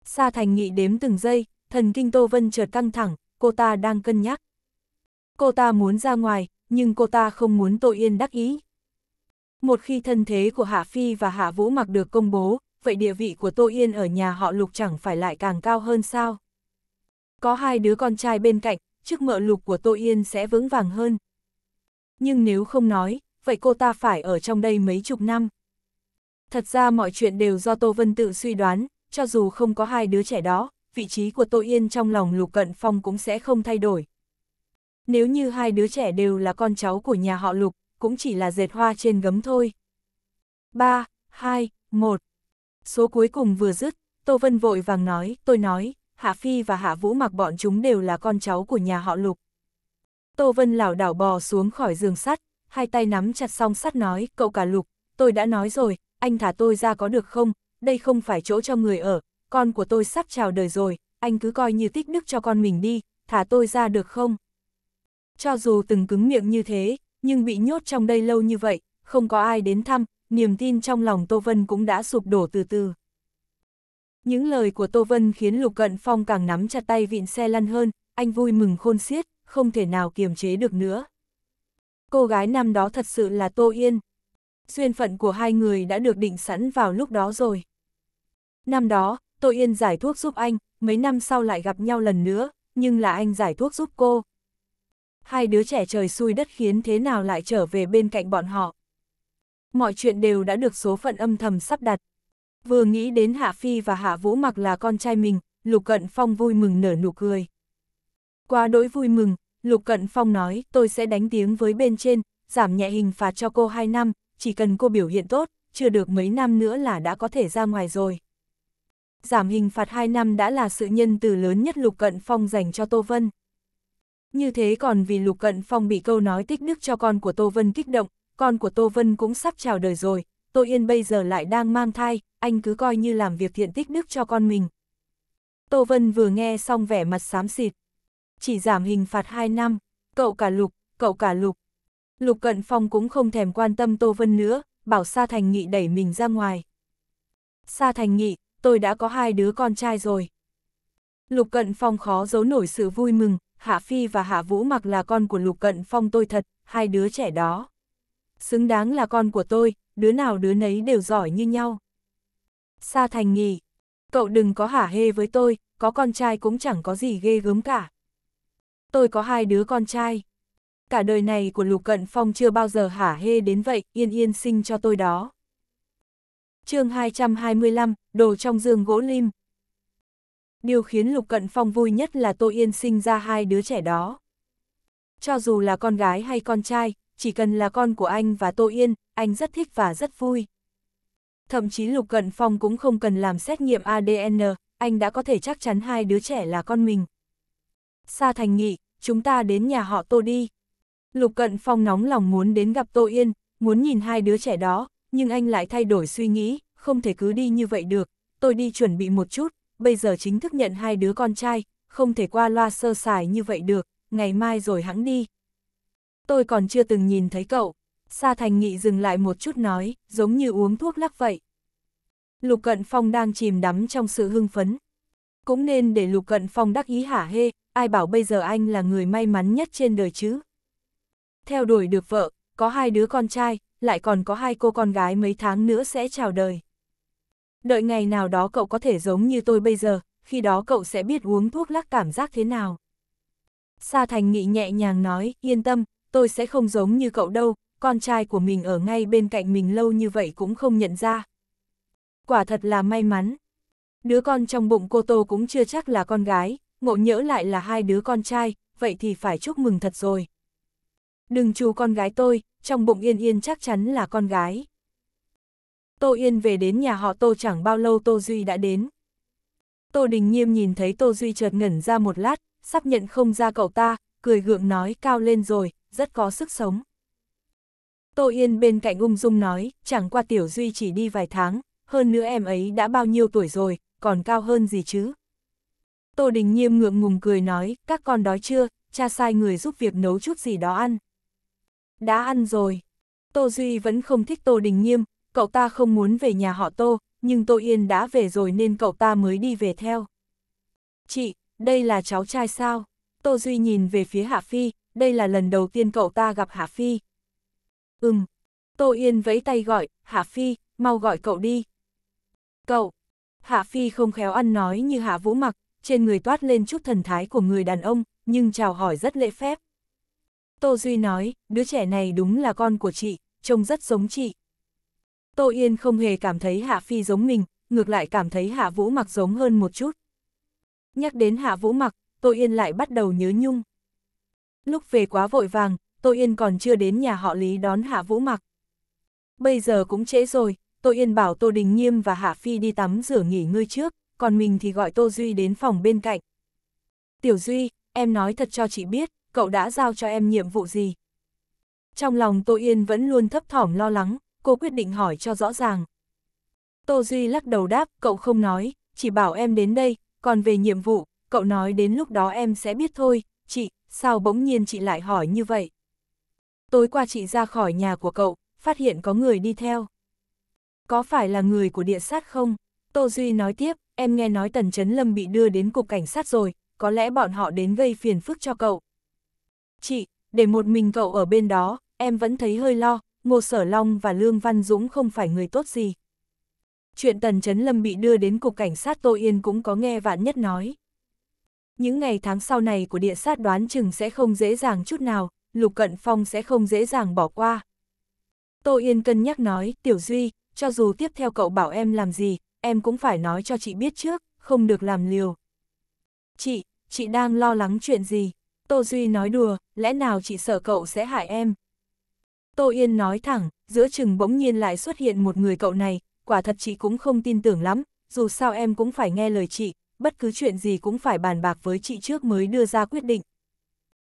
Sa Thành Nghị đếm từng giây, thần kinh Tô Vân chợt căng thẳng, cô ta đang cân nhắc. Cô ta muốn ra ngoài, nhưng cô ta không muốn tội yên đắc ý. Một khi thân thế của Hạ Phi và Hạ Vũ mặc được công bố, vậy địa vị của Tô Yên ở nhà họ Lục chẳng phải lại càng cao hơn sao? Có hai đứa con trai bên cạnh, trước mợ lục của Tô Yên sẽ vững vàng hơn. Nhưng nếu không nói, vậy cô ta phải ở trong đây mấy chục năm. Thật ra mọi chuyện đều do Tô Vân tự suy đoán, cho dù không có hai đứa trẻ đó, vị trí của Tô Yên trong lòng Lục Cận Phong cũng sẽ không thay đổi. Nếu như hai đứa trẻ đều là con cháu của nhà họ Lục, cũng chỉ là dệt hoa trên gấm thôi. 3, 2, 1 Số cuối cùng vừa dứt, Tô Vân vội vàng nói, tôi nói, Hạ Phi và Hạ Vũ mặc bọn chúng đều là con cháu của nhà họ Lục. Tô Vân lảo đảo bò xuống khỏi giường sắt, hai tay nắm chặt song sắt nói, cậu cả Lục, tôi đã nói rồi, anh thả tôi ra có được không, đây không phải chỗ cho người ở, con của tôi sắp chào đời rồi, anh cứ coi như tích đức cho con mình đi, thả tôi ra được không? Cho dù từng cứng miệng như thế, nhưng bị nhốt trong đây lâu như vậy, không có ai đến thăm, niềm tin trong lòng Tô Vân cũng đã sụp đổ từ từ. Những lời của Tô Vân khiến Lục Cận Phong càng nắm chặt tay vịn xe lăn hơn, anh vui mừng khôn xiết, không thể nào kiềm chế được nữa. Cô gái năm đó thật sự là Tô Yên. Duyên phận của hai người đã được định sẵn vào lúc đó rồi. Năm đó, Tô Yên giải thuốc giúp anh, mấy năm sau lại gặp nhau lần nữa, nhưng là anh giải thuốc giúp cô. Hai đứa trẻ trời xui đất khiến thế nào lại trở về bên cạnh bọn họ. Mọi chuyện đều đã được số phận âm thầm sắp đặt. Vừa nghĩ đến Hạ Phi và Hạ Vũ mặc là con trai mình, Lục Cận Phong vui mừng nở nụ cười. qua đối vui mừng, Lục Cận Phong nói tôi sẽ đánh tiếng với bên trên, giảm nhẹ hình phạt cho cô 2 năm, chỉ cần cô biểu hiện tốt, chưa được mấy năm nữa là đã có thể ra ngoài rồi. Giảm hình phạt 2 năm đã là sự nhân từ lớn nhất Lục Cận Phong dành cho Tô Vân. Như thế còn vì Lục Cận Phong bị câu nói tích đức cho con của Tô Vân kích động, con của Tô Vân cũng sắp chào đời rồi, Tô Yên bây giờ lại đang mang thai, anh cứ coi như làm việc thiện tích đức cho con mình. Tô Vân vừa nghe xong vẻ mặt xám xịt. Chỉ giảm hình phạt 2 năm, cậu cả lục, cậu cả lục. Lục Cận Phong cũng không thèm quan tâm Tô Vân nữa, bảo Sa Thành Nghị đẩy mình ra ngoài. Sa Thành Nghị, tôi đã có hai đứa con trai rồi. Lục Cận Phong khó giấu nổi sự vui mừng, Hạ Phi và Hạ Vũ mặc là con của Lục Cận Phong tôi thật, hai đứa trẻ đó. Xứng đáng là con của tôi, đứa nào đứa nấy đều giỏi như nhau. Sa Thành nghỉ, cậu đừng có hả hê với tôi, có con trai cũng chẳng có gì ghê gớm cả. Tôi có hai đứa con trai. Cả đời này của Lục Cận Phong chưa bao giờ hả hê đến vậy, yên yên sinh cho tôi đó. chương 225, đồ trong giường gỗ lim. Điều khiến Lục Cận Phong vui nhất là tôi Yên sinh ra hai đứa trẻ đó. Cho dù là con gái hay con trai, chỉ cần là con của anh và Tô Yên, anh rất thích và rất vui. Thậm chí Lục Cận Phong cũng không cần làm xét nghiệm ADN, anh đã có thể chắc chắn hai đứa trẻ là con mình. Sa Thành Nghị, chúng ta đến nhà họ Tô đi. Lục Cận Phong nóng lòng muốn đến gặp Tô Yên, muốn nhìn hai đứa trẻ đó, nhưng anh lại thay đổi suy nghĩ, không thể cứ đi như vậy được, tôi đi chuẩn bị một chút, bây giờ chính thức nhận hai đứa con trai, không thể qua loa sơ sài như vậy được, ngày mai rồi hãng đi, tôi còn chưa từng nhìn thấy cậu. Sa Thành Nghị dừng lại một chút nói, giống như uống thuốc lắc vậy. Lục Cận Phong đang chìm đắm trong sự hưng phấn. Cũng nên để Lục Cận Phong đắc ý hả hê, ai bảo bây giờ anh là người may mắn nhất trên đời chứ. Theo đuổi được vợ, có hai đứa con trai, lại còn có hai cô con gái mấy tháng nữa sẽ chào đời. Đợi ngày nào đó cậu có thể giống như tôi bây giờ, khi đó cậu sẽ biết uống thuốc lắc cảm giác thế nào. Sa Thành Nghị nhẹ nhàng nói, yên tâm, tôi sẽ không giống như cậu đâu, con trai của mình ở ngay bên cạnh mình lâu như vậy cũng không nhận ra. Quả thật là may mắn. Đứa con trong bụng cô Tô cũng chưa chắc là con gái, ngộ nhỡ lại là hai đứa con trai, vậy thì phải chúc mừng thật rồi. Đừng chú con gái tôi, trong bụng Yên Yên chắc chắn là con gái. Tô Yên về đến nhà họ Tô chẳng bao lâu Tô Duy đã đến. Tô Đình Nghiêm nhìn thấy Tô Duy chợt ngẩn ra một lát, sắp nhận không ra cậu ta, cười gượng nói cao lên rồi, rất có sức sống. Tô Yên bên cạnh ung dung nói, chẳng qua Tiểu Duy chỉ đi vài tháng, hơn nữa em ấy đã bao nhiêu tuổi rồi, còn cao hơn gì chứ. Tô Đình Nhiêm ngượng ngùng cười nói, các con đói chưa, cha sai người giúp việc nấu chút gì đó ăn. Đã ăn rồi. Tô Duy vẫn không thích Tô Đình Nhiêm, cậu ta không muốn về nhà họ Tô, nhưng Tô Yên đã về rồi nên cậu ta mới đi về theo. Chị, đây là cháu trai sao? Tô Duy nhìn về phía Hạ Phi, đây là lần đầu tiên cậu ta gặp Hà Phi. Ừm, Tô Yên vẫy tay gọi, Hà Phi, mau gọi cậu đi. Cậu, Hà Phi không khéo ăn nói như Hà Vũ mặc, trên người toát lên chút thần thái của người đàn ông, nhưng chào hỏi rất lễ phép. Tô Duy nói, đứa trẻ này đúng là con của chị, trông rất giống chị. Tô Yên không hề cảm thấy Hạ Phi giống mình, ngược lại cảm thấy Hạ Vũ mặc giống hơn một chút. Nhắc đến Hạ Vũ mặc, Tô Yên lại bắt đầu nhớ nhung. Lúc về quá vội vàng, Tô Yên còn chưa đến nhà họ Lý đón Hạ Vũ Mặc. Bây giờ cũng trễ rồi, Tô Yên bảo Tô Đình Nghiêm và Hạ Phi đi tắm rửa nghỉ ngơi trước, còn mình thì gọi Tô Duy đến phòng bên cạnh. Tiểu Duy, em nói thật cho chị biết, cậu đã giao cho em nhiệm vụ gì? Trong lòng Tô Yên vẫn luôn thấp thỏm lo lắng, cô quyết định hỏi cho rõ ràng. Tô Duy lắc đầu đáp, cậu không nói, chỉ bảo em đến đây, còn về nhiệm vụ, cậu nói đến lúc đó em sẽ biết thôi, chị, sao bỗng nhiên chị lại hỏi như vậy? Tối qua chị ra khỏi nhà của cậu, phát hiện có người đi theo. Có phải là người của địa sát không? Tô Duy nói tiếp, em nghe nói Tần Trấn Lâm bị đưa đến cục cảnh sát rồi, có lẽ bọn họ đến gây phiền phức cho cậu. Chị, để một mình cậu ở bên đó, em vẫn thấy hơi lo, Ngô Sở Long và Lương Văn Dũng không phải người tốt gì. Chuyện Tần Trấn Lâm bị đưa đến cục cảnh sát Tô Yên cũng có nghe Vạn Nhất nói những ngày tháng sau này của địa sát đoán chừng sẽ không dễ dàng chút nào, Lục Cận Phong sẽ không dễ dàng bỏ qua. Tô Yên cân nhắc nói, Tiểu Duy, cho dù tiếp theo cậu bảo em làm gì, em cũng phải nói cho chị biết trước, không được làm liều. Chị, chị đang lo lắng chuyện gì? Tô Duy nói đùa, lẽ nào chị sợ cậu sẽ hại em? Tô Yên nói thẳng, giữa chừng bỗng nhiên lại xuất hiện một người cậu này, quả thật chị cũng không tin tưởng lắm, dù sao em cũng phải nghe lời chị, bất cứ chuyện gì cũng phải bàn bạc với chị trước mới đưa ra quyết định.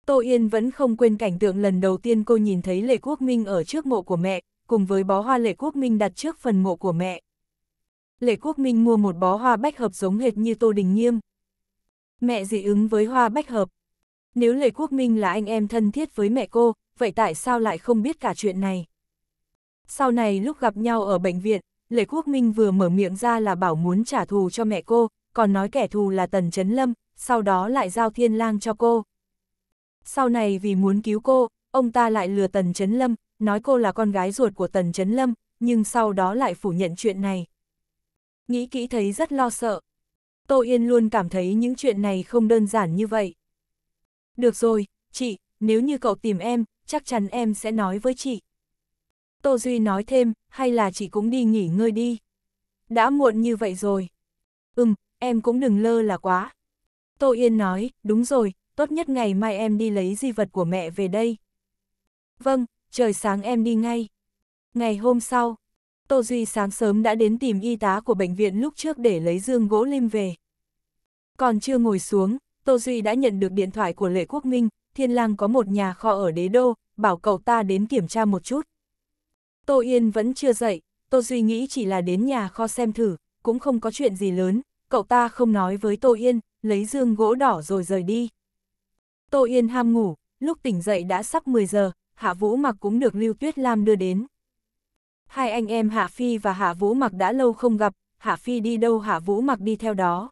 Tô Yên vẫn không quên cảnh tượng lần đầu tiên cô nhìn thấy Lệ Quốc Minh ở trước mộ của mẹ, cùng với bó hoa Lệ Quốc Minh đặt trước phần mộ của mẹ. Lệ Quốc Minh mua một bó hoa bách hợp giống hệt như Tô Đình Nghiêm. Mẹ dị ứng với hoa bách hợp. Nếu Lệ Quốc Minh là anh em thân thiết với mẹ cô, vậy tại sao lại không biết cả chuyện này? Sau này lúc gặp nhau ở bệnh viện, Lệ Quốc Minh vừa mở miệng ra là bảo muốn trả thù cho mẹ cô, còn nói kẻ thù là Tần Chấn Lâm, sau đó lại giao thiên lang cho cô. Sau này vì muốn cứu cô, ông ta lại lừa Tần Chấn Lâm, nói cô là con gái ruột của Tần Chấn Lâm, nhưng sau đó lại phủ nhận chuyện này. Nghĩ kỹ thấy rất lo sợ. Tô Yên luôn cảm thấy những chuyện này không đơn giản như vậy. Được rồi, chị, nếu như cậu tìm em, chắc chắn em sẽ nói với chị. Tô Duy nói thêm, hay là chị cũng đi nghỉ ngơi đi. Đã muộn như vậy rồi. Ừm, em cũng đừng lơ là quá. Tô Yên nói, đúng rồi, tốt nhất ngày mai em đi lấy di vật của mẹ về đây. Vâng, trời sáng em đi ngay. Ngày hôm sau, Tô Duy sáng sớm đã đến tìm y tá của bệnh viện lúc trước để lấy dương gỗ lim về. Còn chưa ngồi xuống, Tô Duy đã nhận được điện thoại của Lệ Quốc Minh, Thiên Lang có một nhà kho ở đế đô, bảo cậu ta đến kiểm tra một chút. Tô Yên vẫn chưa dậy, Tô Duy nghĩ chỉ là đến nhà kho xem thử, cũng không có chuyện gì lớn, cậu ta không nói với Tô Yên, lấy dương gỗ đỏ rồi rời đi. Tô Yên ham ngủ, lúc tỉnh dậy đã sắp 10 giờ, Hạ Vũ Mặc cũng được Lưu Tuyết Lam đưa đến. Hai anh em Hạ Phi và Hạ Vũ Mặc đã lâu không gặp, Hạ Phi đi đâu Hạ Vũ Mặc đi theo đó.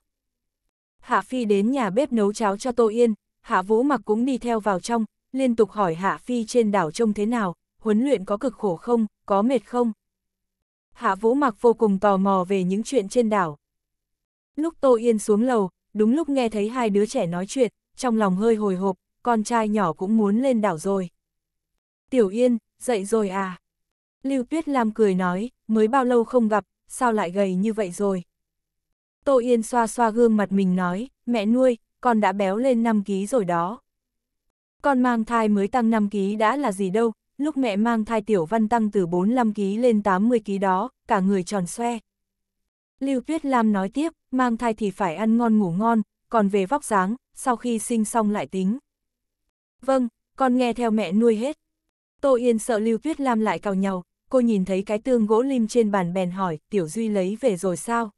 Hạ Phi đến nhà bếp nấu cháo cho Tô Yên, Hạ Vũ Mặc cũng đi theo vào trong, liên tục hỏi Hạ Phi trên đảo trông thế nào, huấn luyện có cực khổ không, có mệt không. Hạ Vũ Mặc vô cùng tò mò về những chuyện trên đảo. Lúc Tô Yên xuống lầu, đúng lúc nghe thấy hai đứa trẻ nói chuyện, trong lòng hơi hồi hộp, con trai nhỏ cũng muốn lên đảo rồi. Tiểu Yên, dậy rồi à? Lưu Tuyết Lam cười nói, mới bao lâu không gặp, sao lại gầy như vậy rồi? Tô Yên xoa xoa gương mặt mình nói, mẹ nuôi, con đã béo lên 5 ký rồi đó. Con mang thai mới tăng 5 ký đã là gì đâu, lúc mẹ mang thai Tiểu Văn tăng từ 45 ký lên 80 ký đó, cả người tròn xoe, Lưu Tuyết Lam nói tiếp, mang thai thì phải ăn ngon ngủ ngon, còn về vóc dáng, sau khi sinh xong lại tính. Vâng, con nghe theo mẹ nuôi hết. Tô Yên sợ Lưu Tuyết Lam lại cào nhau, cô nhìn thấy cái tương gỗ lim trên bàn bèn hỏi, Tiểu Duy lấy về rồi sao?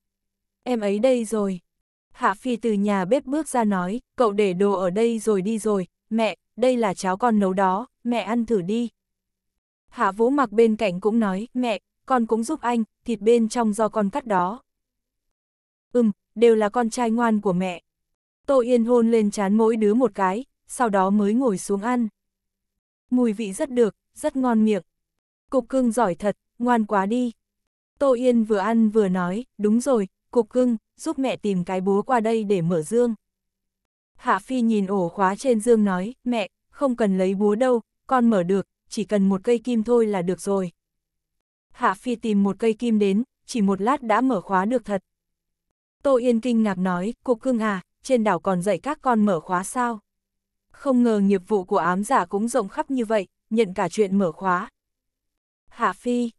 Em ấy đây rồi. Hạ Phi từ nhà bếp bước ra nói, cậu để đồ ở đây rồi đi rồi, mẹ, đây là cháo con nấu đó, mẹ ăn thử đi. Hạ Vũ mặc bên cạnh cũng nói, mẹ, con cũng giúp anh, thịt bên trong do con cắt đó ừm, đều là con trai ngoan của mẹ. Tô Yên hôn lên chán mỗi đứa một cái, sau đó mới ngồi xuống ăn. Mùi vị rất được, rất ngon miệng. Cục cưng giỏi thật, ngoan quá đi. Tô Yên vừa ăn vừa nói, đúng rồi, cục cưng, giúp mẹ tìm cái búa qua đây để mở dương. Hạ Phi nhìn ổ khóa trên dương nói, mẹ, không cần lấy búa đâu, con mở được, chỉ cần một cây kim thôi là được rồi. Hạ Phi tìm một cây kim đến, chỉ một lát đã mở khóa được thật. Tô Yên kinh ngạc nói, cục cưng à, trên đảo còn dạy các con mở khóa sao? Không ngờ nghiệp vụ của ám giả cũng rộng khắp như vậy, nhận cả chuyện mở khóa. Hạ Phi,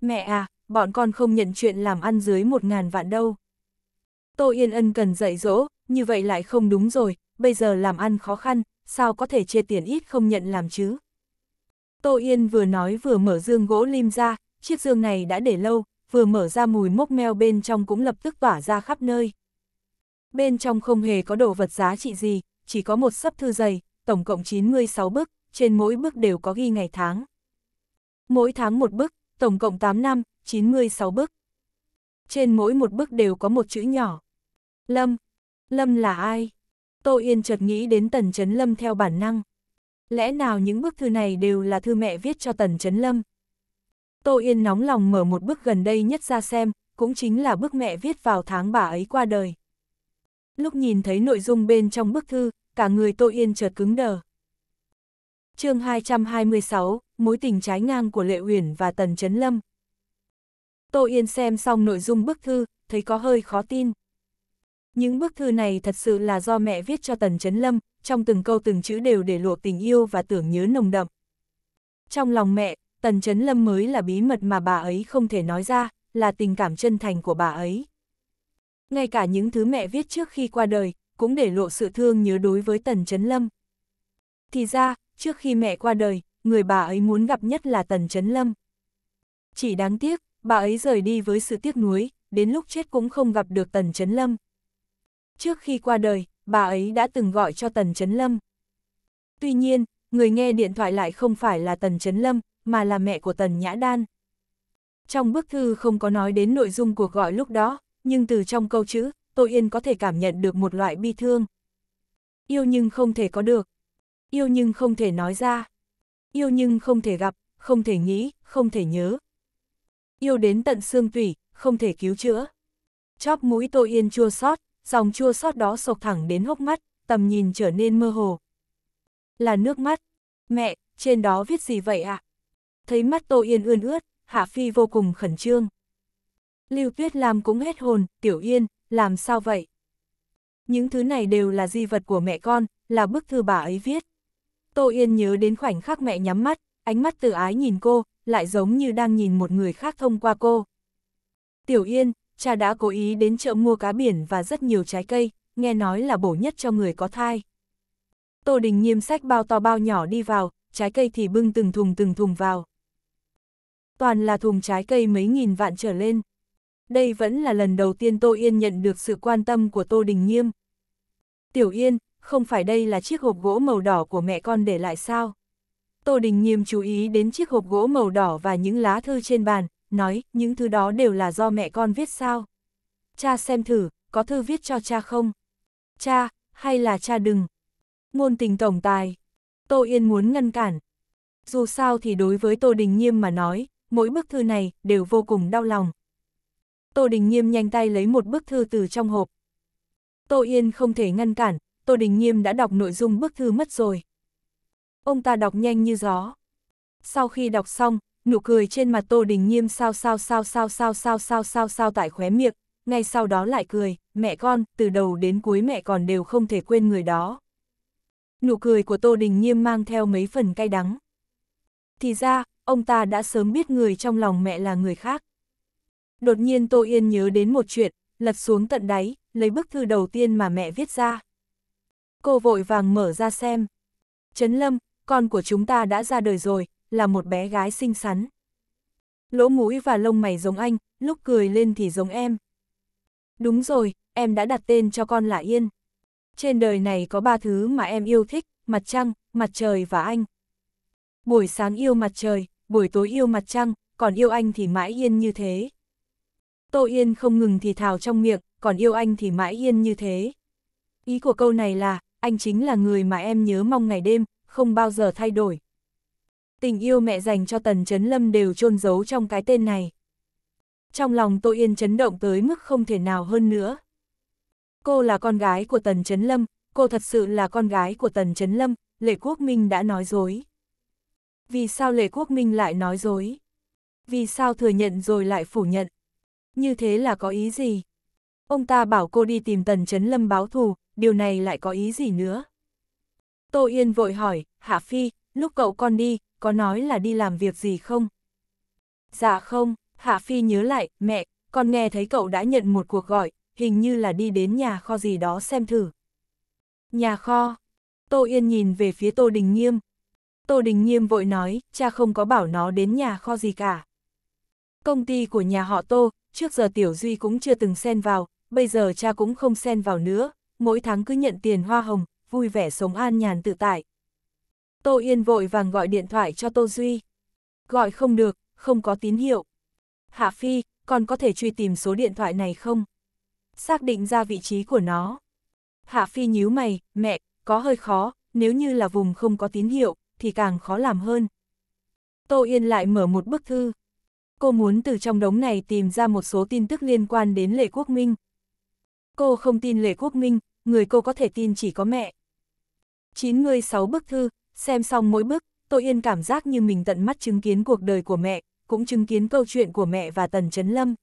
mẹ à, bọn con không nhận chuyện làm ăn dưới một ngàn vạn đâu. Tô Yên ân cần dạy dỗ, như vậy lại không đúng rồi, bây giờ làm ăn khó khăn, sao có thể chia tiền ít không nhận làm chứ? Tô Yên vừa nói vừa mở dương gỗ lim ra, chiếc dương này đã để lâu, vừa mở ra mùi mốc meo bên trong cũng lập tức tỏa ra khắp nơi. Bên trong không hề có đồ vật giá trị gì, chỉ có một sấp thư dày, tổng cộng 96 bức, trên mỗi bức đều có ghi ngày tháng. Mỗi tháng một bức, tổng cộng 8 năm, 96 bức. Trên mỗi một bức đều có một chữ nhỏ. Lâm. Lâm là ai? Tô Yên chợt nghĩ đến Tần Chấn Lâm theo bản năng. Lẽ nào những bức thư này đều là thư mẹ viết cho Tần Chấn Lâm? Tô Yên nóng lòng mở một bức gần đây nhất ra xem, cũng chính là bức mẹ viết vào tháng bà ấy qua đời. Lúc nhìn thấy nội dung bên trong bức thư, cả người Tô Yên chợt cứng đờ. chương 226, mối tình trái ngang của Lệ Uyển và Tần Trấn Lâm. Tô Yên xem xong nội dung bức thư, thấy có hơi khó tin. Những bức thư này thật sự là do mẹ viết cho Tần Trấn Lâm, trong từng câu từng chữ đều để lộ tình yêu và tưởng nhớ nồng đậm. Trong lòng mẹ, Tần Chấn Lâm mới là bí mật mà bà ấy không thể nói ra, là tình cảm chân thành của bà ấy. Ngay cả những thứ mẹ viết trước khi qua đời, cũng để lộ sự thương nhớ đối với Tần Chấn Lâm. Thì ra, trước khi mẹ qua đời, người bà ấy muốn gặp nhất là Tần Chấn Lâm. Chỉ đáng tiếc, bà ấy rời đi với sự tiếc nuối, đến lúc chết cũng không gặp được Tần Chấn Lâm. Trước khi qua đời, bà ấy đã từng gọi cho Tần Chấn Lâm. Tuy nhiên, người nghe điện thoại lại không phải là Tần Chấn Lâm, mà là mẹ của Tần Nhã Đan. Trong bức thư không có nói đến nội dung cuộc gọi lúc đó, nhưng từ trong câu chữ, Tô Yên có thể cảm nhận được một loại bi thương. Yêu nhưng không thể có được. Yêu nhưng không thể nói ra. Yêu nhưng không thể gặp, không thể nghĩ, không thể nhớ. Yêu đến tận xương tủy, không thể cứu chữa. Chóp mũi Tô Yên chua xót, dòng chua xót đó sộc thẳng đến hốc mắt, tầm nhìn trở nên mơ hồ. Là nước mắt. Mẹ, trên đó viết gì vậy ạ? À? Thấy mắt Tô Yên ươn ướt, Hạ Phi vô cùng khẩn trương. Lưu Tuyết Lam cũng hết hồn, Tiểu Yên, làm sao vậy? Những thứ này đều là di vật của mẹ con, là bức thư bà ấy viết. Tô Yên nhớ đến khoảnh khắc mẹ nhắm mắt, ánh mắt từ ái nhìn cô, lại giống như đang nhìn một người khác thông qua cô. Tiểu Yên, cha đã cố ý đến chợ mua cá biển và rất nhiều trái cây, nghe nói là bổ nhất cho người có thai. Tô Đình nghiêm sách bao to bao nhỏ đi vào, trái cây thì bưng từng thùng từng thùng vào toàn là thùng trái cây mấy nghìn vạn trở lên. Đây vẫn là lần đầu tiên Tô Yên nhận được sự quan tâm của Tô Đình Nghiêm. Tiểu Yên, không phải đây là chiếc hộp gỗ màu đỏ của mẹ con để lại sao? Tô Đình Nghiêm chú ý đến chiếc hộp gỗ màu đỏ và những lá thư trên bàn, nói những thứ đó đều là do mẹ con viết sao? Cha xem thử, có thư viết cho cha không? Cha, hay là cha đừng? Ngôn tình tổng tài. Tô Yên muốn ngăn cản. Dù sao thì đối với Tô Đình Nghiêm mà nói, mỗi bức thư này đều vô cùng đau lòng. Tô Đình Nghiêm nhanh tay lấy một bức thư từ trong hộp. Tô Yên không thể ngăn cản, Tô Đình Nghiêm đã đọc nội dung bức thư mất rồi. Ông ta đọc nhanh như gió. Sau khi đọc xong, nụ cười trên mặt Tô Đình Nghiêm sao sao sao sao sao sao sao sao sao tại khóe miệng, ngay sau đó lại cười, mẹ con, từ đầu đến cuối mẹ còn đều không thể quên người đó. Nụ cười của Tô Đình Nghiêm mang theo mấy phần cay đắng. Thì ra, ông ta đã sớm biết người trong lòng mẹ là người khác. Đột nhiên Tô Yên nhớ đến một chuyện, lật xuống tận đáy, lấy bức thư đầu tiên mà mẹ viết ra. Cô vội vàng mở ra xem. Trấn Lâm, con của chúng ta đã ra đời rồi, là một bé gái xinh xắn. Lỗ mũi và lông mày giống anh, lúc cười lên thì giống em. Đúng rồi, em đã đặt tên cho con là Yên. Trên đời này có ba thứ mà em yêu thích, mặt trăng, mặt trời và anh. Buổi sáng yêu mặt trời, buổi tối yêu mặt trăng, còn yêu anh thì mãi yên như thế. Tô Yên không ngừng thì thào trong miệng, còn yêu anh thì mãi yên như thế. Ý của câu này là, anh chính là người mà em nhớ mong ngày đêm, không bao giờ thay đổi. Tình yêu mẹ dành cho Tần Trấn Lâm đều chôn giấu trong cái tên này. Trong lòng Tô Yên chấn động tới mức không thể nào hơn nữa. Cô là con gái của Tần Trấn Lâm, cô thật sự là con gái của Tần Trấn Lâm, Lệ Quốc Minh đã nói dối. Vì sao Lệ Quốc Minh lại nói dối? Vì sao thừa nhận rồi lại phủ nhận? Như thế là có ý gì? Ông ta bảo cô đi tìm Tần Trấn Lâm báo thù, điều này lại có ý gì nữa? Tô Yên vội hỏi, Hạ Phi, lúc cậu con đi, có nói là đi làm việc gì không? Dạ không, Hạ Phi nhớ lại, mẹ, con nghe thấy cậu đã nhận một cuộc gọi, hình như là đi đến nhà kho gì đó xem thử. Nhà kho, Tô Yên nhìn về phía Tô Đình Nghiêm, Tô Đình Nghiêm vội nói, cha không có bảo nó đến nhà kho gì cả. Công ty của nhà họ Tô, trước giờ Tiểu Duy cũng chưa từng xen vào, bây giờ cha cũng không xen vào nữa, mỗi tháng cứ nhận tiền hoa hồng, vui vẻ sống an nhàn tự tại. Tô Yên vội vàng gọi điện thoại cho Tô Duy. Gọi không được, không có tín hiệu. Hạ Phi, còn có thể truy tìm số điện thoại này không? Xác định ra vị trí của nó. Hạ Phi nhíu mày, mẹ, có hơi khó, nếu như là vùng không có tín hiệu, thì càng khó làm hơn. Tô Yên lại mở một bức thư. Cô muốn từ trong đống này tìm ra một số tin tức liên quan đến Lệ Quốc Minh. Cô không tin Lệ Quốc Minh, người cô có thể tin chỉ có mẹ. 9 người 6 bức thư, xem xong mỗi bức, Tô Yên cảm giác như mình tận mắt chứng kiến cuộc đời của mẹ, cũng chứng kiến câu chuyện của mẹ và Tần Trấn Lâm.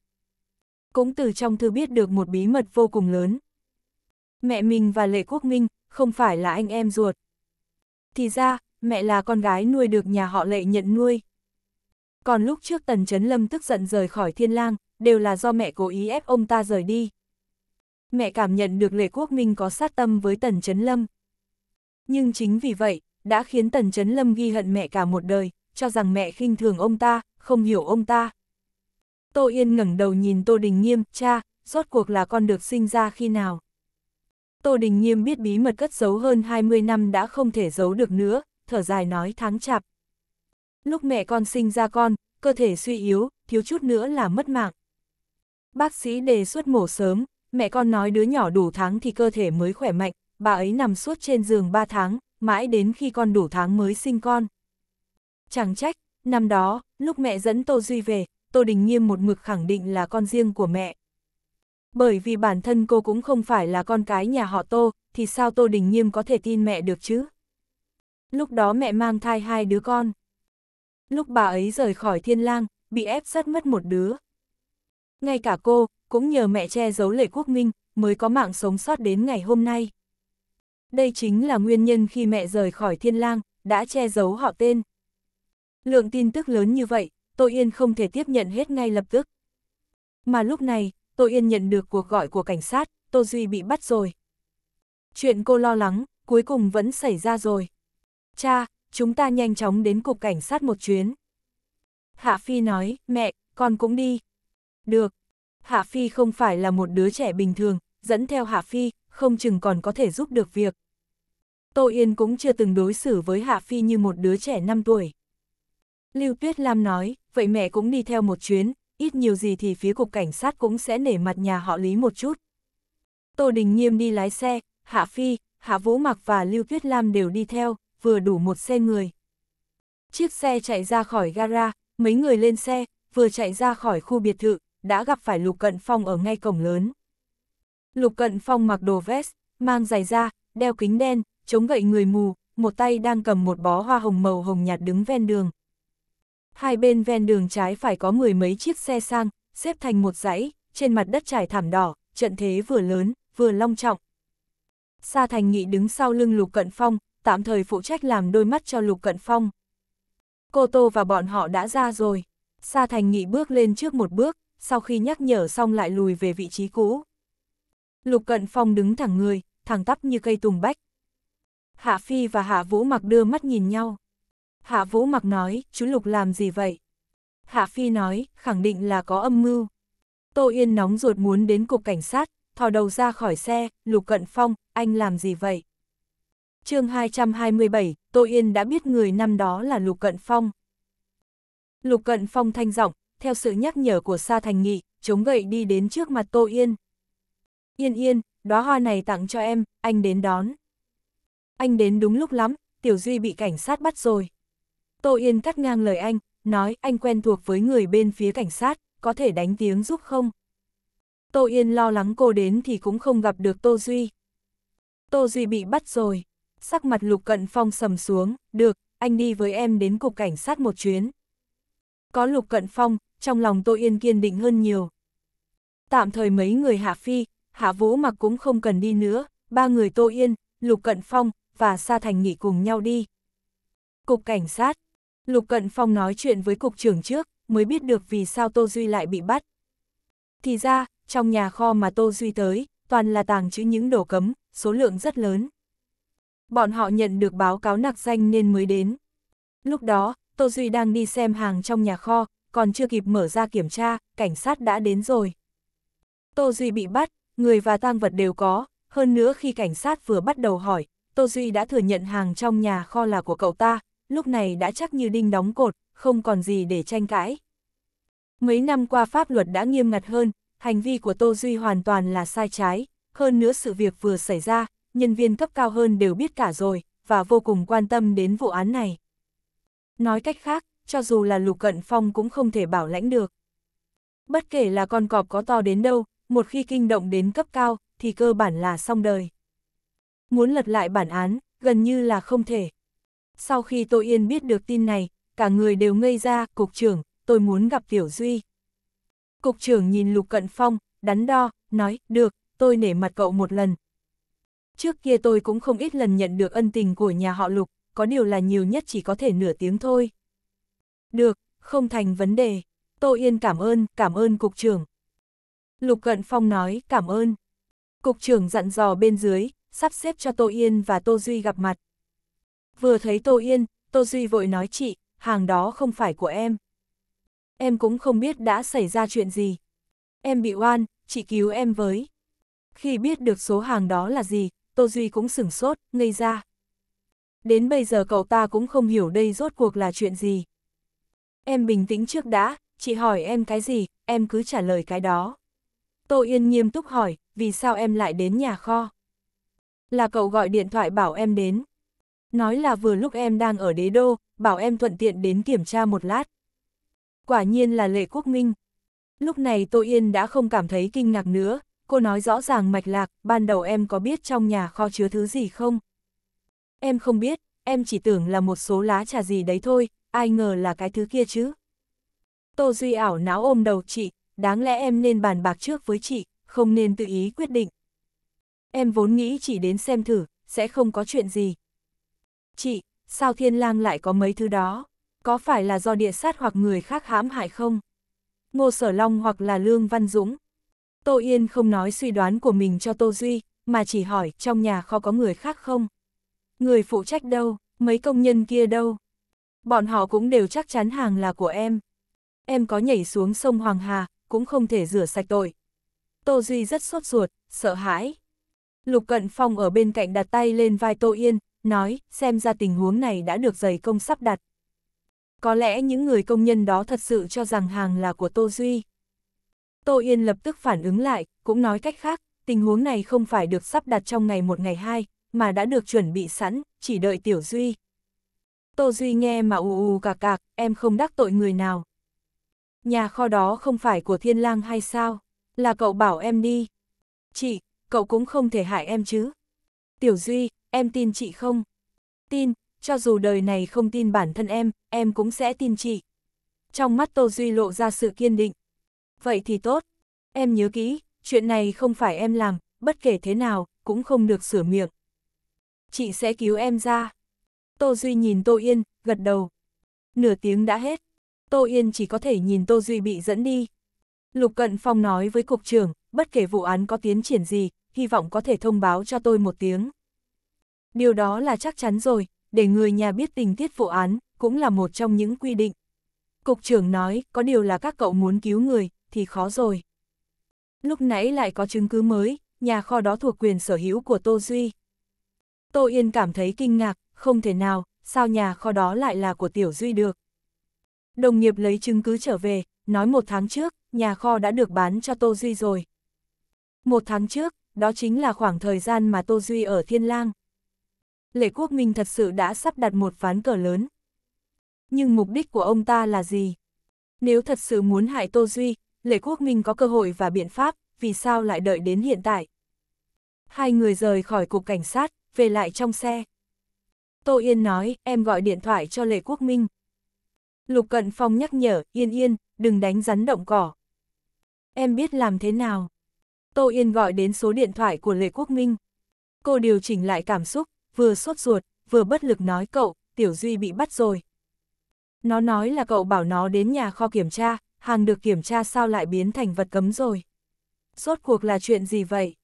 Cũng từ trong thư biết được một bí mật vô cùng lớn. Mẹ mình và Lệ Quốc Minh không phải là anh em ruột. Thì ra, mẹ là con gái nuôi được nhà họ lệ nhận nuôi. Còn lúc trước Tần Trấn Lâm tức giận rời khỏi thiên lang, đều là do mẹ cố ý ép ông ta rời đi. Mẹ cảm nhận được Lệ Quốc Minh có sát tâm với Tần Trấn Lâm. Nhưng chính vì vậy, đã khiến Tần Trấn Lâm ghi hận mẹ cả một đời, cho rằng mẹ khinh thường ông ta, không hiểu ông ta. Tô Yên ngẩng đầu nhìn Tô Đình Nghiêm, cha, rốt cuộc là con được sinh ra khi nào. Tô Đình Nghiêm biết bí mật cất giấu hơn 20 năm đã không thể giấu được nữa, thở dài nói tháng chạp. Lúc mẹ con sinh ra con, cơ thể suy yếu, thiếu chút nữa là mất mạng. Bác sĩ đề xuất mổ sớm, mẹ con nói đứa nhỏ đủ tháng thì cơ thể mới khỏe mạnh, bà ấy nằm suốt trên giường 3 tháng, mãi đến khi con đủ tháng mới sinh con. Chẳng trách, năm đó, lúc mẹ dẫn Tô Duy về, Tô Đình Nghiêm một mực khẳng định là con riêng của mẹ. Bởi vì bản thân cô cũng không phải là con cái nhà họ Tô, thì sao Tô Đình Nghiêm có thể tin mẹ được chứ? Lúc đó mẹ mang thai hai đứa con. Lúc bà ấy rời khỏi thiên lang, bị ép sát mất một đứa. Ngay cả cô, cũng nhờ mẹ che giấu lệ quốc minh, mới có mạng sống sót đến ngày hôm nay. Đây chính là nguyên nhân khi mẹ rời khỏi thiên lang, đã che giấu họ tên. Lượng tin tức lớn như vậy, Tô Yên không thể tiếp nhận hết ngay lập tức. Mà lúc này, Tô Yên nhận được cuộc gọi của cảnh sát, Tô Duy bị bắt rồi. Chuyện cô lo lắng, cuối cùng vẫn xảy ra rồi. Cha, chúng ta nhanh chóng đến cục cảnh sát một chuyến. Hạ Phi nói, mẹ, con cũng đi. Được. Hạ Phi không phải là một đứa trẻ bình thường, dẫn theo Hạ Phi, không chừng còn có thể giúp được việc. Tô Yên cũng chưa từng đối xử với Hạ Phi như một đứa trẻ 5 tuổi. Lưu Tuyết Lam nói, vậy mẹ cũng đi theo một chuyến, ít nhiều gì thì phía cục cảnh sát cũng sẽ nể mặt nhà họ Lý một chút. Tô Đình Nghiêm đi lái xe, Hạ Phi, Hạ Vũ Mặc và Lưu Tuyết Lam đều đi theo vừa đủ một xe người. Chiếc xe chạy ra khỏi gara, mấy người lên xe, vừa chạy ra khỏi khu biệt thự, đã gặp phải Lục Cận Phong ở ngay cổng lớn. Lục Cận Phong mặc đồ vest, mang giày da, đeo kính đen, chống gậy người mù, một tay đang cầm một bó hoa hồng màu hồng nhạt đứng ven đường. Hai bên ven đường trái phải có mười mấy chiếc xe sang, xếp thành một dãy, trên mặt đất trải thảm đỏ, trận thế vừa lớn, vừa long trọng. Sa Thành Nghị đứng sau lưng Lục Cận Phong, tạm thời phụ trách làm đôi mắt cho Lục Cận Phong. Cô Tô và bọn họ đã ra rồi. Sa Thành Nghị bước lên trước một bước, sau khi nhắc nhở xong lại lùi về vị trí cũ. Lục Cận Phong đứng thẳng người, thẳng tắp như cây tùng bách. Hạ Phi và Hạ Vũ Mặc đưa mắt nhìn nhau. Hạ Vũ Mặc nói, chú Lục làm gì vậy? Hạ Phi nói, khẳng định là có âm mưu. Tô Yên nóng ruột muốn đến cục cảnh sát, thò đầu ra khỏi xe, Lục Cận Phong, anh làm gì vậy? chương 227, Tô Yên đã biết người năm đó là Lục Cận Phong. Lục Cận Phong thanh giọng, theo sự nhắc nhở của Sa Thành Nghị, chống gậy đi đến trước mặt Tô Yên. Yên yên, đóa hoa này tặng cho em, anh đến đón. Anh đến đúng lúc lắm, Tiểu Duy bị cảnh sát bắt rồi. Tô Yên cắt ngang lời anh, nói anh quen thuộc với người bên phía cảnh sát, có thể đánh tiếng giúp không? Tô Yên lo lắng cô đến thì cũng không gặp được Tô Duy. Tô Duy bị bắt rồi sắc mặt lục cận phong sầm xuống, được, anh đi với em đến cục cảnh sát một chuyến. Có lục cận phong, trong lòng tôi yên kiên định hơn nhiều. Tạm thời mấy người Hạ Phi, Hạ Vũ mặc cũng không cần đi nữa, ba người Tô Yên, Lục Cận Phong và Sa Thành nghỉ cùng nhau đi. Cục Cảnh sát, Lục Cận Phong nói chuyện với Cục trưởng trước, mới biết được vì sao Tô Duy lại bị bắt. Thì ra, trong nhà kho mà Tô Duy tới, toàn là tàng trữ những đồ cấm, số lượng rất lớn. Bọn họ nhận được báo cáo nặc danh nên mới đến. Lúc đó, Tô Duy đang đi xem hàng trong nhà kho, còn chưa kịp mở ra kiểm tra, cảnh sát đã đến rồi. Tô Duy bị bắt, người và tang vật đều có, hơn nữa khi cảnh sát vừa bắt đầu hỏi, Tô Duy đã thừa nhận hàng trong nhà kho là của cậu ta, lúc này đã chắc như đinh đóng cột, không còn gì để tranh cãi. Mấy năm qua pháp luật đã nghiêm ngặt hơn, hành vi của Tô Duy hoàn toàn là sai trái, hơn nữa sự việc vừa xảy ra, nhân viên cấp cao hơn đều biết cả rồi, và vô cùng quan tâm đến vụ án này. Nói cách khác, cho dù là Lục Cận Phong cũng không thể bảo lãnh được. Bất kể là con cọp có to đến đâu, một khi kinh động đến cấp cao, thì cơ bản là xong đời. Muốn lật lại bản án, gần như là không thể. Sau khi Tô Yên biết được tin này, cả người đều ngây ra, cục trưởng, tôi muốn gặp Tiểu Duy. Cục trưởng nhìn Lục Cận Phong, đắn đo, nói, được, tôi nể mặt cậu một lần, Trước kia tôi cũng không ít lần nhận được ân tình của nhà họ Lục, có điều là nhiều nhất chỉ có thể nửa tiếng thôi. Được, không thành vấn đề. Tô Yên cảm ơn, cảm ơn Cục trưởng. Lục Cận Phong nói cảm ơn. Cục trưởng dặn dò bên dưới, sắp xếp cho Tô Yên và Tô Duy gặp mặt. Vừa thấy Tô Yên, Tô Duy vội nói chị, hàng đó không phải của em. Em cũng không biết đã xảy ra chuyện gì. Em bị oan, chị cứu em với. Khi biết được số hàng đó là gì, Tô Duy cũng sửng sốt, ngây ra. Đến bây giờ cậu ta cũng không hiểu đây rốt cuộc là chuyện gì. Em bình tĩnh trước đã, chị hỏi em cái gì, em cứ trả lời cái đó. Tô Yên nghiêm túc hỏi, vì sao em lại đến nhà kho? Là cậu gọi điện thoại bảo em đến. Nói là vừa lúc em đang ở đế đô, bảo em thuận tiện đến kiểm tra một lát. Quả nhiên là lệ quốc minh. Lúc này Tô Yên đã không cảm thấy kinh ngạc nữa, cô nói rõ ràng mạch lạc, ban đầu em có biết trong nhà kho chứa thứ gì không? Em không biết, em chỉ tưởng là một số lá trà gì đấy thôi, ai ngờ là cái thứ kia chứ. Tô Duy ảo náo ôm đầu chị, đáng lẽ em nên bàn bạc trước với chị, không nên tự ý quyết định. Em vốn nghĩ chỉ đến xem thử, sẽ không có chuyện gì. Chị, sao thiên lang lại có mấy thứ đó? Có phải là do địa sát hoặc người khác hãm hại không? Ngô Sở Long hoặc là Lương Văn Dũng, Tô Yên không nói suy đoán của mình cho Tô Duy, mà chỉ hỏi trong nhà kho có người khác không? Người phụ trách đâu, mấy công nhân kia đâu? Bọn họ cũng đều chắc chắn hàng là của em. Em có nhảy xuống sông Hoàng Hà, cũng không thể rửa sạch tội. Tô Duy rất sốt ruột, sợ hãi. Lục Cận Phong ở bên cạnh đặt tay lên vai Tô Yên, nói, xem ra tình huống này đã được giày công sắp đặt. Có lẽ những người công nhân đó thật sự cho rằng hàng là của Tô Duy. Tô Yên lập tức phản ứng lại, cũng nói cách khác, tình huống này không phải được sắp đặt trong ngày một ngày hai, mà đã được chuẩn bị sẵn, chỉ đợi Tiểu Duy. Tô Duy nghe mà ù ù cạc cạc, em không đắc tội người nào. Nhà kho đó không phải của thiên lang hay sao? Là cậu bảo em đi. Chị, cậu cũng không thể hại em chứ. Tiểu Duy, em tin chị không? Tin, cho dù đời này không tin bản thân em, em cũng sẽ tin chị. Trong mắt Tô Duy lộ ra sự kiên định, Vậy thì tốt. Em nhớ kỹ, chuyện này không phải em làm, bất kể thế nào, cũng không được sửa miệng. Chị sẽ cứu em ra. Tô Duy nhìn Tô Yên, gật đầu. Nửa tiếng đã hết. Tô Yên chỉ có thể nhìn Tô Duy bị dẫn đi. Lục Cận Phong nói với cục trưởng, bất kể vụ án có tiến triển gì, hy vọng có thể thông báo cho tôi một tiếng. Điều đó là chắc chắn rồi, để người nhà biết tình tiết vụ án, cũng là một trong những quy định. Cục trưởng nói, có điều là các cậu muốn cứu người, thì khó rồi. Lúc nãy lại có chứng cứ mới, nhà kho đó thuộc quyền sở hữu của Tô Duy. Tô Yên cảm thấy kinh ngạc, không thể nào, sao nhà kho đó lại là của Tiểu Duy được. Đồng nghiệp lấy chứng cứ trở về, nói một tháng trước, nhà kho đã được bán cho Tô Duy rồi. Một tháng trước, đó chính là khoảng thời gian mà Tô Duy ở Thiên Lang. Lệ Quốc Minh thật sự đã sắp đặt một ván cờ lớn. Nhưng mục đích của ông ta là gì? Nếu thật sự muốn hại Tô Duy, Lệ Quốc Minh có cơ hội và biện pháp, vì sao lại đợi đến hiện tại? Hai người rời khỏi cục cảnh sát, về lại trong xe. Tô Yên nói, em gọi điện thoại cho Lệ Quốc Minh. Lục Cận Phong nhắc nhở, Yên Yên, đừng đánh rắn động cỏ. Em biết làm thế nào. Tô Yên gọi đến số điện thoại của Lệ Quốc Minh. Cô điều chỉnh lại cảm xúc, vừa sốt ruột, vừa bất lực nói cậu, Tiểu Duy bị bắt rồi. Nó nói là cậu bảo nó đến nhà kho kiểm tra, hàng được kiểm tra sao lại biến thành vật cấm rồi. Rốt cuộc là chuyện gì vậy?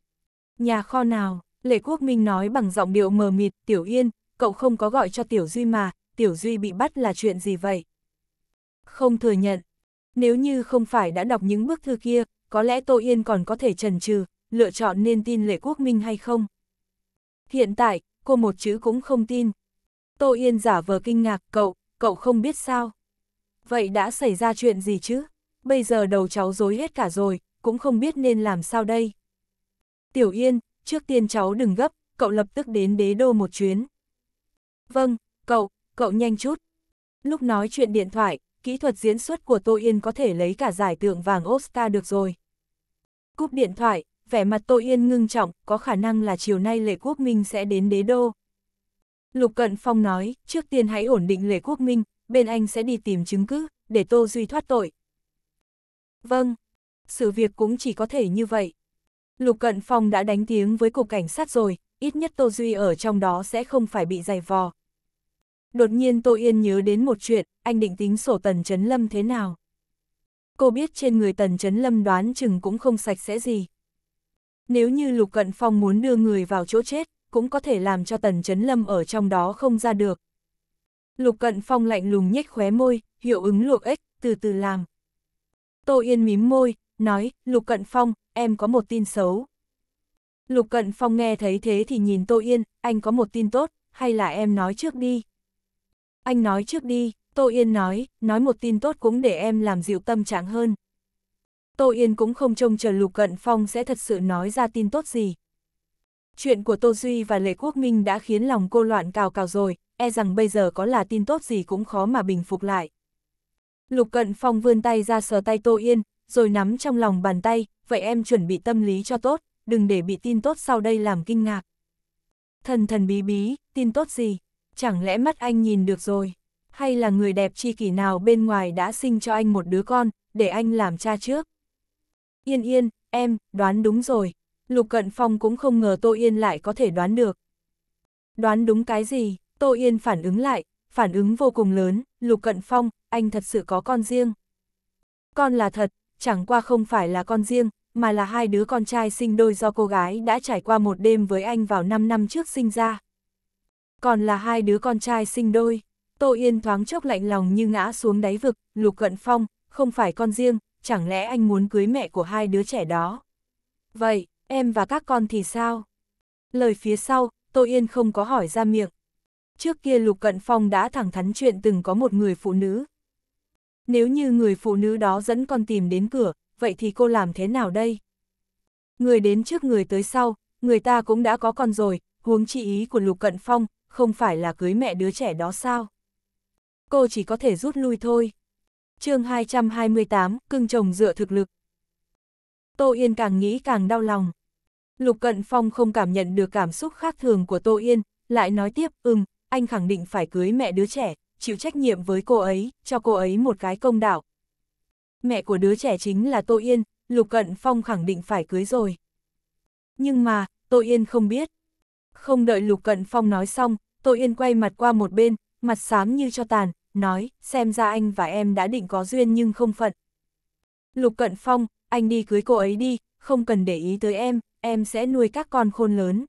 Nhà kho nào? Lệ Quốc Minh nói bằng giọng điệu mờ mịt, Tiểu Yên, cậu không có gọi cho Tiểu Duy mà, Tiểu Duy bị bắt là chuyện gì vậy? Không thừa nhận. Nếu như không phải đã đọc những bức thư kia, có lẽ Tô Yên còn có thể trần trừ, lựa chọn nên tin Lệ Quốc Minh hay không. Hiện tại, cô một chữ cũng không tin. Tô Yên giả vờ kinh ngạc, cậu, cậu không biết sao. Vậy đã xảy ra chuyện gì chứ? bây giờ đầu cháu rối hết cả rồi, cũng không biết nên làm sao đây. Tiểu Yên, trước tiên cháu đừng gấp, cậu lập tức đến đế đô một chuyến. Vâng, cậu, cậu nhanh chút. Lúc nói chuyện điện thoại, kỹ thuật diễn xuất của Tô Yên có thể lấy cả giải tượng vàng Oscar được rồi. Cúp điện thoại, vẻ mặt Tô Yên ngưng trọng, có khả năng là chiều nay Lệ Quốc Minh sẽ đến đế đô. Lục Cận Phong nói, trước tiên hãy ổn định Lệ Quốc Minh, bên anh sẽ đi tìm chứng cứ, để Tô Duy thoát tội, Vâng, sự việc cũng chỉ có thể như vậy. Lục Cận Phong đã đánh tiếng với cục cảnh sát rồi, ít nhất Tô Duy ở trong đó sẽ không phải bị dày vò. Đột nhiên Tô Yên nhớ đến một chuyện, anh định tính sổ Tần Trấn Lâm thế nào? Cô biết trên người Tần Trấn Lâm đoán chừng cũng không sạch sẽ gì. Nếu như Lục Cận Phong muốn đưa người vào chỗ chết, cũng có thể làm cho Tần Trấn Lâm ở trong đó không ra được. Lục Cận Phong lạnh lùng nhếch khóe môi, hiệu ứng luộc ếch, từ từ làm. Tô Yên mím môi, nói, Lục Cận Phong, em có một tin xấu. Lục Cận Phong nghe thấy thế thì nhìn Tô Yên, anh có một tin tốt, hay là em nói trước đi. Anh nói trước đi, Tô Yên nói, nói một tin tốt cũng để em làm dịu tâm trạng hơn. Tô Yên cũng không trông chờ Lục Cận Phong sẽ thật sự nói ra tin tốt gì. Chuyện của Tô Duy và Lệ Quốc Minh đã khiến lòng cô loạn cào cào rồi, e rằng bây giờ có là tin tốt gì cũng khó mà bình phục lại. Lục Cận Phong vươn tay ra sờ tay Tô Yên, rồi nắm trong lòng bàn tay, vậy em chuẩn bị tâm lý cho tốt, đừng để bị tin tốt sau đây làm kinh ngạc. Thần thần bí bí, tin tốt gì? Chẳng lẽ mắt anh nhìn được rồi? Hay là người đẹp chi kỷ nào bên ngoài đã sinh cho anh một đứa con, để anh làm cha trước? Yên yên, em, đoán đúng rồi. Lục Cận Phong cũng không ngờ Tô Yên lại có thể đoán được. Đoán đúng cái gì? Tô Yên phản ứng lại, phản ứng vô cùng lớn, Lục Cận Phong, anh thật sự có con riêng. Con là thật, chẳng qua không phải là con riêng, mà là hai đứa con trai sinh đôi do cô gái đã trải qua một đêm với anh vào 5 năm trước sinh ra. Còn là hai đứa con trai sinh đôi, Tô Yên thoáng chốc lạnh lòng như ngã xuống đáy vực, lục cận phong, không phải con riêng, chẳng lẽ anh muốn cưới mẹ của hai đứa trẻ đó. Vậy, em và các con thì sao? Lời phía sau, Tô Yên không có hỏi ra miệng. Trước kia Lục Cận Phong đã thẳng thắn chuyện từng có một người phụ nữ, nếu như người phụ nữ đó dẫn con tìm đến cửa, vậy thì cô làm thế nào đây? Người đến trước người tới sau, người ta cũng đã có con rồi, huống chi ý của Lục Cận Phong, không phải là cưới mẹ đứa trẻ đó sao? Cô chỉ có thể rút lui thôi. chương 228, cưng chồng dựa thực lực. Tô Yên càng nghĩ càng đau lòng. Lục Cận Phong không cảm nhận được cảm xúc khác thường của Tô Yên, lại nói tiếp, ừm, anh khẳng định phải cưới mẹ đứa trẻ, chịu trách nhiệm với cô ấy, cho cô ấy một cái công đạo. Mẹ của đứa trẻ chính là Tô Yên, Lục Cận Phong khẳng định phải cưới rồi. Nhưng mà, Tô Yên không biết. Không đợi Lục Cận Phong nói xong, Tô Yên quay mặt qua một bên, mặt xám như cho tàn, nói, xem ra anh và em đã định có duyên nhưng không phận. Lục Cận Phong, anh đi cưới cô ấy đi, không cần để ý tới em, em sẽ nuôi các con khôn lớn.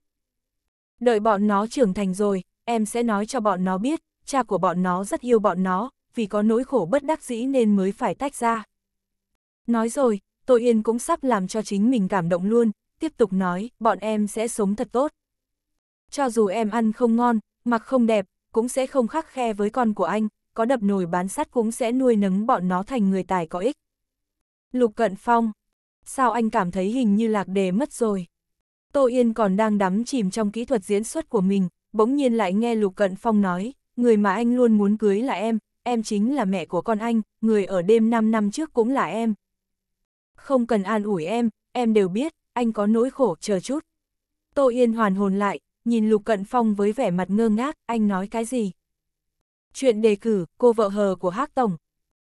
Đợi bọn nó trưởng thành rồi, em sẽ nói cho bọn nó biết, cha của bọn nó rất yêu bọn nó, vì có nỗi khổ bất đắc dĩ nên mới phải tách ra. Nói rồi, Tô Yên cũng sắp làm cho chính mình cảm động luôn, tiếp tục nói, bọn em sẽ sống thật tốt. Cho dù em ăn không ngon, mặc không đẹp, cũng sẽ không khắc khe với con của anh, có đập nồi bán sắt cũng sẽ nuôi nấng bọn nó thành người tài có ích. Lục Cận Phong, sao anh cảm thấy hình như lạc đề mất rồi? Tô Yên còn đang đắm chìm trong kỹ thuật diễn xuất của mình, bỗng nhiên lại nghe Lục Cận Phong nói, người mà anh luôn muốn cưới là em, em chính là mẹ của con anh, người ở đêm 5 năm trước cũng là em. Không cần an ủi em, em đều biết, anh có nỗi khổ, chờ chút. Tô Yên hoàn hồn lại, nhìn Lục Cận Phong với vẻ mặt ngơ ngác, anh nói cái gì? Chuyện đề cử, cô vợ hờ của Hác Tổng.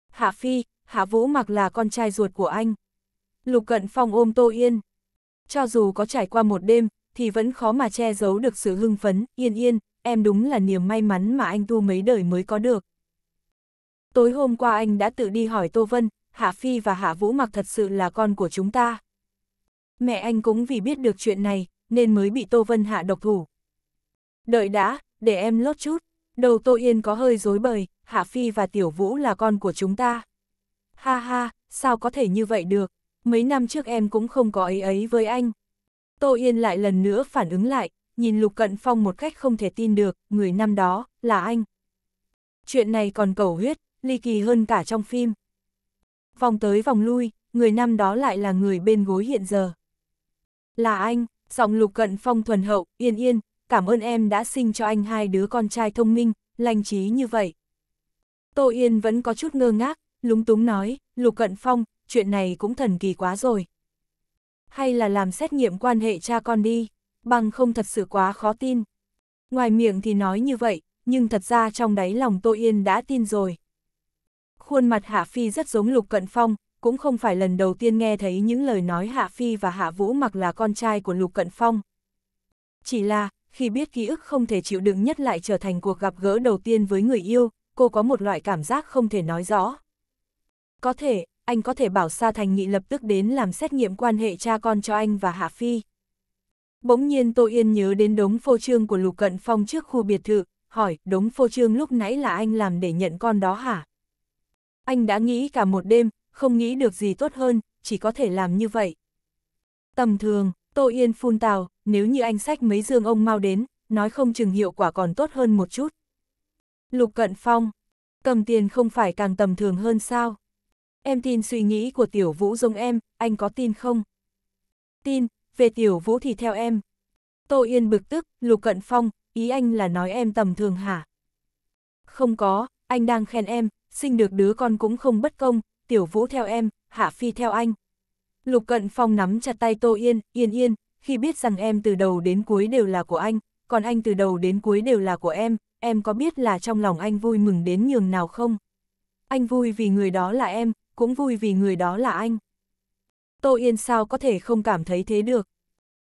Hạ Phi, Hạ Vũ mặc là con trai ruột của anh. Lục Cận Phong ôm Tô Yên. Cho dù có trải qua một đêm, thì vẫn khó mà che giấu được sự hưng phấn, yên yên, em đúng là niềm may mắn mà anh tu mấy đời mới có được. Tối hôm qua anh đã tự đi hỏi Tô Vân, Hạ Phi và Hạ Vũ Mặc thật sự là con của chúng ta. Mẹ anh cũng vì biết được chuyện này, nên mới bị Tô Vân hạ độc thủ. Đợi đã, để em lốt chút. Đầu Tô Yên có hơi dối bời, Hạ Phi và Tiểu Vũ là con của chúng ta. Ha ha, sao có thể như vậy được, mấy năm trước em cũng không có ấy ấy với anh. Tô Yên lại lần nữa phản ứng lại, nhìn Lục Cận Phong một cách không thể tin được, người năm đó, là anh. Chuyện này còn cầu huyết, ly kỳ hơn cả trong phim. Vòng tới vòng lui, người năm đó lại là người bên gối hiện giờ. Là anh, giọng Lục Cận Phong thuần hậu, yên yên, cảm ơn em đã sinh cho anh hai đứa con trai thông minh, lành trí như vậy. Tô Yên vẫn có chút ngơ ngác, lúng túng nói, Lục Cận Phong, chuyện này cũng thần kỳ quá rồi. Hay là làm xét nghiệm quan hệ cha con đi bằng không thật sự quá khó tin. Ngoài miệng thì nói như vậy, nhưng thật ra trong đáy lòng Tô Yên đã tin rồi. Khuôn mặt Hạ Phi rất giống Lục Cận Phong, cũng không phải lần đầu tiên nghe thấy những lời nói Hạ Phi và Hạ Vũ mặc là con trai của Lục Cận Phong. Chỉ là, khi biết ký ức không thể chịu đựng nhất lại trở thành cuộc gặp gỡ đầu tiên với người yêu, cô có một loại cảm giác không thể nói rõ. Có thể, anh có thể bảo Sa Thành Nghị lập tức đến làm xét nghiệm quan hệ cha con cho anh và Hạ Phi. Bỗng nhiên Tô Yên nhớ đến đống phô trương của Lục Cận Phong trước khu biệt thự, hỏi, đống phô trương lúc nãy là anh làm để nhận con đó hả? Anh đã nghĩ cả một đêm, không nghĩ được gì tốt hơn, chỉ có thể làm như vậy. Tầm thường, Tô Yên phun tào, nếu như anh sách mấy dương ông mau đến, nói không chừng hiệu quả còn tốt hơn một chút. Lục Cận Phong, cầm tiền không phải càng tầm thường hơn sao? Em tin suy nghĩ của tiểu vũ giống em, anh có tin không? Tin, về tiểu vũ thì theo em. Tô Yên bực tức, Lục Cận Phong, ý anh là nói em tầm thường hả? Không có, anh đang khen em, sinh được đứa con cũng không bất công, tiểu vũ theo em, Hạ Phi theo anh. Lục Cận Phong nắm chặt tay Tô Yên, yên yên, khi biết rằng em từ đầu đến cuối đều là của anh, còn anh từ đầu đến cuối đều là của em, em có biết là trong lòng anh vui mừng đến nhường nào không? Anh vui vì người đó là em, cũng vui vì người đó là anh. Tô Yên sao có thể không cảm thấy thế được.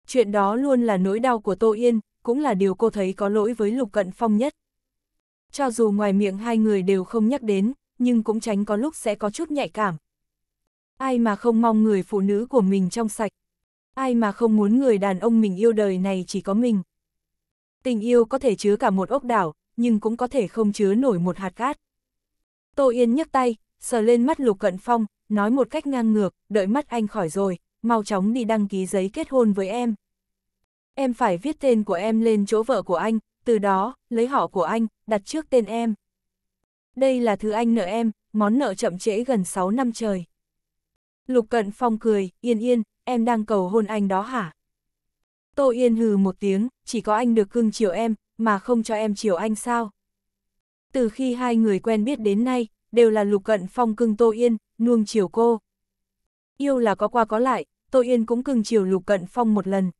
Chuyện đó luôn là nỗi đau của Tô Yên, cũng là điều cô thấy có lỗi với Lục Cận Phong nhất. Cho dù ngoài miệng hai người đều không nhắc đến, nhưng cũng tránh có lúc sẽ có chút nhạy cảm. Ai mà không mong người phụ nữ của mình trong sạch. Ai mà không muốn người đàn ông mình yêu đời này chỉ có mình. Tình yêu có thể chứa cả một ốc đảo, nhưng cũng có thể không chứa nổi một hạt cát. Tô Yên nhấc tay, sờ lên mắt Lục Cận Phong, nói một cách ngang ngược, đợi mắt anh khỏi rồi, mau chóng đi đăng ký giấy kết hôn với em. Em phải viết tên của em lên chỗ vợ của anh, từ đó, lấy họ của anh, đặt trước tên em. Đây là thứ anh nợ em, món nợ chậm trễ gần 6 năm trời. Lục Cận Phong cười, yên yên, em đang cầu hôn anh đó hả? Tô Yên hừ một tiếng, chỉ có anh được cưng chiều em, mà không cho em chiều anh sao? Từ khi hai người quen biết đến nay, đều là Lục Cận Phong cưng Tô Yên, nuông chiều cô. Yêu là có qua có lại, Tô Yên cũng cưng chiều Lục Cận Phong một lần.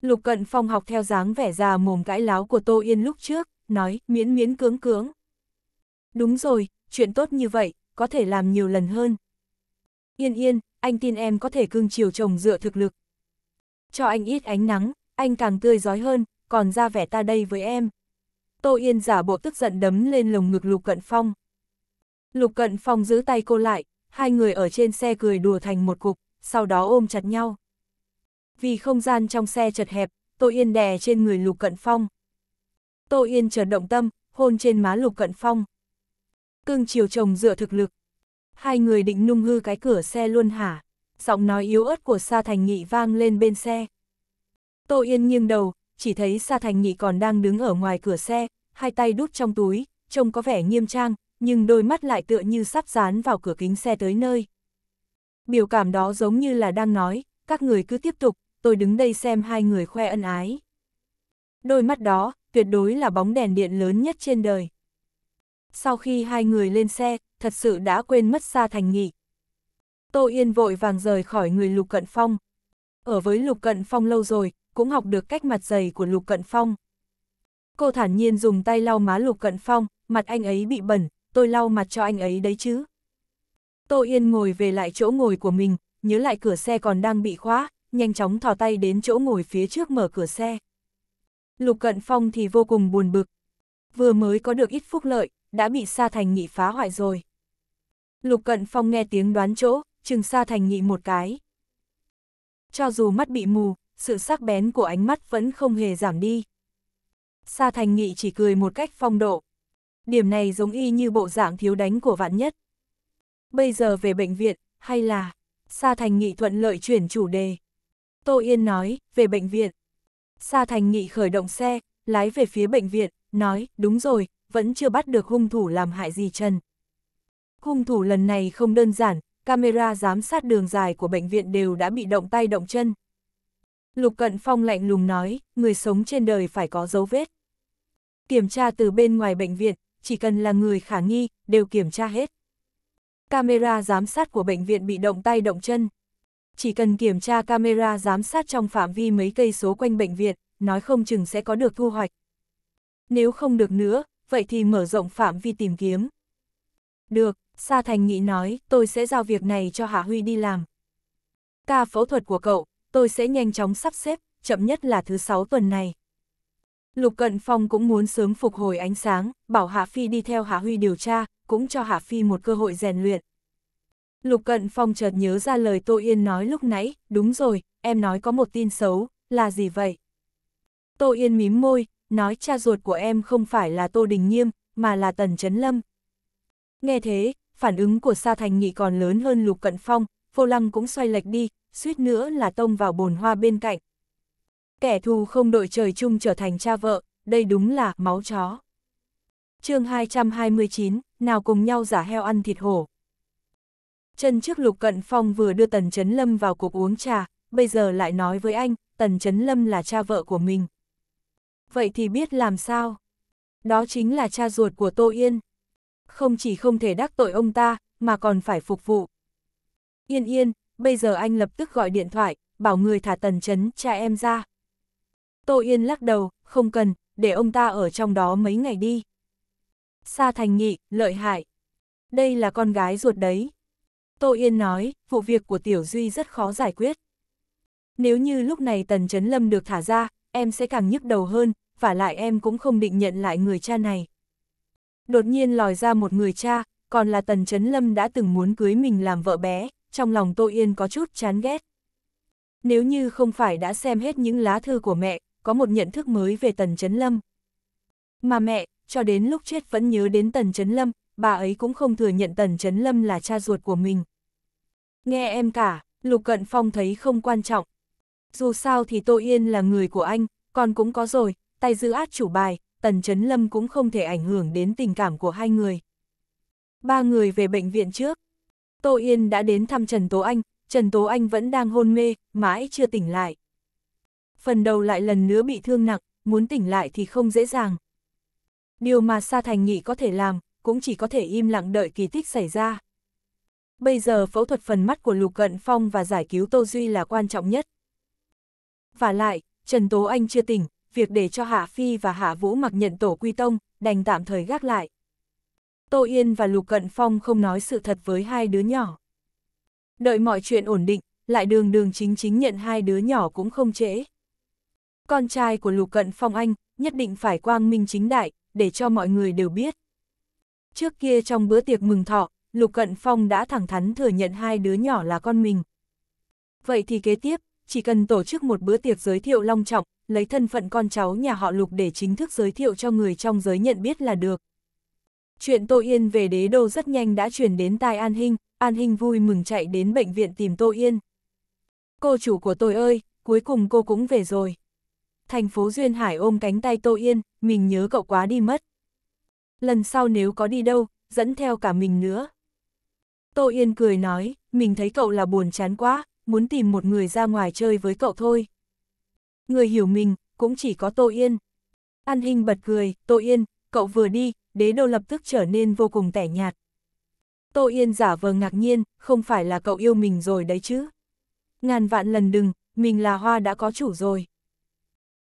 Lục Cận Phong học theo dáng vẻ già mồm cãi láo của Tô Yên lúc trước, nói miễn miễn cưỡng cưỡng. Đúng rồi, chuyện tốt như vậy, có thể làm nhiều lần hơn. Yên yên, anh tin em có thể cưng chiều chồng dựa thực lực. Cho anh ít ánh nắng, anh càng tươi giói hơn, còn ra vẻ ta đây với em. Tô Yên giả bộ tức giận đấm lên lồng ngực Lục Cận Phong. Lục Cận Phong giữ tay cô lại, hai người ở trên xe cười đùa thành một cục, sau đó ôm chặt nhau. Vì không gian trong xe chật hẹp, Tô Yên đè trên người Lục Cận Phong. Tô Yên chợt động tâm, hôn trên má Lục Cận Phong. Cưng chiều chồng dựa thực lực. Hai người định nung hư cái cửa xe luôn hả? Giọng nói yếu ớt của Sa Thành Nghị vang lên bên xe. Tô Yên nghiêng đầu, chỉ thấy Sa Thành Nghị còn đang đứng ở ngoài cửa xe, hai tay đút trong túi, trông có vẻ nghiêm trang, nhưng đôi mắt lại tựa như sắp dán vào cửa kính xe tới nơi. Biểu cảm đó giống như là đang nói, các người cứ tiếp tục, tôi đứng đây xem hai người khoe ân ái. Đôi mắt đó, tuyệt đối là bóng đèn điện lớn nhất trên đời. Sau khi hai người lên xe, thật sự đã quên mất xa thành nghị. Tô Yên vội vàng rời khỏi người Lục Cận Phong. Ở với Lục Cận Phong lâu rồi, cũng học được cách mặt dày của Lục Cận Phong. Cô thản nhiên dùng tay lau má Lục Cận Phong, mặt anh ấy bị bẩn, tôi lau mặt cho anh ấy đấy chứ. Tô Yên ngồi về lại chỗ ngồi của mình, nhớ lại cửa xe còn đang bị khóa, nhanh chóng thò tay đến chỗ ngồi phía trước mở cửa xe. Lục Cận Phong thì vô cùng buồn bực. Vừa mới có được ít phúc lợi, đã bị Sa Thành Nghị phá hoại rồi. Lục Cận Phong nghe tiếng đoán chỗ, chừng Sa Thành Nghị một cái. Cho dù mắt bị mù, sự sắc bén của ánh mắt vẫn không hề giảm đi. Sa Thành Nghị chỉ cười một cách phong độ. Điểm này giống y như bộ dạng thiếu đánh của vạn nhất. Bây giờ về bệnh viện, hay là, Sa Thành Nghị thuận lợi chuyển chủ đề. Tô Yên nói, về bệnh viện. Sa Thành Nghị khởi động xe, lái về phía bệnh viện, nói, đúng rồi, vẫn chưa bắt được hung thủ làm hại gì Trần. Hung thủ lần này không đơn giản, camera giám sát đường dài của bệnh viện đều đã bị động tay động chân. Lục Cận Phong lạnh lùng nói, người sống trên đời phải có dấu vết. Kiểm tra từ bên ngoài bệnh viện, chỉ cần là người khả nghi, đều kiểm tra hết. Camera giám sát của bệnh viện bị động tay động chân. Chỉ cần kiểm tra camera giám sát trong phạm vi mấy cây số quanh bệnh viện, nói không chừng sẽ có được thu hoạch. Nếu không được nữa, vậy thì mở rộng phạm vi tìm kiếm. Được, Sa Thành nghĩ nói, tôi sẽ giao việc này cho Hạ Huy đi làm. Ca phẫu thuật của cậu, tôi sẽ nhanh chóng sắp xếp, chậm nhất là thứ sáu tuần này. Lục Cận Phong cũng muốn sớm phục hồi ánh sáng, bảo Hạ Phi đi theo Hạ Huy điều tra, cũng cho Hạ Phi một cơ hội rèn luyện. Lục Cận Phong chợt nhớ ra lời Tô Yên nói lúc nãy, đúng rồi, em nói có một tin xấu, là gì vậy? Tô Yên mím môi, nói cha ruột của em không phải là Tô Đình Nghiêm, mà là Tần Trấn Lâm. Nghe thế, phản ứng của Sa Thành Nghị còn lớn hơn Lục Cận Phong, Phô Lăng cũng xoay lệch đi, suýt nữa là tông vào bồn hoa bên cạnh, kẻ thù không đội trời chung trở thành cha vợ, đây đúng là máu chó. chương 229, nào cùng nhau giả heo ăn thịt hổ. Chân trước Lục Cận Phong vừa đưa Tần Chấn Lâm vào cuộc uống trà, bây giờ lại nói với anh, Tần Chấn Lâm là cha vợ của mình. Vậy thì biết làm sao? Đó chính là cha ruột của Tô Yên. Không chỉ không thể đắc tội ông ta, mà còn phải phục vụ. Yên yên, bây giờ anh lập tức gọi điện thoại, bảo người thả Tần Chấn cha em ra. Tô Yên lắc đầu, không cần, để ông ta ở trong đó mấy ngày đi. Sa Thành Nghị, lợi hại. Đây là con gái ruột đấy. Tô Yên nói, vụ việc của Tiểu Duy rất khó giải quyết. Nếu như lúc này Tần Trấn Lâm được thả ra, em sẽ càng nhức đầu hơn, và lại em cũng không định nhận lại người cha này. Đột nhiên lòi ra một người cha, còn là Tần Trấn Lâm đã từng muốn cưới mình làm vợ bé, trong lòng Tô Yên có chút chán ghét. Nếu như không phải đã xem hết những lá thư của mẹ, có một nhận thức mới về Tần Chấn Lâm. Mà mẹ, cho đến lúc chết vẫn nhớ đến Tần Chấn Lâm, bà ấy cũng không thừa nhận Tần Chấn Lâm là cha ruột của mình. Nghe em cả, Lục Cận Phong thấy không quan trọng. Dù sao thì Tô Yên là người của anh, con cũng có rồi, tay giữ át chủ bài, Tần Chấn Lâm cũng không thể ảnh hưởng đến tình cảm của hai người. Ba người về bệnh viện trước. Tô Yên đã đến thăm Trần Tố Anh, Trần Tố Anh vẫn đang hôn mê, mãi chưa tỉnh lại phần đầu lại lần nữa bị thương nặng, muốn tỉnh lại thì không dễ dàng. Điều mà Sa Thành Nghị có thể làm, cũng chỉ có thể im lặng đợi kỳ tích xảy ra. Bây giờ phẫu thuật phần mắt của Lục Cận Phong và giải cứu Tô Duy là quan trọng nhất. Và lại, Trần Tố Anh chưa tỉnh, việc để cho Hạ Phi và Hạ Vũ mặc nhận tổ quy tông, đành tạm thời gác lại. Tô Yên và Lục Cận Phong không nói sự thật với hai đứa nhỏ. Đợi mọi chuyện ổn định, lại đường đường chính chính nhận hai đứa nhỏ cũng không trễ con trai của Lục Cận Phong Anh, nhất định phải quang minh chính đại, để cho mọi người đều biết. Trước kia trong bữa tiệc mừng thọ, Lục Cận Phong đã thẳng thắn thừa nhận hai đứa nhỏ là con mình. Vậy thì kế tiếp, chỉ cần tổ chức một bữa tiệc giới thiệu long trọng, lấy thân phận con cháu nhà họ Lục để chính thức giới thiệu cho người trong giới nhận biết là được. Chuyện Tô Yên về đế đô rất nhanh đã truyền đến tai An Hinh, An Hinh vui mừng chạy đến bệnh viện tìm Tô Yên. Cô chủ của tôi ơi, cuối cùng cô cũng về rồi thành phố Duyên Hải ôm cánh tay Tô Yên, mình nhớ cậu quá đi mất. Lần sau nếu có đi đâu, dẫn theo cả mình nữa. Tô Yên cười nói, mình thấy cậu là buồn chán quá, muốn tìm một người ra ngoài chơi với cậu thôi. Người hiểu mình, cũng chỉ có Tô Yên. An Hinh bật cười, Tô Yên, cậu vừa đi, đế đô lập tức trở nên vô cùng tẻ nhạt. Tô Yên giả vờ ngạc nhiên, không phải là cậu yêu mình rồi đấy chứ. Ngàn vạn lần đừng, mình là hoa đã có chủ rồi.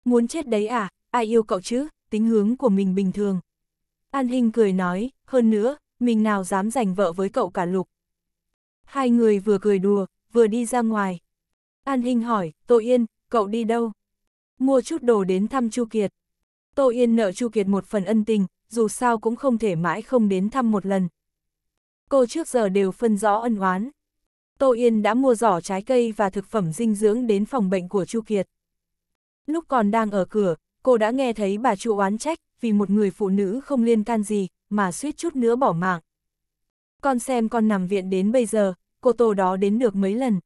Muốn chết đấy à, ai yêu cậu chứ, tính hướng của mình bình thường. An Hinh cười nói, hơn nữa, mình nào dám giành vợ với cậu cả lục. Hai người vừa cười đùa, vừa đi ra ngoài. An Hinh hỏi, Tô Yên, cậu đi đâu? Mua chút đồ đến thăm Chu Kiệt. Tô Yên nợ Chu Kiệt một phần ân tình, dù sao cũng không thể mãi không đến thăm một lần. Cô trước giờ đều phân rõ ân oán. Tô Yên đã mua giỏ trái cây và thực phẩm dinh dưỡng đến phòng bệnh của Chu Kiệt. Lúc còn đang ở cửa, cô đã nghe thấy bà chủ oán trách, vì một người phụ nữ không liên can gì, mà suýt chút nữa bỏ mạng. Con xem con nằm viện đến bây giờ, cô tô đó đến được mấy lần.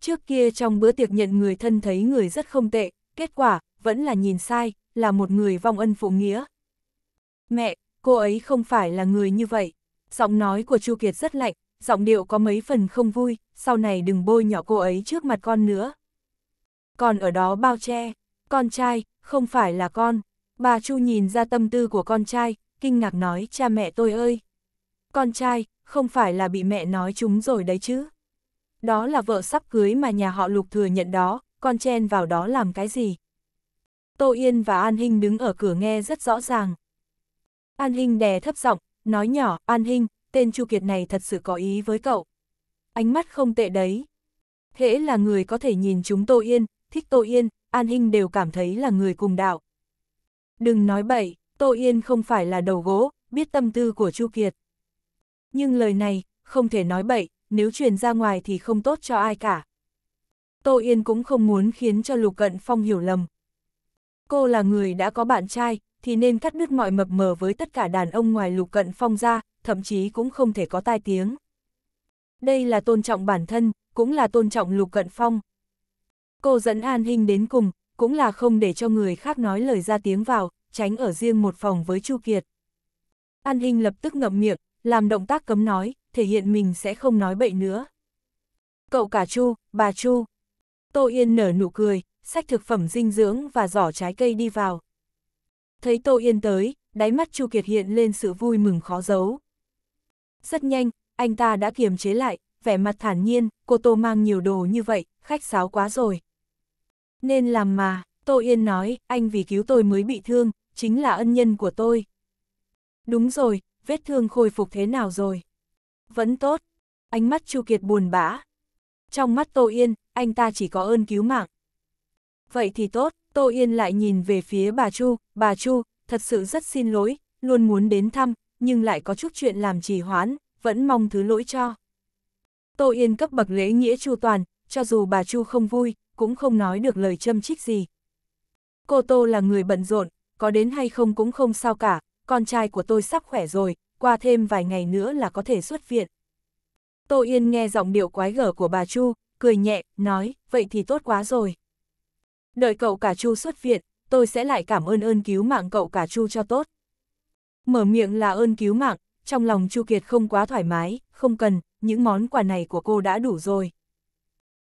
Trước kia trong bữa tiệc nhận người thân thấy người rất không tệ, kết quả, vẫn là nhìn sai, là một người vong ân phụ nghĩa. Mẹ, cô ấy không phải là người như vậy. Giọng nói của Chu Kiệt rất lạnh, giọng điệu có mấy phần không vui, sau này đừng bôi nhỏ cô ấy trước mặt con nữa. Còn ở đó bao che. Con trai, không phải là con. Bà Chu nhìn ra tâm tư của con trai, kinh ngạc nói cha mẹ tôi ơi. Con trai, không phải là bị mẹ nói chúng rồi đấy chứ. Đó là vợ sắp cưới mà nhà họ lục thừa nhận đó, con chen vào đó làm cái gì. Tô Yên và An Hinh đứng ở cửa nghe rất rõ ràng. An Hinh đè thấp giọng, nói nhỏ, An Hinh, tên Chu Kiệt này thật sự có ý với cậu. Ánh mắt không tệ đấy. Thế là người có thể nhìn chúng Tô Yên, thích Tô Yên, An Hinh đều cảm thấy là người cùng đạo. Đừng nói bậy, Tô Yên không phải là đầu gỗ, biết tâm tư của Chu Kiệt. Nhưng lời này, không thể nói bậy, nếu truyền ra ngoài thì không tốt cho ai cả. Tô Yên cũng không muốn khiến cho Lục Cận Phong hiểu lầm. Cô là người đã có bạn trai, thì nên cắt đứt mọi mập mờ với tất cả đàn ông ngoài Lục Cận Phong ra, thậm chí cũng không thể có tai tiếng. Đây là tôn trọng bản thân, cũng là tôn trọng Lục Cận Phong. Cô dẫn An Hinh đến cùng, cũng là không để cho người khác nói lời ra tiếng vào, tránh ở riêng một phòng với Chu Kiệt. An Hinh lập tức ngậm miệng, làm động tác cấm nói, thể hiện mình sẽ không nói bậy nữa. Cậu cả Chu, bà Chu. Tô Yên nở nụ cười, sách thực phẩm dinh dưỡng và giỏ trái cây đi vào. Thấy Tô Yên tới, đáy mắt Chu Kiệt hiện lên sự vui mừng khó giấu. Rất nhanh, anh ta đã kiềm chế lại, vẻ mặt thản nhiên, cô Tô mang nhiều đồ như vậy, khách sáo quá rồi. Nên làm mà, Tô Yên nói, anh vì cứu tôi mới bị thương, chính là ân nhân của tôi. Đúng rồi, vết thương khôi phục thế nào rồi? Vẫn tốt. Ánh mắt Chu Kiệt buồn bã. Trong mắt Tô Yên, anh ta chỉ có ơn cứu mạng. Vậy thì tốt, Tô Yên lại nhìn về phía bà Chu, bà Chu, thật sự rất xin lỗi, luôn muốn đến thăm, nhưng lại có chút chuyện làm trì hoãn, vẫn mong thứ lỗi cho. Tô Yên cấp bậc lễ nghĩa Chu Toàn, cho dù bà Chu không vui, cũng không nói được lời châm trích gì. Cô Tô là người bận rộn, có đến hay không cũng không sao cả, con trai của tôi sắp khỏe rồi, qua thêm vài ngày nữa là có thể xuất viện. Tô Yên nghe giọng điệu quái gở của bà Chu, cười nhẹ, nói, vậy thì tốt quá rồi. Đợi cậu cả Chu xuất viện, tôi sẽ lại cảm ơn ơn cứu mạng cậu cả Chu cho tốt. Mở miệng là ơn cứu mạng, trong lòng Chu Kiệt không quá thoải mái, không cần, những món quà này của cô đã đủ rồi.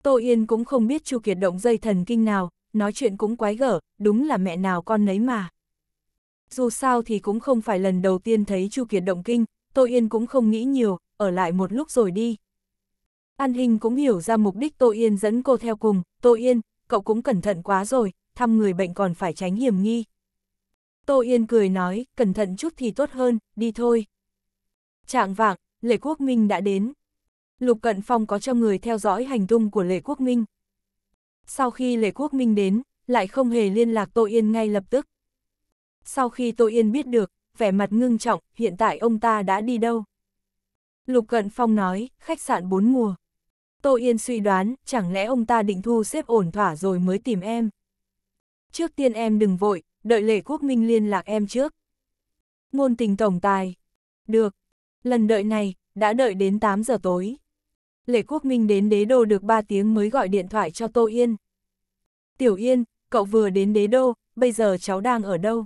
Tô Yên cũng không biết Chu Kiệt động dây thần kinh nào, nói chuyện cũng quái gở, đúng là mẹ nào con nấy mà. Dù sao thì cũng không phải lần đầu tiên thấy Chu Kiệt động kinh, Tô Yên cũng không nghĩ nhiều, ở lại một lúc rồi đi. An Hình cũng hiểu ra mục đích Tô Yên dẫn cô theo cùng, Tô Yên, cậu cũng cẩn thận quá rồi, thăm người bệnh còn phải tránh hiểm nghi. Tô Yên cười nói, cẩn thận chút thì tốt hơn, đi thôi. Trạng vạng, Lệ Quốc Minh đã đến. Lục Cận Phong có cho người theo dõi hành tung của Lệ Quốc Minh. Sau khi Lệ Quốc Minh đến, lại không hề liên lạc Tô Yên ngay lập tức. Sau khi Tô Yên biết được, vẻ mặt ngưng trọng, hiện tại ông ta đã đi đâu? Lục Cận Phong nói, khách sạn bốn mùa. Tô Yên suy đoán, chẳng lẽ ông ta định thu xếp ổn thỏa rồi mới tìm em. Trước tiên em đừng vội, đợi Lệ Quốc Minh liên lạc em trước. Ngôn tình tổng tài. Được. Lần đợi này, đã đợi đến 8 giờ tối. Lệ Quốc Minh đến đế đô được 3 tiếng mới gọi điện thoại cho Tô Yên. Tiểu Yên, cậu vừa đến đế đô, bây giờ cháu đang ở đâu?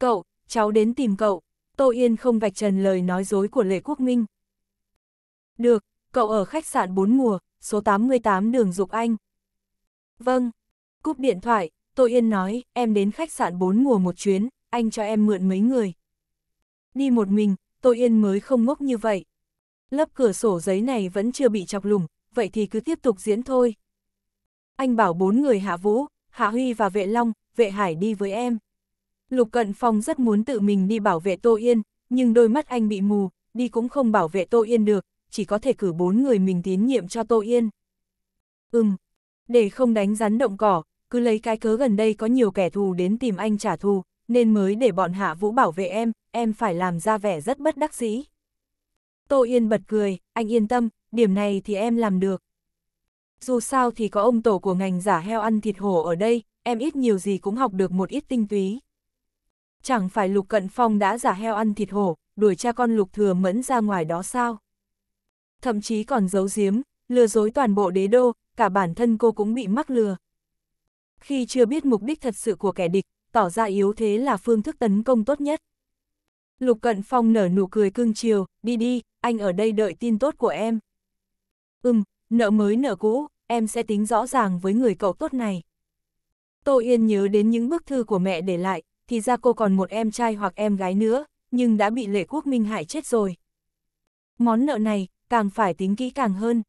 Cậu, cháu đến tìm cậu. Tô Yên không vạch trần lời nói dối của Lệ Quốc Minh. Được, cậu ở khách sạn 4 mùa, số 88 đường Dục Anh. Vâng. Cúp điện thoại, Tô Yên nói, em đến khách sạn 4 mùa một chuyến, anh cho em mượn mấy người. Đi một mình, Tô Yên mới không ngốc như vậy, Lớp cửa sổ giấy này vẫn chưa bị chọc lủng vậy thì cứ tiếp tục diễn thôi. Anh bảo bốn người Hạ Vũ, Hạ Huy và Vệ Long, Vệ Hải đi với em. Lục Cận Phong rất muốn tự mình đi bảo vệ Tô Yên, nhưng đôi mắt anh bị mù, đi cũng không bảo vệ Tô Yên được, chỉ có thể cử bốn người mình tín nhiệm cho Tô Yên. Ừm, để không đánh rắn động cỏ, cứ lấy cái cớ gần đây có nhiều kẻ thù đến tìm anh trả thù, nên mới để bọn Hạ Vũ bảo vệ em, em phải làm ra vẻ rất bất đắc dĩ. Tô Yên bật cười, anh yên tâm, điểm này thì em làm được. Dù sao thì có ông tổ của ngành giả heo ăn thịt hổ ở đây, em ít nhiều gì cũng học được một ít tinh túy. Chẳng phải Lục Cận Phong đã giả heo ăn thịt hổ, đuổi cha con Lục Thừa Mẫn ra ngoài đó sao? Thậm chí còn giấu giếm, lừa dối toàn bộ đế đô, cả bản thân cô cũng bị mắc lừa. Khi chưa biết mục đích thật sự của kẻ địch, tỏ ra yếu thế là phương thức tấn công tốt nhất. Lục Cận Phong nở nụ cười cưng chiều, đi đi, anh ở đây đợi tin tốt của em. Ừm, nợ mới nợ cũ, em sẽ tính rõ ràng với người cậu tốt này. Tô Yên nhớ đến những bức thư của mẹ để lại, thì ra cô còn một em trai hoặc em gái nữa, nhưng đã bị lệ quốc minh hại chết rồi. Món nợ này, càng phải tính kỹ càng hơn.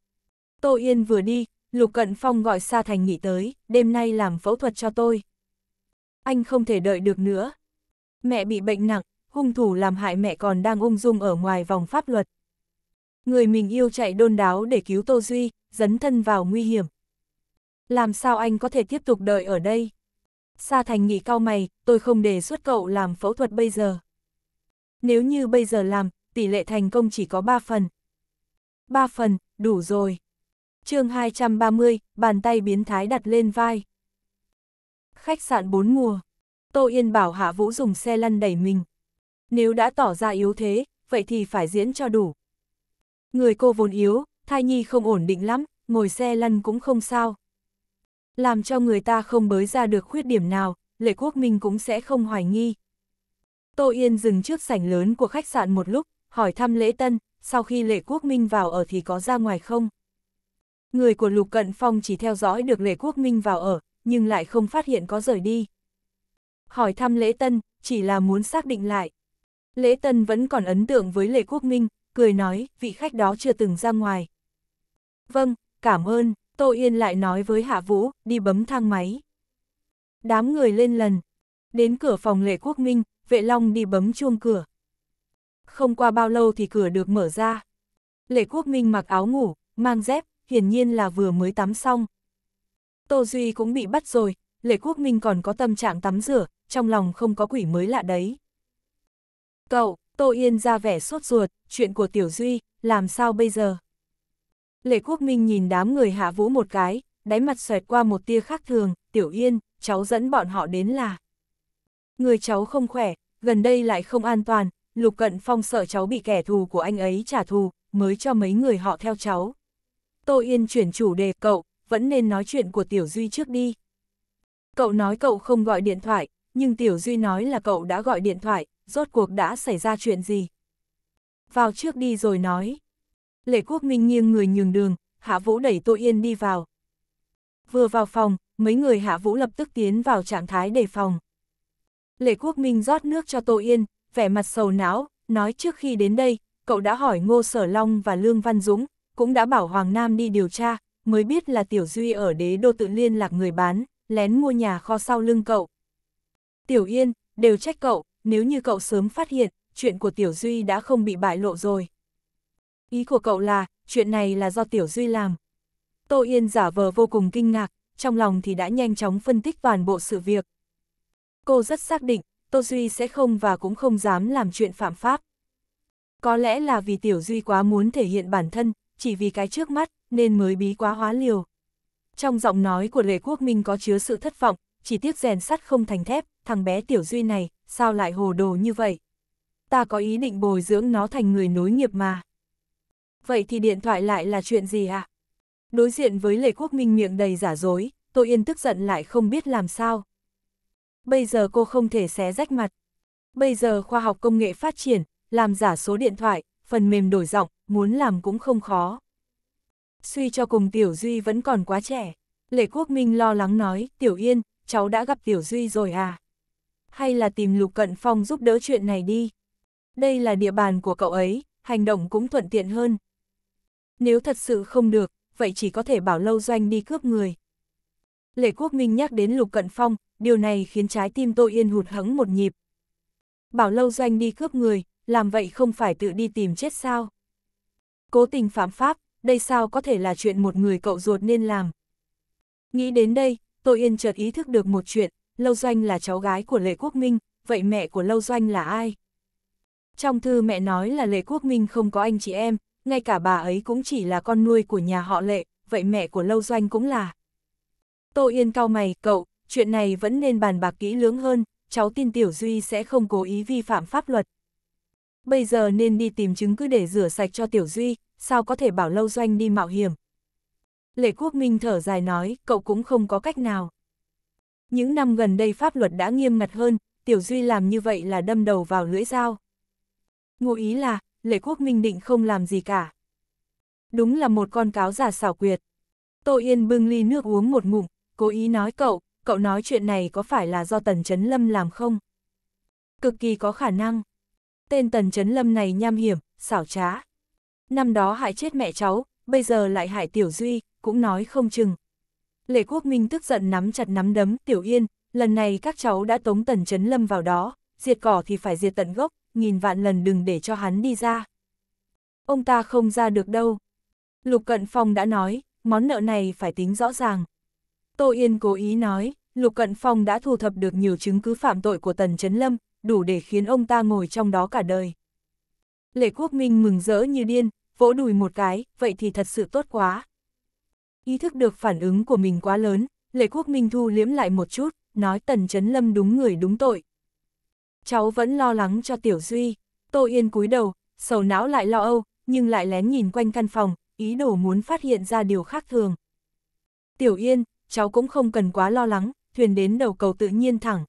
Tô Yên vừa đi, Lục Cận Phong gọi Sa Thành nghỉ tới, đêm nay làm phẫu thuật cho tôi. Anh không thể đợi được nữa. Mẹ bị bệnh nặng, hung thủ làm hại mẹ còn đang ung dung ở ngoài vòng pháp luật. Người mình yêu chạy đôn đáo để cứu Tô Duy, dấn thân vào nguy hiểm. Làm sao anh có thể tiếp tục đợi ở đây? Sa Thành nghĩ cao mày, tôi không đề xuất cậu làm phẫu thuật bây giờ. Nếu như bây giờ làm, tỷ lệ thành công chỉ có 3 phần. 3 phần, đủ rồi. chương 230, bàn tay biến thái đặt lên vai. Khách sạn bốn mùa. Tô Yên bảo Hạ Vũ dùng xe lăn đẩy mình nếu đã tỏ ra yếu thế, vậy thì phải diễn cho đủ. Người cô vốn yếu, thai nhi không ổn định lắm, ngồi xe lăn cũng không sao. Làm cho người ta không bới ra được khuyết điểm nào, lệ quốc minh cũng sẽ không hoài nghi. Tô Yên dừng trước sảnh lớn của khách sạn một lúc, hỏi thăm lễ tân, sau khi lệ quốc minh vào ở thì có ra ngoài không? Người của Lục Cận Phong chỉ theo dõi được lệ quốc minh vào ở, nhưng lại không phát hiện có rời đi. Hỏi thăm lễ tân, chỉ là muốn xác định lại. Lễ Tân vẫn còn ấn tượng với Lệ Quốc Minh, cười nói, vị khách đó chưa từng ra ngoài. Vâng, cảm ơn, Tô Yên lại nói với Hạ Vũ, đi bấm thang máy. Đám người lên lần. Đến cửa phòng Lệ Quốc Minh, vệ long đi bấm chuông cửa. Không qua bao lâu thì cửa được mở ra. Lệ Quốc Minh mặc áo ngủ, mang dép, hiển nhiên là vừa mới tắm xong. Tô Duy cũng bị bắt rồi, Lệ Quốc Minh còn có tâm trạng tắm rửa, trong lòng không có quỷ mới lạ đấy. Cậu, Tô Yên ra vẻ sốt ruột, chuyện của Tiểu Duy, làm sao bây giờ? Lệ Quốc Minh nhìn đám người hạ vũ một cái, đáy mặt xoẹt qua một tia khác thường, Tiểu Yên, cháu dẫn bọn họ đến là. Người cháu không khỏe, gần đây lại không an toàn, Lục Cận Phong sợ cháu bị kẻ thù của anh ấy trả thù, mới cho mấy người họ theo cháu. Tô Yên chuyển chủ đề cậu, vẫn nên nói chuyện của Tiểu Duy trước đi. Cậu nói cậu không gọi điện thoại, nhưng Tiểu Duy nói là cậu đã gọi điện thoại, rốt cuộc đã xảy ra chuyện gì. Vào trước đi rồi nói. Lệ Quốc Minh nghiêng người nhường đường, Hạ Vũ đẩy Tô Yên đi vào. Vừa vào phòng, mấy người Hạ Vũ lập tức tiến vào trạng thái đề phòng. Lệ Quốc Minh rót nước cho Tô Yên, vẻ mặt sầu não, nói trước khi đến đây, cậu đã hỏi Ngô Sở Long và Lương Văn Dũng, cũng đã bảo Hoàng Nam đi điều tra, mới biết là Tiểu Duy ở đế đô tự liên lạc người bán, lén mua nhà kho sau lưng cậu. Tiểu Yên, đều trách cậu, nếu như cậu sớm phát hiện, chuyện của Tiểu Duy đã không bị bại lộ rồi. Ý của cậu là, chuyện này là do Tiểu Duy làm. Tô Yên giả vờ vô cùng kinh ngạc, trong lòng thì đã nhanh chóng phân tích toàn bộ sự việc. Cô rất xác định, Tô Duy sẽ không và cũng không dám làm chuyện phạm pháp. Có lẽ là vì Tiểu Duy quá muốn thể hiện bản thân, chỉ vì cái trước mắt, nên mới bí quá hóa liều. Trong giọng nói của lê Quốc Minh có chứa sự thất vọng, chỉ tiếc rèn sắt không thành thép, thằng bé Tiểu Duy này, sao lại hồ đồ như vậy? Ta có ý định bồi dưỡng nó thành người nối nghiệp mà. Vậy thì điện thoại lại là chuyện gì ạ? À? Đối diện với lê Quốc Minh miệng đầy giả dối, Tô Yên tức giận lại không biết làm sao. Bây giờ cô không thể xé rách mặt. Bây giờ khoa học công nghệ phát triển, làm giả số điện thoại, phần mềm đổi giọng, muốn làm cũng không khó. Suy cho cùng Tiểu Duy vẫn còn quá trẻ. Lệ Quốc Minh lo lắng nói, Tiểu Yên, cháu đã gặp Tiểu Duy rồi à? hay là tìm Lục Cận Phong giúp đỡ chuyện này đi. Đây là địa bàn của cậu ấy, hành động cũng thuận tiện hơn. Nếu thật sự không được, vậy chỉ có thể bảo Lâu Doanh đi cướp người. Lệ Quốc Minh nhắc đến Lục Cận Phong, điều này khiến trái tim tôi yên hụt hẫng một nhịp. Bảo Lâu Doanh đi cướp người, làm vậy không phải tự đi tìm chết sao? Cố tình phạm pháp, đây sao có thể là chuyện một người cậu ruột nên làm? Nghĩ đến đây, tôi yên chợt ý thức được một chuyện, Lâu Doanh là cháu gái của Lệ Quốc Minh, vậy mẹ của Lâu Doanh là ai? Trong thư mẹ nói là Lệ Quốc Minh không có anh chị em, ngay cả bà ấy cũng chỉ là con nuôi của nhà họ Lệ, vậy mẹ của Lâu Doanh cũng là. Tô Yên cao mày, cậu, chuyện này vẫn nên bàn bạc kỹ lưỡng hơn, cháu tin Tiểu Duy sẽ không cố ý vi phạm pháp luật. Bây giờ nên đi tìm chứng cứ để rửa sạch cho Tiểu Duy, sao có thể bảo Lâu Doanh đi mạo hiểm. Lệ Quốc Minh thở dài nói, cậu cũng không có cách nào những năm gần đây pháp luật đã nghiêm ngặt hơn, Tiểu Duy làm như vậy là đâm đầu vào lưỡi dao. Ngụ ý là, lệ quốc minh định không làm gì cả. Đúng là một con cáo giả xảo quyệt. Tô Yên bưng ly nước uống một ngụm, cố ý nói cậu, cậu nói chuyện này có phải là do Tần Chấn Lâm làm không? Cực kỳ có khả năng. Tên Tần Chấn Lâm này nham hiểm, xảo trá. Năm đó hại chết mẹ cháu, bây giờ lại hại Tiểu Duy, cũng nói không chừng, Lệ Quốc Minh tức giận nắm chặt nắm đấm, Tiểu Yên, lần này các cháu đã tống tần chấn lâm vào đó, diệt cỏ thì phải diệt tận gốc, nghìn vạn lần đừng để cho hắn đi ra. Ông ta không ra được đâu. Lục Cận Phong đã nói, món nợ này phải tính rõ ràng. Tô Yên cố ý nói, Lục Cận Phong đã thu thập được nhiều chứng cứ phạm tội của Tần Chấn Lâm, đủ để khiến ông ta ngồi trong đó cả đời. Lệ Quốc Minh mừng rỡ như điên, vỗ đùi một cái, vậy thì thật sự tốt quá. Ý thức được phản ứng của mình quá lớn, Lệ Quốc Minh thu liếm lại một chút, nói Tần Chấn Lâm đúng người đúng tội. Cháu vẫn lo lắng cho Tiểu Duy, Tô Yên cúi đầu, sầu não lại lo âu, nhưng lại lén nhìn quanh căn phòng, ý đồ muốn phát hiện ra điều khác thường. Tiểu Yên, cháu cũng không cần quá lo lắng, thuyền đến đầu cầu tự nhiên thẳng.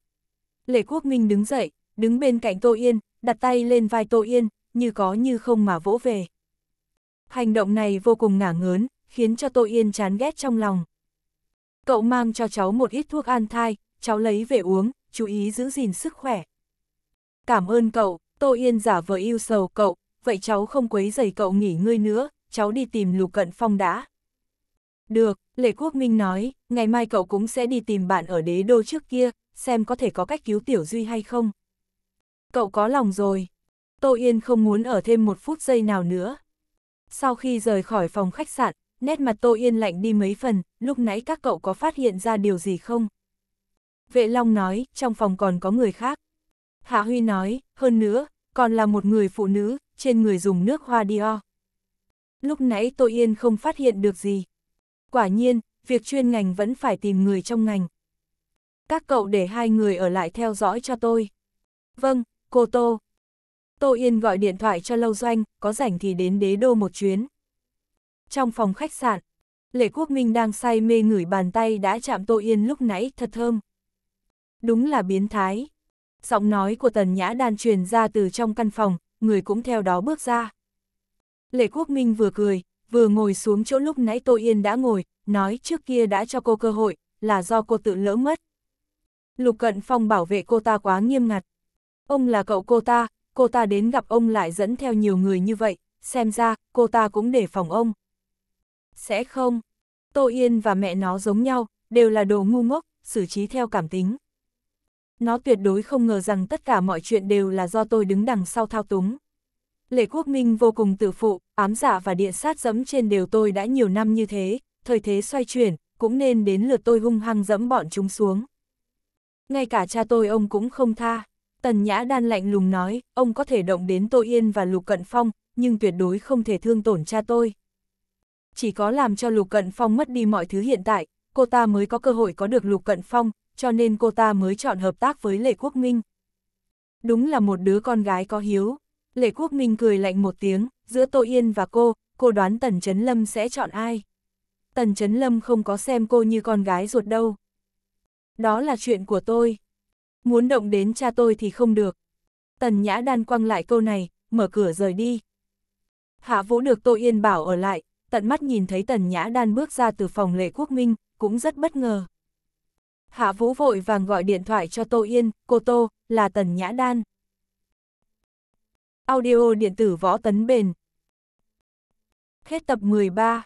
Lệ Quốc Minh đứng dậy, đứng bên cạnh Tô Yên, đặt tay lên vai Tô Yên, như có như không mà vỗ về. Hành động này vô cùng ngả ngớn, khiến cho Tô Yên chán ghét trong lòng. Cậu mang cho cháu một ít thuốc an thai, cháu lấy về uống, chú ý giữ gìn sức khỏe. Cảm ơn cậu, Tô Yên giả vờ yêu sầu cậu, vậy cháu không quấy giày cậu nghỉ ngơi nữa, cháu đi tìm Lục Cận Phong đã. Được, Lệ Quốc Minh nói, ngày mai cậu cũng sẽ đi tìm bạn ở đế đô trước kia, xem có thể có cách cứu Tiểu Duy hay không. Cậu có lòng rồi. Tô Yên không muốn ở thêm một phút giây nào nữa. Sau khi rời khỏi phòng khách sạn, Nét mặt Tô Yên lạnh đi mấy phần, lúc nãy các cậu có phát hiện ra điều gì không? Vệ Long nói, trong phòng còn có người khác. Hạ Huy nói, hơn nữa, còn là một người phụ nữ, trên người dùng nước hoa Dior. Lúc nãy Tô Yên không phát hiện được gì. Quả nhiên, việc chuyên ngành vẫn phải tìm người trong ngành. Các cậu để hai người ở lại theo dõi cho tôi. Vâng, cô Tô. Tô Yên gọi điện thoại cho Lâu Doanh, có rảnh thì đến đế đô một chuyến trong phòng khách sạn, Lệ Quốc Minh đang say mê ngửi bàn tay đã chạm Tô Yên lúc nãy thật thơm. Đúng là biến thái. Giọng nói của Tần Nhã Đan truyền ra từ trong căn phòng, người cũng theo đó bước ra. Lệ Quốc Minh vừa cười, vừa ngồi xuống chỗ lúc nãy Tô Yên đã ngồi, nói trước kia đã cho cô cơ hội, là do cô tự lỡ mất. Lục Cận Phong bảo vệ cô ta quá nghiêm ngặt. Ông là cậu cô ta, cô ta đến gặp ông lại dẫn theo nhiều người như vậy, xem ra cô ta cũng để phòng ông. Sẽ không. Tô Yên và mẹ nó giống nhau, đều là đồ ngu ngốc, xử trí theo cảm tính. Nó tuyệt đối không ngờ rằng tất cả mọi chuyện đều là do tôi đứng đằng sau thao túng. Lệ Quốc Minh vô cùng tự phụ, ám giả dạ và địa sát dẫm trên đều tôi đã nhiều năm như thế, thời thế xoay chuyển, cũng nên đến lượt tôi hung hăng dẫm bọn chúng xuống. Ngay cả cha tôi ông cũng không tha. Tần Nhã Đan lạnh lùng nói, ông có thể động đến Tô Yên và Lục Cận Phong, nhưng tuyệt đối không thể thương tổn cha tôi chỉ có làm cho Lục Cận Phong mất đi mọi thứ hiện tại, cô ta mới có cơ hội có được Lục Cận Phong, cho nên cô ta mới chọn hợp tác với Lệ Quốc Minh. Đúng là một đứa con gái có hiếu. Lệ Quốc Minh cười lạnh một tiếng, giữa Tô Yên và cô, cô đoán Tần Chấn Lâm sẽ chọn ai. Tần Chấn Lâm không có xem cô như con gái ruột đâu. Đó là chuyện của tôi. Muốn động đến cha tôi thì không được. Tần Nhã Đan quăng lại câu này, mở cửa rời đi. Hạ Vũ được Tô Yên bảo ở lại, tận mắt nhìn thấy Tần Nhã Đan bước ra từ phòng lệ quốc minh, cũng rất bất ngờ. Hạ Vũ vội vàng gọi điện thoại cho Tô Yên, cô Tô, là Tần Nhã Đan. Audio điện tử võ tấn bền. Hết tập 13